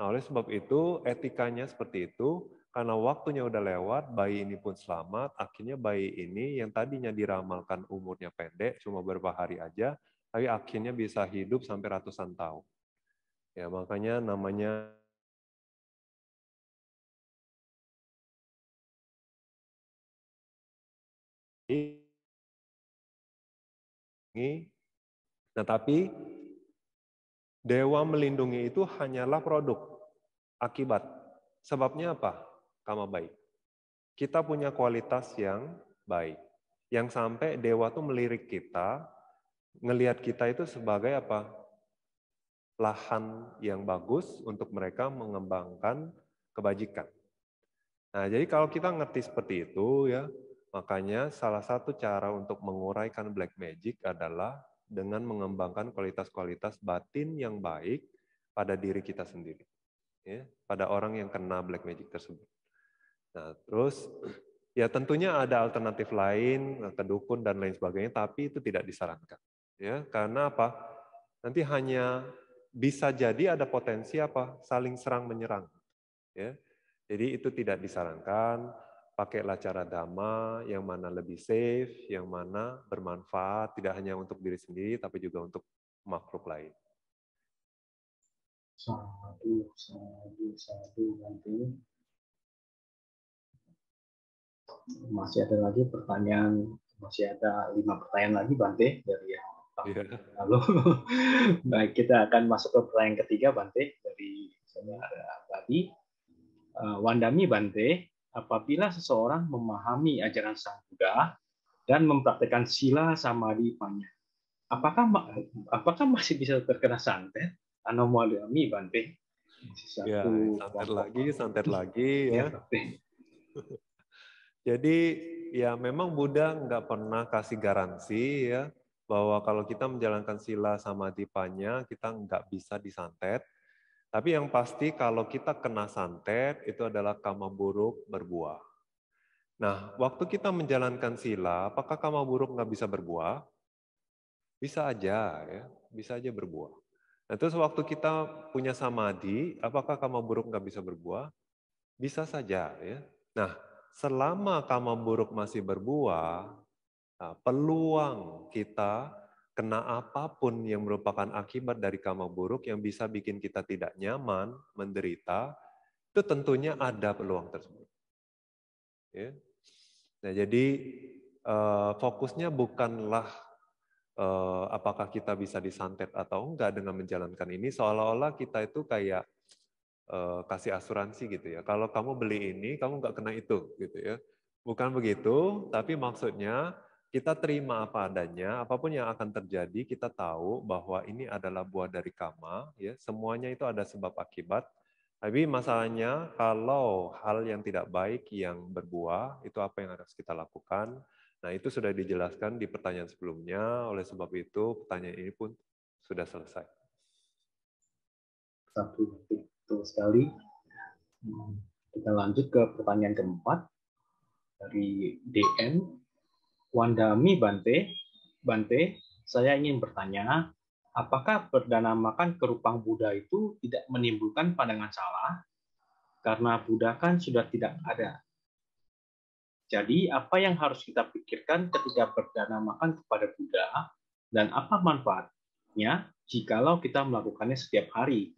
Nah, oleh sebab itu, etikanya seperti itu, karena waktunya udah lewat, bayi ini pun selamat, akhirnya bayi ini yang tadinya diramalkan umurnya pendek, cuma beberapa hari aja, tapi akhirnya bisa hidup sampai ratusan tahun. Ya, makanya namanya ini. Nah, tapi Dewa melindungi itu hanyalah produk, akibat. Sebabnya apa? Kamu baik. Kita punya kualitas yang baik. Yang sampai dewa tuh melirik kita, ngelihat kita itu sebagai apa? Lahan yang bagus untuk mereka mengembangkan kebajikan. Nah, jadi kalau kita ngerti seperti itu ya, makanya salah satu cara untuk menguraikan black magic adalah dengan mengembangkan kualitas-kualitas batin yang baik pada diri kita sendiri. Ya, pada orang yang kena black magic tersebut. Nah, terus ya tentunya ada alternatif lain ke dukun dan lain sebagainya, tapi itu tidak disarankan. Ya, karena apa? Nanti hanya bisa jadi ada potensi apa? saling serang menyerang. Ya. Jadi itu tidak disarankan pakailah cara dhamma yang mana lebih safe, yang mana bermanfaat tidak hanya untuk diri sendiri tapi juga untuk makhluk lain. satu satu satu nanti. Masih ada lagi pertanyaan, masih ada lima pertanyaan lagi Bante dari yang yeah. lalu. Baik, kita akan masuk ke pertanyaan ketiga Bante dari saya ada tadi. Eh, Wandami Bante, apabila seseorang memahami ajaran Sang Buddha dan mempraktekkan sila samadhi panya. Apakah apakah masih bisa terkena santet anomali Bante? ya, santet lagi, santet lagi ya. ya Jadi ya memang Buddha nggak pernah kasih garansi ya bahwa kalau kita menjalankan sila sama tipanya kita nggak bisa disantet tapi yang pasti kalau kita kena santet itu adalah karma buruk berbuah. Nah, waktu kita menjalankan sila, apakah karma buruk nggak bisa berbuah? Bisa aja, ya, bisa aja berbuah. Nah, terus waktu kita punya samadhi, apakah karma buruk nggak bisa berbuah? Bisa saja, ya. Nah, selama karma buruk masih berbuah, nah, peluang kita kena apapun yang merupakan akibat dari karma buruk yang bisa bikin kita tidak nyaman, menderita, itu tentunya ada peluang tersebut. Ya. Nah, jadi eh, fokusnya bukanlah eh, apakah kita bisa disantet atau enggak dengan menjalankan ini, seolah-olah kita itu kayak eh, kasih asuransi gitu ya. Kalau kamu beli ini, kamu enggak kena itu gitu ya. Bukan begitu, tapi maksudnya kita terima apa adanya, apapun yang akan terjadi, kita tahu bahwa ini adalah buah dari kama, ya. Semuanya itu ada sebab akibat. Tapi masalahnya kalau hal yang tidak baik yang berbuah, itu apa yang harus kita lakukan? Nah, itu sudah dijelaskan di pertanyaan sebelumnya. Oleh sebab itu, pertanyaan ini pun sudah selesai. Satu, betul sekali. Hmm, kita lanjut ke pertanyaan keempat dari DN Wandami Bante, Bante, saya ingin bertanya, apakah perdana makan kerupang Buddha itu tidak menimbulkan pandangan salah? Karena Buddha kan sudah tidak ada. Jadi, apa yang harus kita pikirkan ketika berdana makan kepada Buddha dan apa manfaatnya jikalau kita melakukannya setiap hari?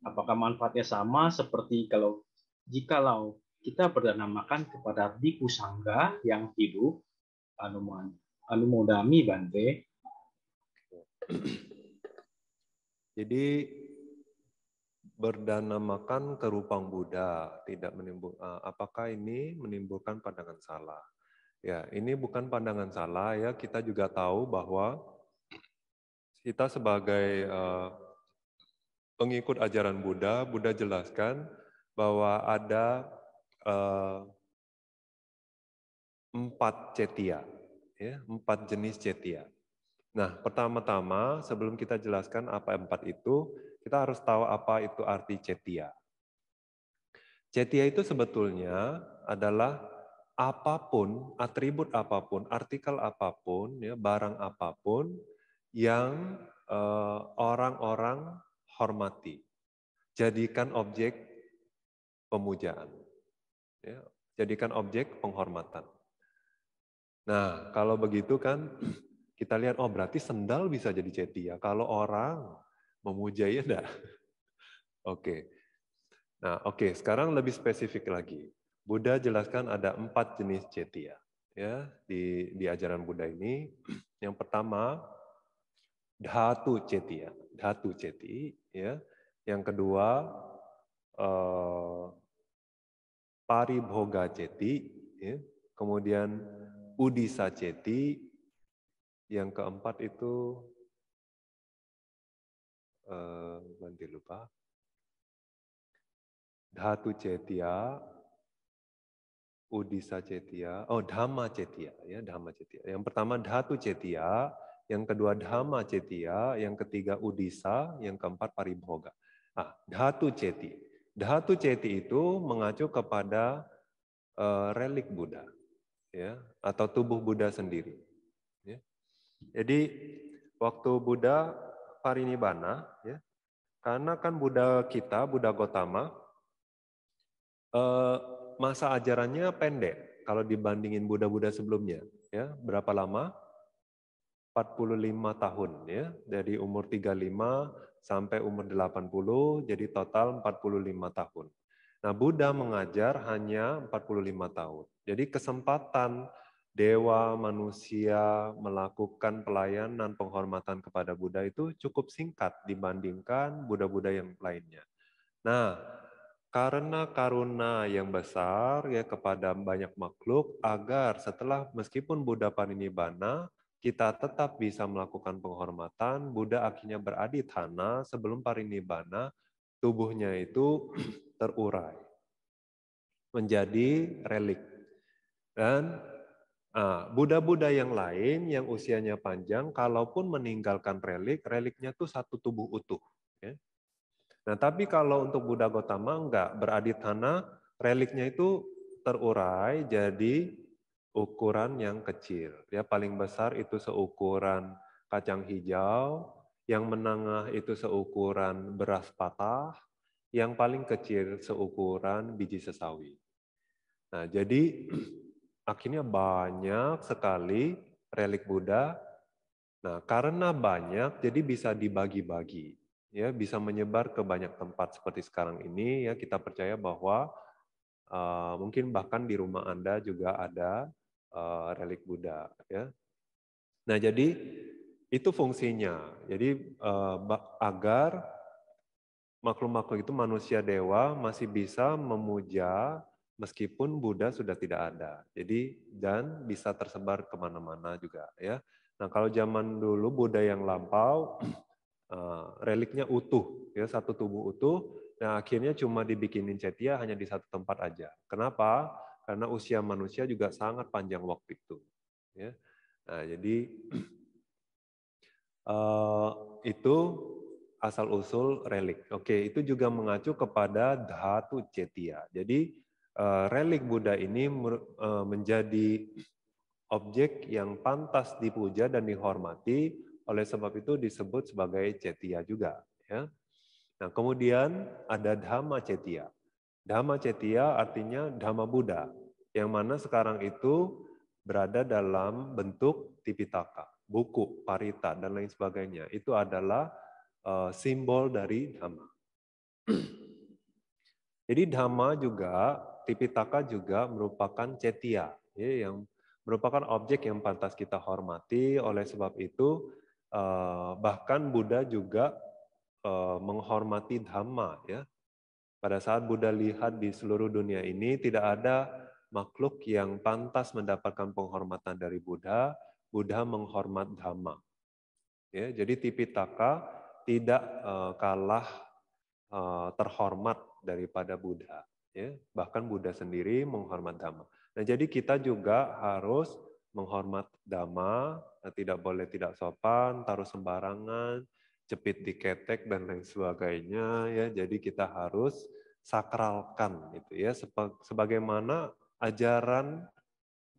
Apakah manfaatnya sama seperti kalau jikalau kita berdana makan kepada biku sangga yang hidup anumodami anu Bante. Jadi berdana makan ke Buddha tidak menimbul eh, apakah ini menimbulkan pandangan salah? Ya, ini bukan pandangan salah ya, kita juga tahu bahwa kita sebagai eh, pengikut ajaran Buddha, Buddha jelaskan bahwa ada eh, empat cetia ya, empat jenis cetia. Nah, pertama-tama sebelum kita jelaskan apa empat itu, kita harus tahu apa itu arti cetia. Cetia itu sebetulnya adalah apapun, atribut apapun, artikel apapun, ya, barang apapun yang eh, orang-orang eh, hormati. Jadikan objek pemujaan. Ya, jadikan objek penghormatan. Nah, kalau begitu kan kita lihat, oh berarti sendal bisa jadi ya. Kalau orang memuja ya enggak? oke. Okay. Nah, oke. Okay. Sekarang lebih spesifik lagi. Buddha jelaskan ada empat jenis ceti ya, ya di di ajaran Buddha ini. Yang pertama dhatu ya. dhatu ceti ya. Yang kedua eh, paribhoga ceti ya. Kemudian Udi Saceti, yang keempat itu eh, nanti lupa. Dhatu Cetia, Udisa Cetia, oh Dhamma Cetia, ya Dhamma Cetia. Yang pertama Dhatu Cetia, yang kedua Dhamma Cetia, yang ketiga Udisa, yang keempat Paribhoga. Ah, Dhatu Ceti. Dhatu Ceti itu mengacu kepada uh, relik Buddha ya atau tubuh Buddha sendiri. Ya. Jadi waktu Buddha parinibbana, ya, karena kan Buddha kita, Buddha Gotama, eh, masa ajarannya pendek kalau dibandingin Buddha-Buddha sebelumnya. Ya, berapa lama? 45 tahun ya, dari umur 35 sampai umur 80, jadi total 45 tahun. Nah, Buddha mengajar hanya 45 tahun. Jadi kesempatan dewa, manusia melakukan pelayanan penghormatan kepada Buddha itu cukup singkat dibandingkan Buddha-Buddha yang lainnya. Nah, karena karuna yang besar ya kepada banyak makhluk agar setelah meskipun Buddha Parinibbana kita tetap bisa melakukan penghormatan Buddha akhirnya tanah sebelum Parinibbana tubuhnya itu terurai menjadi relik dan ah, Buddha-Buddha yang lain yang usianya panjang, kalaupun meninggalkan relik, reliknya tuh satu tubuh utuh. Ya. Nah, tapi kalau untuk Buddha Gautama enggak, tanah, reliknya itu terurai jadi ukuran yang kecil. Ya, paling besar itu seukuran kacang hijau, yang menengah itu seukuran beras patah, yang paling kecil seukuran biji sesawi. Nah, jadi akhirnya banyak sekali relik Buddha. Nah, karena banyak jadi bisa dibagi-bagi ya bisa menyebar ke banyak tempat seperti sekarang ini ya kita percaya bahwa uh, mungkin bahkan di rumah Anda juga ada uh, relik Buddha ya. Nah, jadi itu fungsinya. Jadi uh, agar makhluk-makhluk itu manusia dewa masih bisa memuja meskipun Buddha sudah tidak ada. Jadi dan bisa tersebar kemana-mana juga ya. Nah kalau zaman dulu Buddha yang lampau eh, reliknya utuh ya satu tubuh utuh. Nah akhirnya cuma dibikinin cetia hanya di satu tempat aja. Kenapa? Karena usia manusia juga sangat panjang waktu itu. Ya. Nah jadi uh, itu asal usul relik. Oke, itu juga mengacu kepada dhatu cetia. Jadi Eh, relik Buddha ini eh, menjadi objek yang pantas dipuja dan dihormati, oleh sebab itu disebut sebagai cetia juga. Ya. Nah, kemudian ada Dhamma Cetia. Dhamma Cetia artinya Dhamma Buddha, yang mana sekarang itu berada dalam bentuk tipitaka, buku, parita, dan lain sebagainya. Itu adalah uh, simbol dari Dhamma. Jadi Dhamma juga Tipitaka juga merupakan cetia, ya, yang merupakan objek yang pantas kita hormati. Oleh sebab itu, eh, bahkan Buddha juga eh, menghormati Dhamma. Ya. Pada saat Buddha lihat di seluruh dunia ini, tidak ada makhluk yang pantas mendapatkan penghormatan dari Buddha. Buddha menghormat Dhamma. Ya, jadi Tipitaka tidak eh, kalah terhormat daripada Buddha. Ya, bahkan Buddha sendiri menghormat Dhamma. Nah, jadi kita juga harus menghormat Dhamma, eh, tidak boleh tidak sopan, taruh sembarangan, cepit di dan lain sebagainya ya. Jadi kita harus sakralkan itu ya sebagaimana ajaran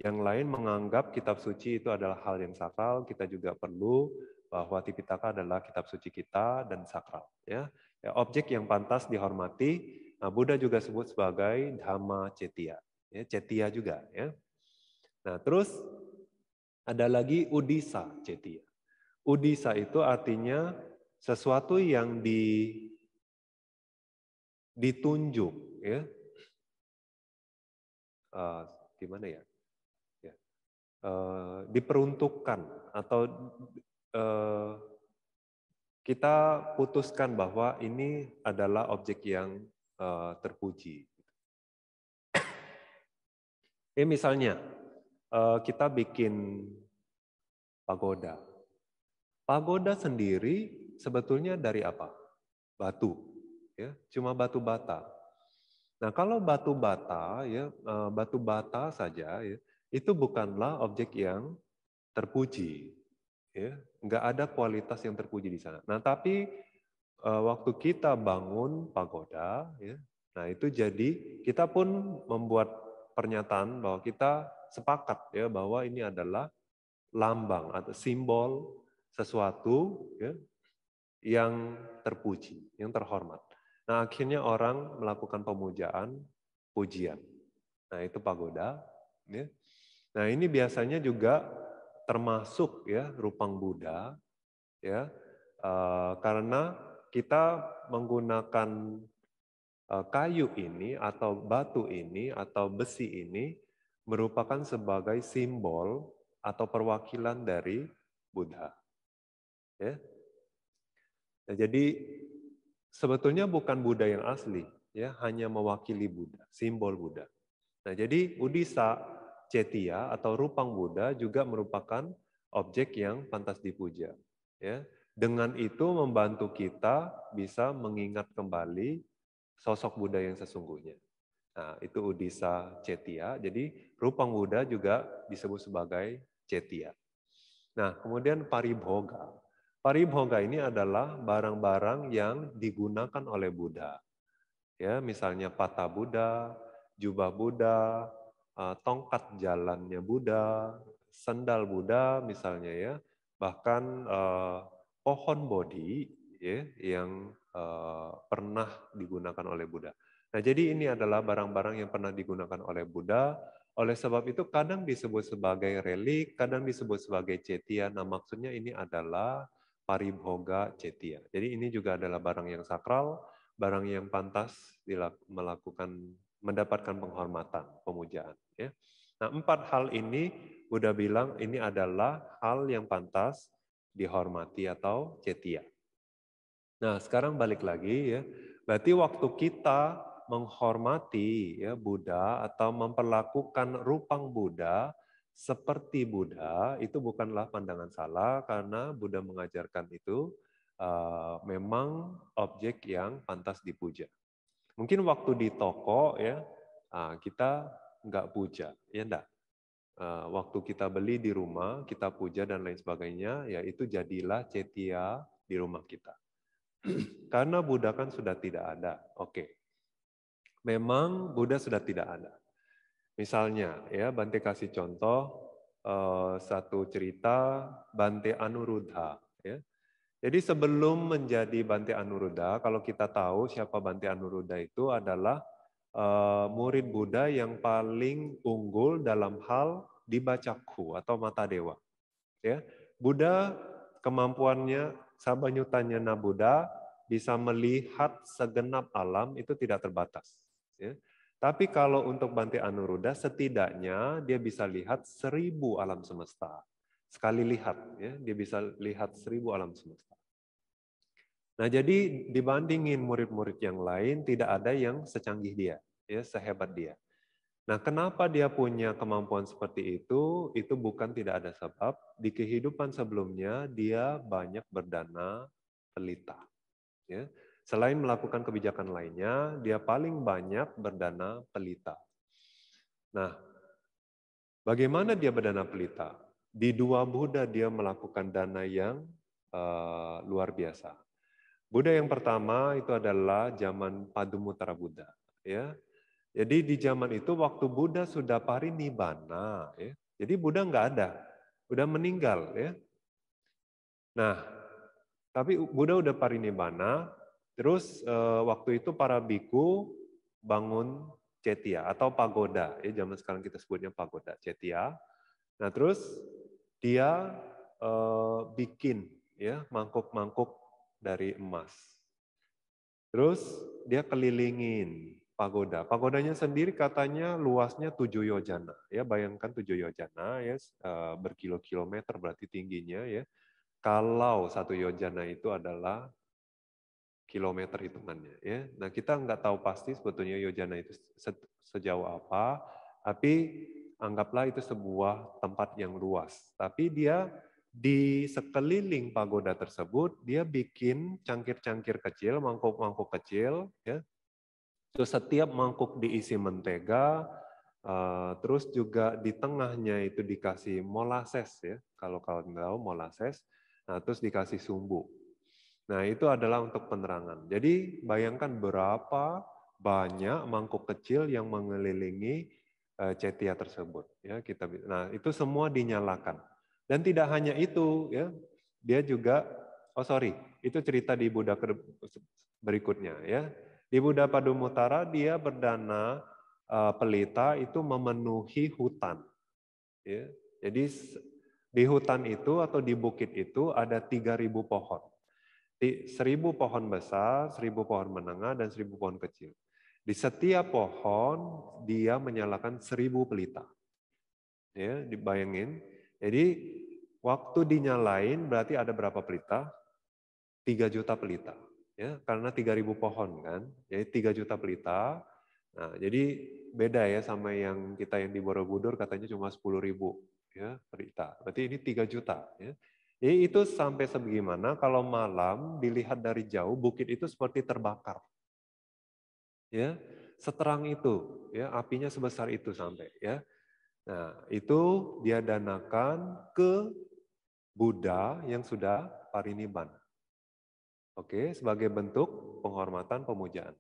yang lain menganggap kitab suci itu adalah hal yang sakral, kita juga perlu bahwa Tipitaka adalah kitab suci kita dan sakral ya, ya objek yang pantas dihormati Nah, Buddha juga sebut sebagai Dhamma Cetia. Ya, cetia juga. Ya. Nah, terus ada lagi Udisa Cetia. Udisa itu artinya sesuatu yang di, ditunjuk. Ya. Uh, gimana ya? Uh, diperuntukkan atau uh, kita putuskan bahwa ini adalah objek yang Eh, terpuji. Eh misalnya kita bikin pagoda. Pagoda sendiri sebetulnya dari apa? Batu, ya cuma batu bata. Nah kalau batu bata ya eh, batu bata saja ya itu bukanlah objek yang terpuji, ya nggak ada kualitas yang terpuji di sana. Nah tapi Eh, waktu kita bangun pagoda, ya, nah itu jadi kita pun membuat pernyataan bahwa kita sepakat ya bahwa ini adalah lambang atau simbol sesuatu ya, yang terpuji, yang terhormat. Nah akhirnya orang melakukan pemujaan, pujian. Nah itu pagoda. Ya. Nah ini biasanya juga termasuk ya rupang Buddha ya uh, karena kita menggunakan e, kayu ini atau batu ini atau besi ini merupakan sebagai simbol atau perwakilan dari Buddha. Ya. Nah, jadi sebetulnya bukan Buddha yang asli, ya hanya mewakili Buddha, simbol Buddha. Nah, jadi Udisa Cetia atau Rupang Buddha juga merupakan objek yang pantas dipuja. Ya. Dengan itu membantu kita bisa mengingat kembali sosok Buddha yang sesungguhnya. Nah, itu Udisa Cetia. Jadi Rupang Buddha juga disebut sebagai Cetia. Nah, kemudian Paribhoga. Paribhoga ini adalah barang-barang yang digunakan oleh Buddha. Ya, misalnya patah Buddha, jubah Buddha, eh, tongkat jalannya Buddha, sendal Buddha misalnya ya, bahkan eh, pohon bodhi ya, yang uh, pernah digunakan oleh Buddha. Nah, jadi ini adalah barang-barang yang pernah digunakan oleh Buddha. Oleh sebab itu kadang disebut sebagai relik, kadang disebut sebagai cetia. Nah, maksudnya ini adalah paribhoga cetia. Jadi ini juga adalah barang yang sakral, barang yang pantas melakukan mendapatkan penghormatan, pemujaan, ya. Nah, empat hal ini Buddha bilang ini adalah hal yang pantas dihormati atau cetia. Nah, sekarang balik lagi ya. Berarti waktu kita menghormati ya Buddha atau memperlakukan rupang Buddha seperti Buddha itu bukanlah pandangan salah karena Buddha mengajarkan itu uh, memang objek yang pantas dipuja. Mungkin waktu di toko ya ah, kita nggak puja, ya enggak. Eh, waktu kita beli di rumah, kita puja dan lain sebagainya, yaitu jadilah cetia di rumah kita. Karena Buddha kan sudah tidak ada. Oke. Memang Buddha sudah tidak ada. Misalnya, ya Bante kasih contoh eh, satu cerita Bante Anuruddha, ya. Jadi sebelum menjadi Bante Anuruddha, kalau kita tahu siapa Bante Anuruddha itu adalah Eh, murid Buddha yang paling unggul dalam hal dibacaku atau mata dewa. Ya, Buddha kemampuannya sabanyutanya na Buddha bisa melihat segenap alam itu tidak terbatas. Ya. Tapi kalau untuk Bante Anuruddha setidaknya dia bisa lihat seribu alam semesta. Sekali lihat, ya, dia bisa lihat seribu alam semesta. Nah, jadi dibandingin murid-murid yang lain tidak ada yang secanggih dia, ya, sehebat dia. Nah, kenapa dia punya kemampuan seperti itu? Itu bukan tidak ada sebab. Di kehidupan sebelumnya dia banyak berdana pelita. Ya. Selain melakukan kebijakan lainnya, dia paling banyak berdana pelita. Nah, bagaimana dia berdana pelita? Di dua Buddha dia melakukan dana yang uh, luar biasa. Buddha yang pertama itu adalah zaman Padumutara Buddha, ya. Jadi di zaman itu waktu Buddha sudah parinibbana, ya. Jadi Buddha nggak ada, udah meninggal, ya. Nah, tapi Buddha udah parinibbana, terus eh, waktu itu para biku bangun cetia atau pagoda, ya zaman sekarang kita sebutnya pagoda cetia. Nah, terus dia eh, bikin ya mangkuk-mangkuk dari emas. Terus dia kelilingin pagoda. Pagodanya sendiri katanya luasnya tujuh yojana. Ya bayangkan tujuh yojana ya e, berkilo-kilometer berarti tingginya ya. Kalau satu yojana itu adalah kilometer hitungannya ya. Nah, kita nggak tahu pasti sebetulnya yojana itu sejauh apa, tapi anggaplah itu sebuah tempat yang luas. Tapi dia di sekeliling pagoda tersebut dia bikin cangkir-cangkir kecil, mangkuk-mangkuk kecil, ya. Terus setiap mangkuk diisi mentega, eh, terus juga di tengahnya itu dikasih molasses ya, kalau kalian tahu molasses. Nah, terus dikasih sumbu. Nah, itu adalah untuk penerangan. Jadi bayangkan berapa banyak mangkuk kecil yang mengelilingi uh, cetia tersebut ya kita. Nah, itu semua dinyalakan dan tidak hanya itu, ya, dia juga, oh sorry, itu cerita di Buddha berikutnya ya. Di Buddha Padumutara dia berdana uh, pelita itu memenuhi hutan. Ya. Jadi di hutan itu atau di bukit itu ada 3.000 pohon. 1.000 pohon besar, 1.000 pohon menengah, dan 1.000 pohon kecil. Di setiap pohon dia menyalakan 1.000 pelita. Ya, dibayangin jadi waktu dinyalain berarti ada berapa pelita? 3 juta pelita. Ya, karena 3000 pohon kan. Jadi 3 juta pelita. Nah, jadi beda ya sama yang kita yang di Borobudur katanya cuma 10.000 ya pelita. Berarti ini 3 juta ya. Jadi itu sampai sebagaimana kalau malam dilihat dari jauh bukit itu seperti terbakar. Ya, seterang itu, ya apinya sebesar itu sampai ya. Nah, itu dia danakan ke Buddha yang sudah pariniban. Oke, sebagai bentuk penghormatan pemujaan.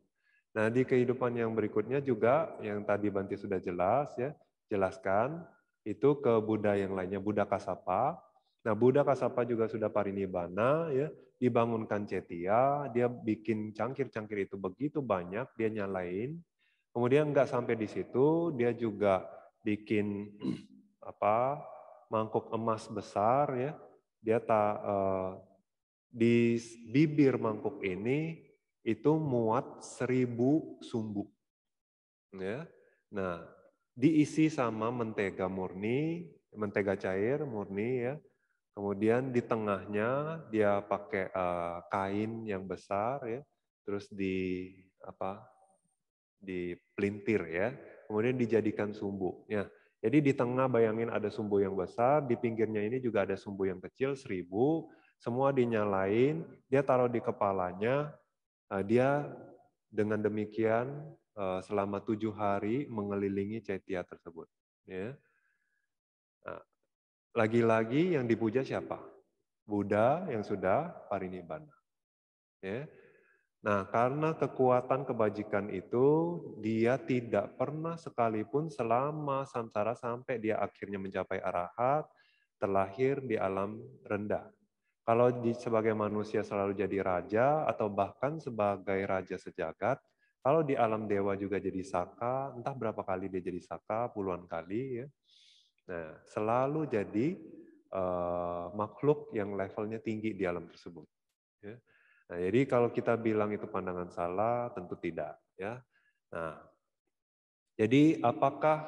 Nah, di kehidupan yang berikutnya juga yang tadi Banti sudah jelas ya, jelaskan itu ke Buddha yang lainnya, Buddha Kasapa. Nah, Buddha Kasapa juga sudah parinibbana ya, dibangunkan cetia, dia bikin cangkir-cangkir itu begitu banyak, dia nyalain. Kemudian nggak sampai di situ, dia juga bikin apa mangkuk emas besar ya dia tak uh, eh, di bibir mangkuk ini itu muat seribu sumbu ya nah diisi sama mentega murni mentega cair murni ya kemudian di tengahnya dia pakai uh, kain yang besar ya terus di apa di pelintir ya kemudian dijadikan sumbu. Ya. Jadi di tengah bayangin ada sumbu yang besar, di pinggirnya ini juga ada sumbu yang kecil, seribu, semua dinyalain, dia taruh di kepalanya, eh, dia dengan demikian eh, selama tujuh hari mengelilingi cetia tersebut. Ya. Nah, lagi-lagi yang dipuja siapa? Buddha yang sudah parinibbana. Ya. Nah, karena kekuatan kebajikan itu, dia tidak pernah sekalipun selama samsara sampai dia akhirnya mencapai arahat, terlahir di alam rendah. Kalau di, sebagai manusia selalu jadi raja, atau bahkan sebagai raja sejagat, kalau di alam dewa juga jadi saka, entah berapa kali dia jadi saka, puluhan kali ya. Nah, selalu jadi uh, makhluk yang levelnya tinggi di alam tersebut. Ya. Nah, jadi kalau kita bilang itu pandangan salah, tentu tidak, ya. Nah, jadi apakah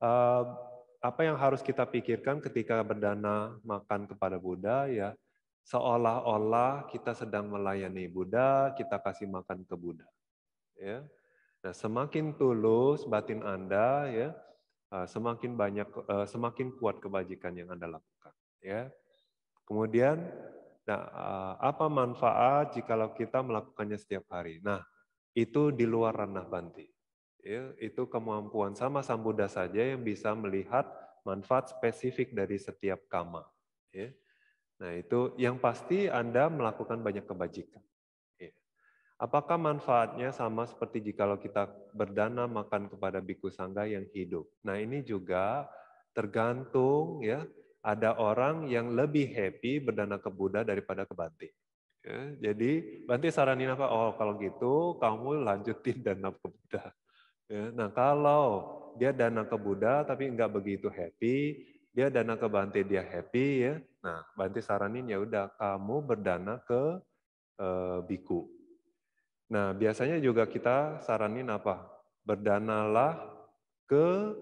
eh, apa yang harus kita pikirkan ketika berdana makan kepada Buddha ya seolah-olah kita sedang melayani Buddha, kita kasih makan ke Buddha. Ya. Nah, semakin tulus batin Anda ya, eh, semakin banyak eh, semakin kuat kebajikan yang Anda lakukan, ya. Kemudian Nah, eh, apa manfaat jikalau kita melakukannya setiap hari? Nah, itu di luar ranah Banti. Ya, itu kemampuan sama sambuda saja yang bisa melihat manfaat spesifik dari setiap kama. Ya. Nah, itu yang pasti Anda melakukan banyak kebajikan. Ya. Apakah manfaatnya sama seperti jikalau kita berdana makan kepada biku sangga yang hidup? Nah, ini juga tergantung ya ada orang yang lebih happy berdana ke Buddha daripada ke Bante. Ya, jadi Bante saranin apa? Oh kalau gitu kamu lanjutin dana ke Buddha. Ya, nah kalau dia dana ke Buddha tapi nggak begitu happy, dia dana ke Bante dia happy ya. Nah Bante saranin ya udah kamu berdana ke e, eh, Biku. Nah biasanya juga kita saranin apa? Berdanalah ke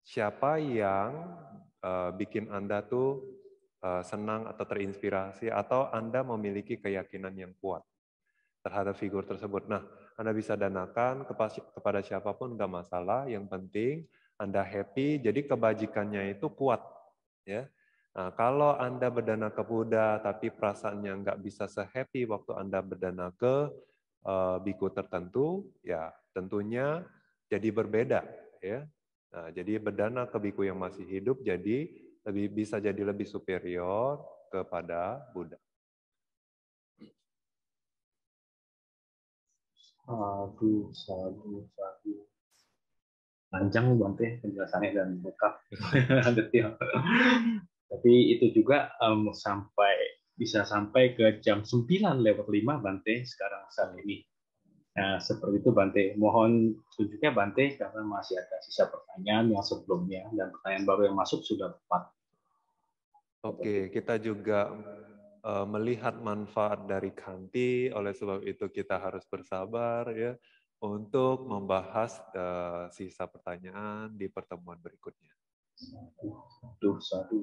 siapa yang Eh, bikin Anda tuh eh, senang atau terinspirasi atau Anda memiliki keyakinan yang kuat terhadap figur tersebut. Nah, Anda bisa danakan kepada siapapun nggak masalah, yang penting Anda happy, jadi kebajikannya itu kuat. ya. Nah, kalau Anda berdana ke Buddha tapi perasaannya nggak bisa sehappy waktu Anda berdana ke uh, biku tertentu, ya tentunya jadi berbeda ya Nah, jadi berdana ke biku yang masih hidup, jadi lebih bisa jadi lebih superior kepada Buddha. Sadu, sadu, sadu. Panjang Bante ya penjelasannya dan buka Tapi itu juga um, sampai bisa sampai ke jam 9 lewat 5 Bante sekarang saat ini. Nah, seperti itu Bante. Mohon tunjuknya Bante karena masih ada sisa pertanyaan yang sebelumnya dan pertanyaan baru yang masuk sudah tepat. Oke, kita juga uh, melihat manfaat dari kanti, oleh sebab itu kita harus bersabar ya untuk membahas uh, sisa pertanyaan di pertemuan berikutnya. Satu, satu, satu.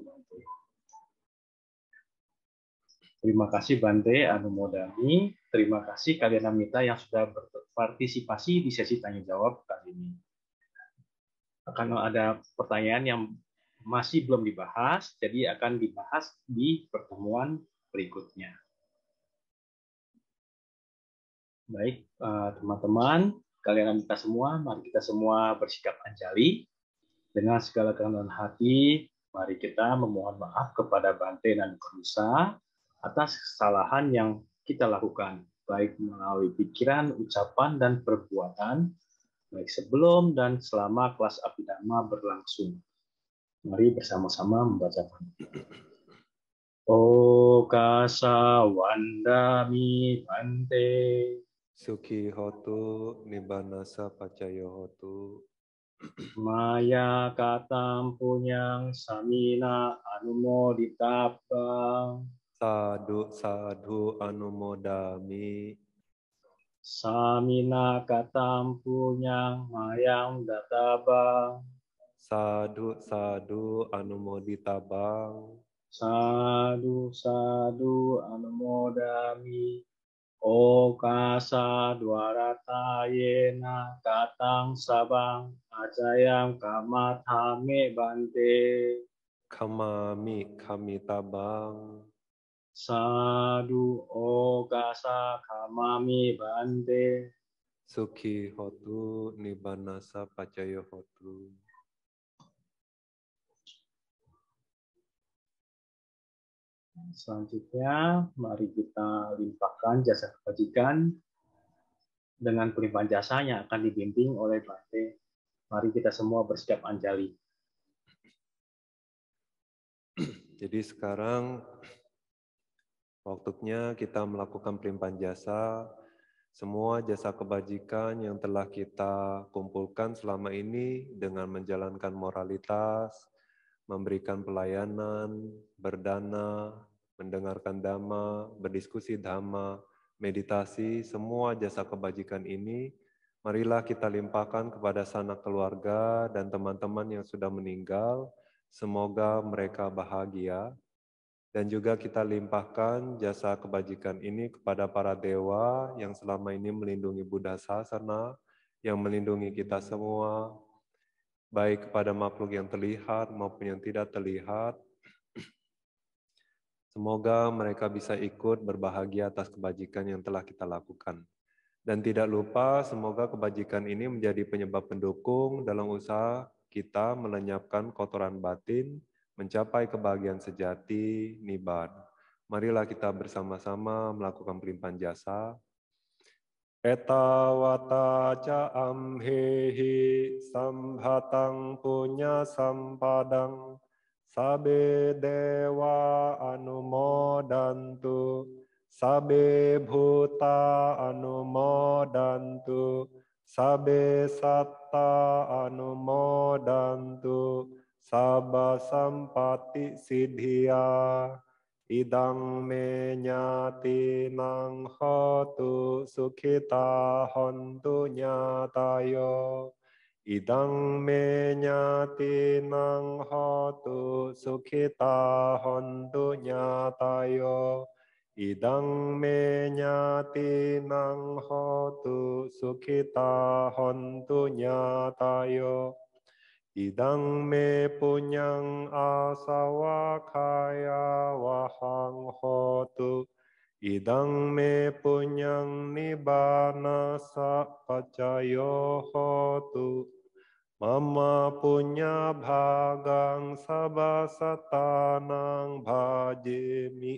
Terima kasih Bante Anumodami, terima kasih kalian Amita yang sudah berpartisipasi di sesi tanya jawab kali ini. Akan ada pertanyaan yang masih belum dibahas, jadi akan dibahas di pertemuan berikutnya. Baik, eh, teman-teman, kalian Amita semua, mari kita semua bersikap anjali dengan segala kerendahan hati. Mari kita memohon maaf kepada Bante dan Kursa atas kesalahan yang kita lakukan, baik melalui pikiran, ucapan, dan perbuatan, baik sebelum dan selama kelas abidama berlangsung. Mari bersama-sama membaca Okasa kasa wandami pante Suki hotu nibanasa pacayo hotu Maya katam punyang samina anumo anumoditapa Sadu sadhu anumodami. Samina katam punyang mayang databang. Sadu sadu anumoditabang. Sadu sadu anumodami. O kasa rata yena katang sabang ajayam kama hame bante. Kamami kami tabang. Sadu ogasa kamami bante. suki hotu nibanasa pacayo hotu. Selanjutnya, mari kita limpahkan jasa kebajikan dengan pelimpahan jasa yang akan dibimbing oleh Bante. Mari kita semua bersiap anjali. Jadi sekarang Waktunya kita melakukan pelimpahan jasa, semua jasa kebajikan yang telah kita kumpulkan selama ini dengan menjalankan moralitas, memberikan pelayanan, berdana, mendengarkan dhamma, berdiskusi dhamma, meditasi, semua jasa kebajikan ini, marilah kita limpahkan kepada sanak keluarga dan teman-teman yang sudah meninggal. Semoga mereka bahagia dan juga kita limpahkan jasa kebajikan ini kepada para dewa yang selama ini melindungi Buddha Sasana, yang melindungi kita semua, baik kepada makhluk yang terlihat maupun yang tidak terlihat. Semoga mereka bisa ikut berbahagia atas kebajikan yang telah kita lakukan. Dan tidak lupa, semoga kebajikan ini menjadi penyebab pendukung dalam usaha kita melenyapkan kotoran batin mencapai kebahagiaan sejati, nibar. Marilah kita bersama-sama melakukan pelimpahan jasa. Etawata ca amhehi sambhatang punya sampadang sabe dewa anumodantu sabe bhuta anumodantu sabe satta anumodantu sabba sampatti siddhiya idang me nyati nang hotu sukhita hontu nyatayo idang me nyati nang hotu sukhita hontu nyatayo idang me nyati nang hotu sukhita hontu nyatayo ඉදං මේ පුඥං ආසවකායා වහං හෝතු ඉදං මේ පුඥං නිබානස පචයෝ හෝතු මම පුඥාභාගං සබසතානං භාජෙමි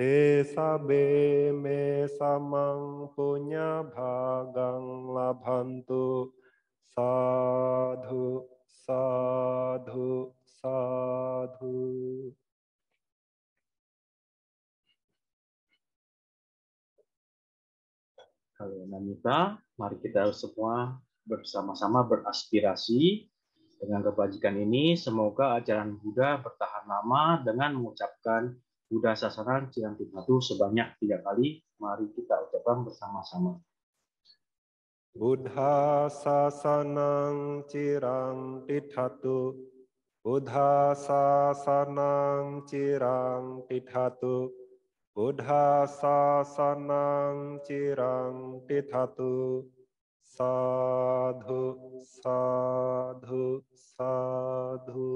තේසබේ මේ සමං පුඥාභාගං ලබන්තු sadhu sadhu sadhu Kalau Namita, mari kita semua bersama-sama beraspirasi dengan kebajikan ini. Semoga ajaran Buddha bertahan lama dengan mengucapkan Buddha Sasaran Cirang sebanyak tiga kali. Mari kita ucapkan bersama-sama. බුද්ධාසාසනං චිරං තිඨතු බුද්ධාසාසනං චිරං තිඨතු බුද්ධාසාසනං චිරං තිඨතු साधु साधु साधु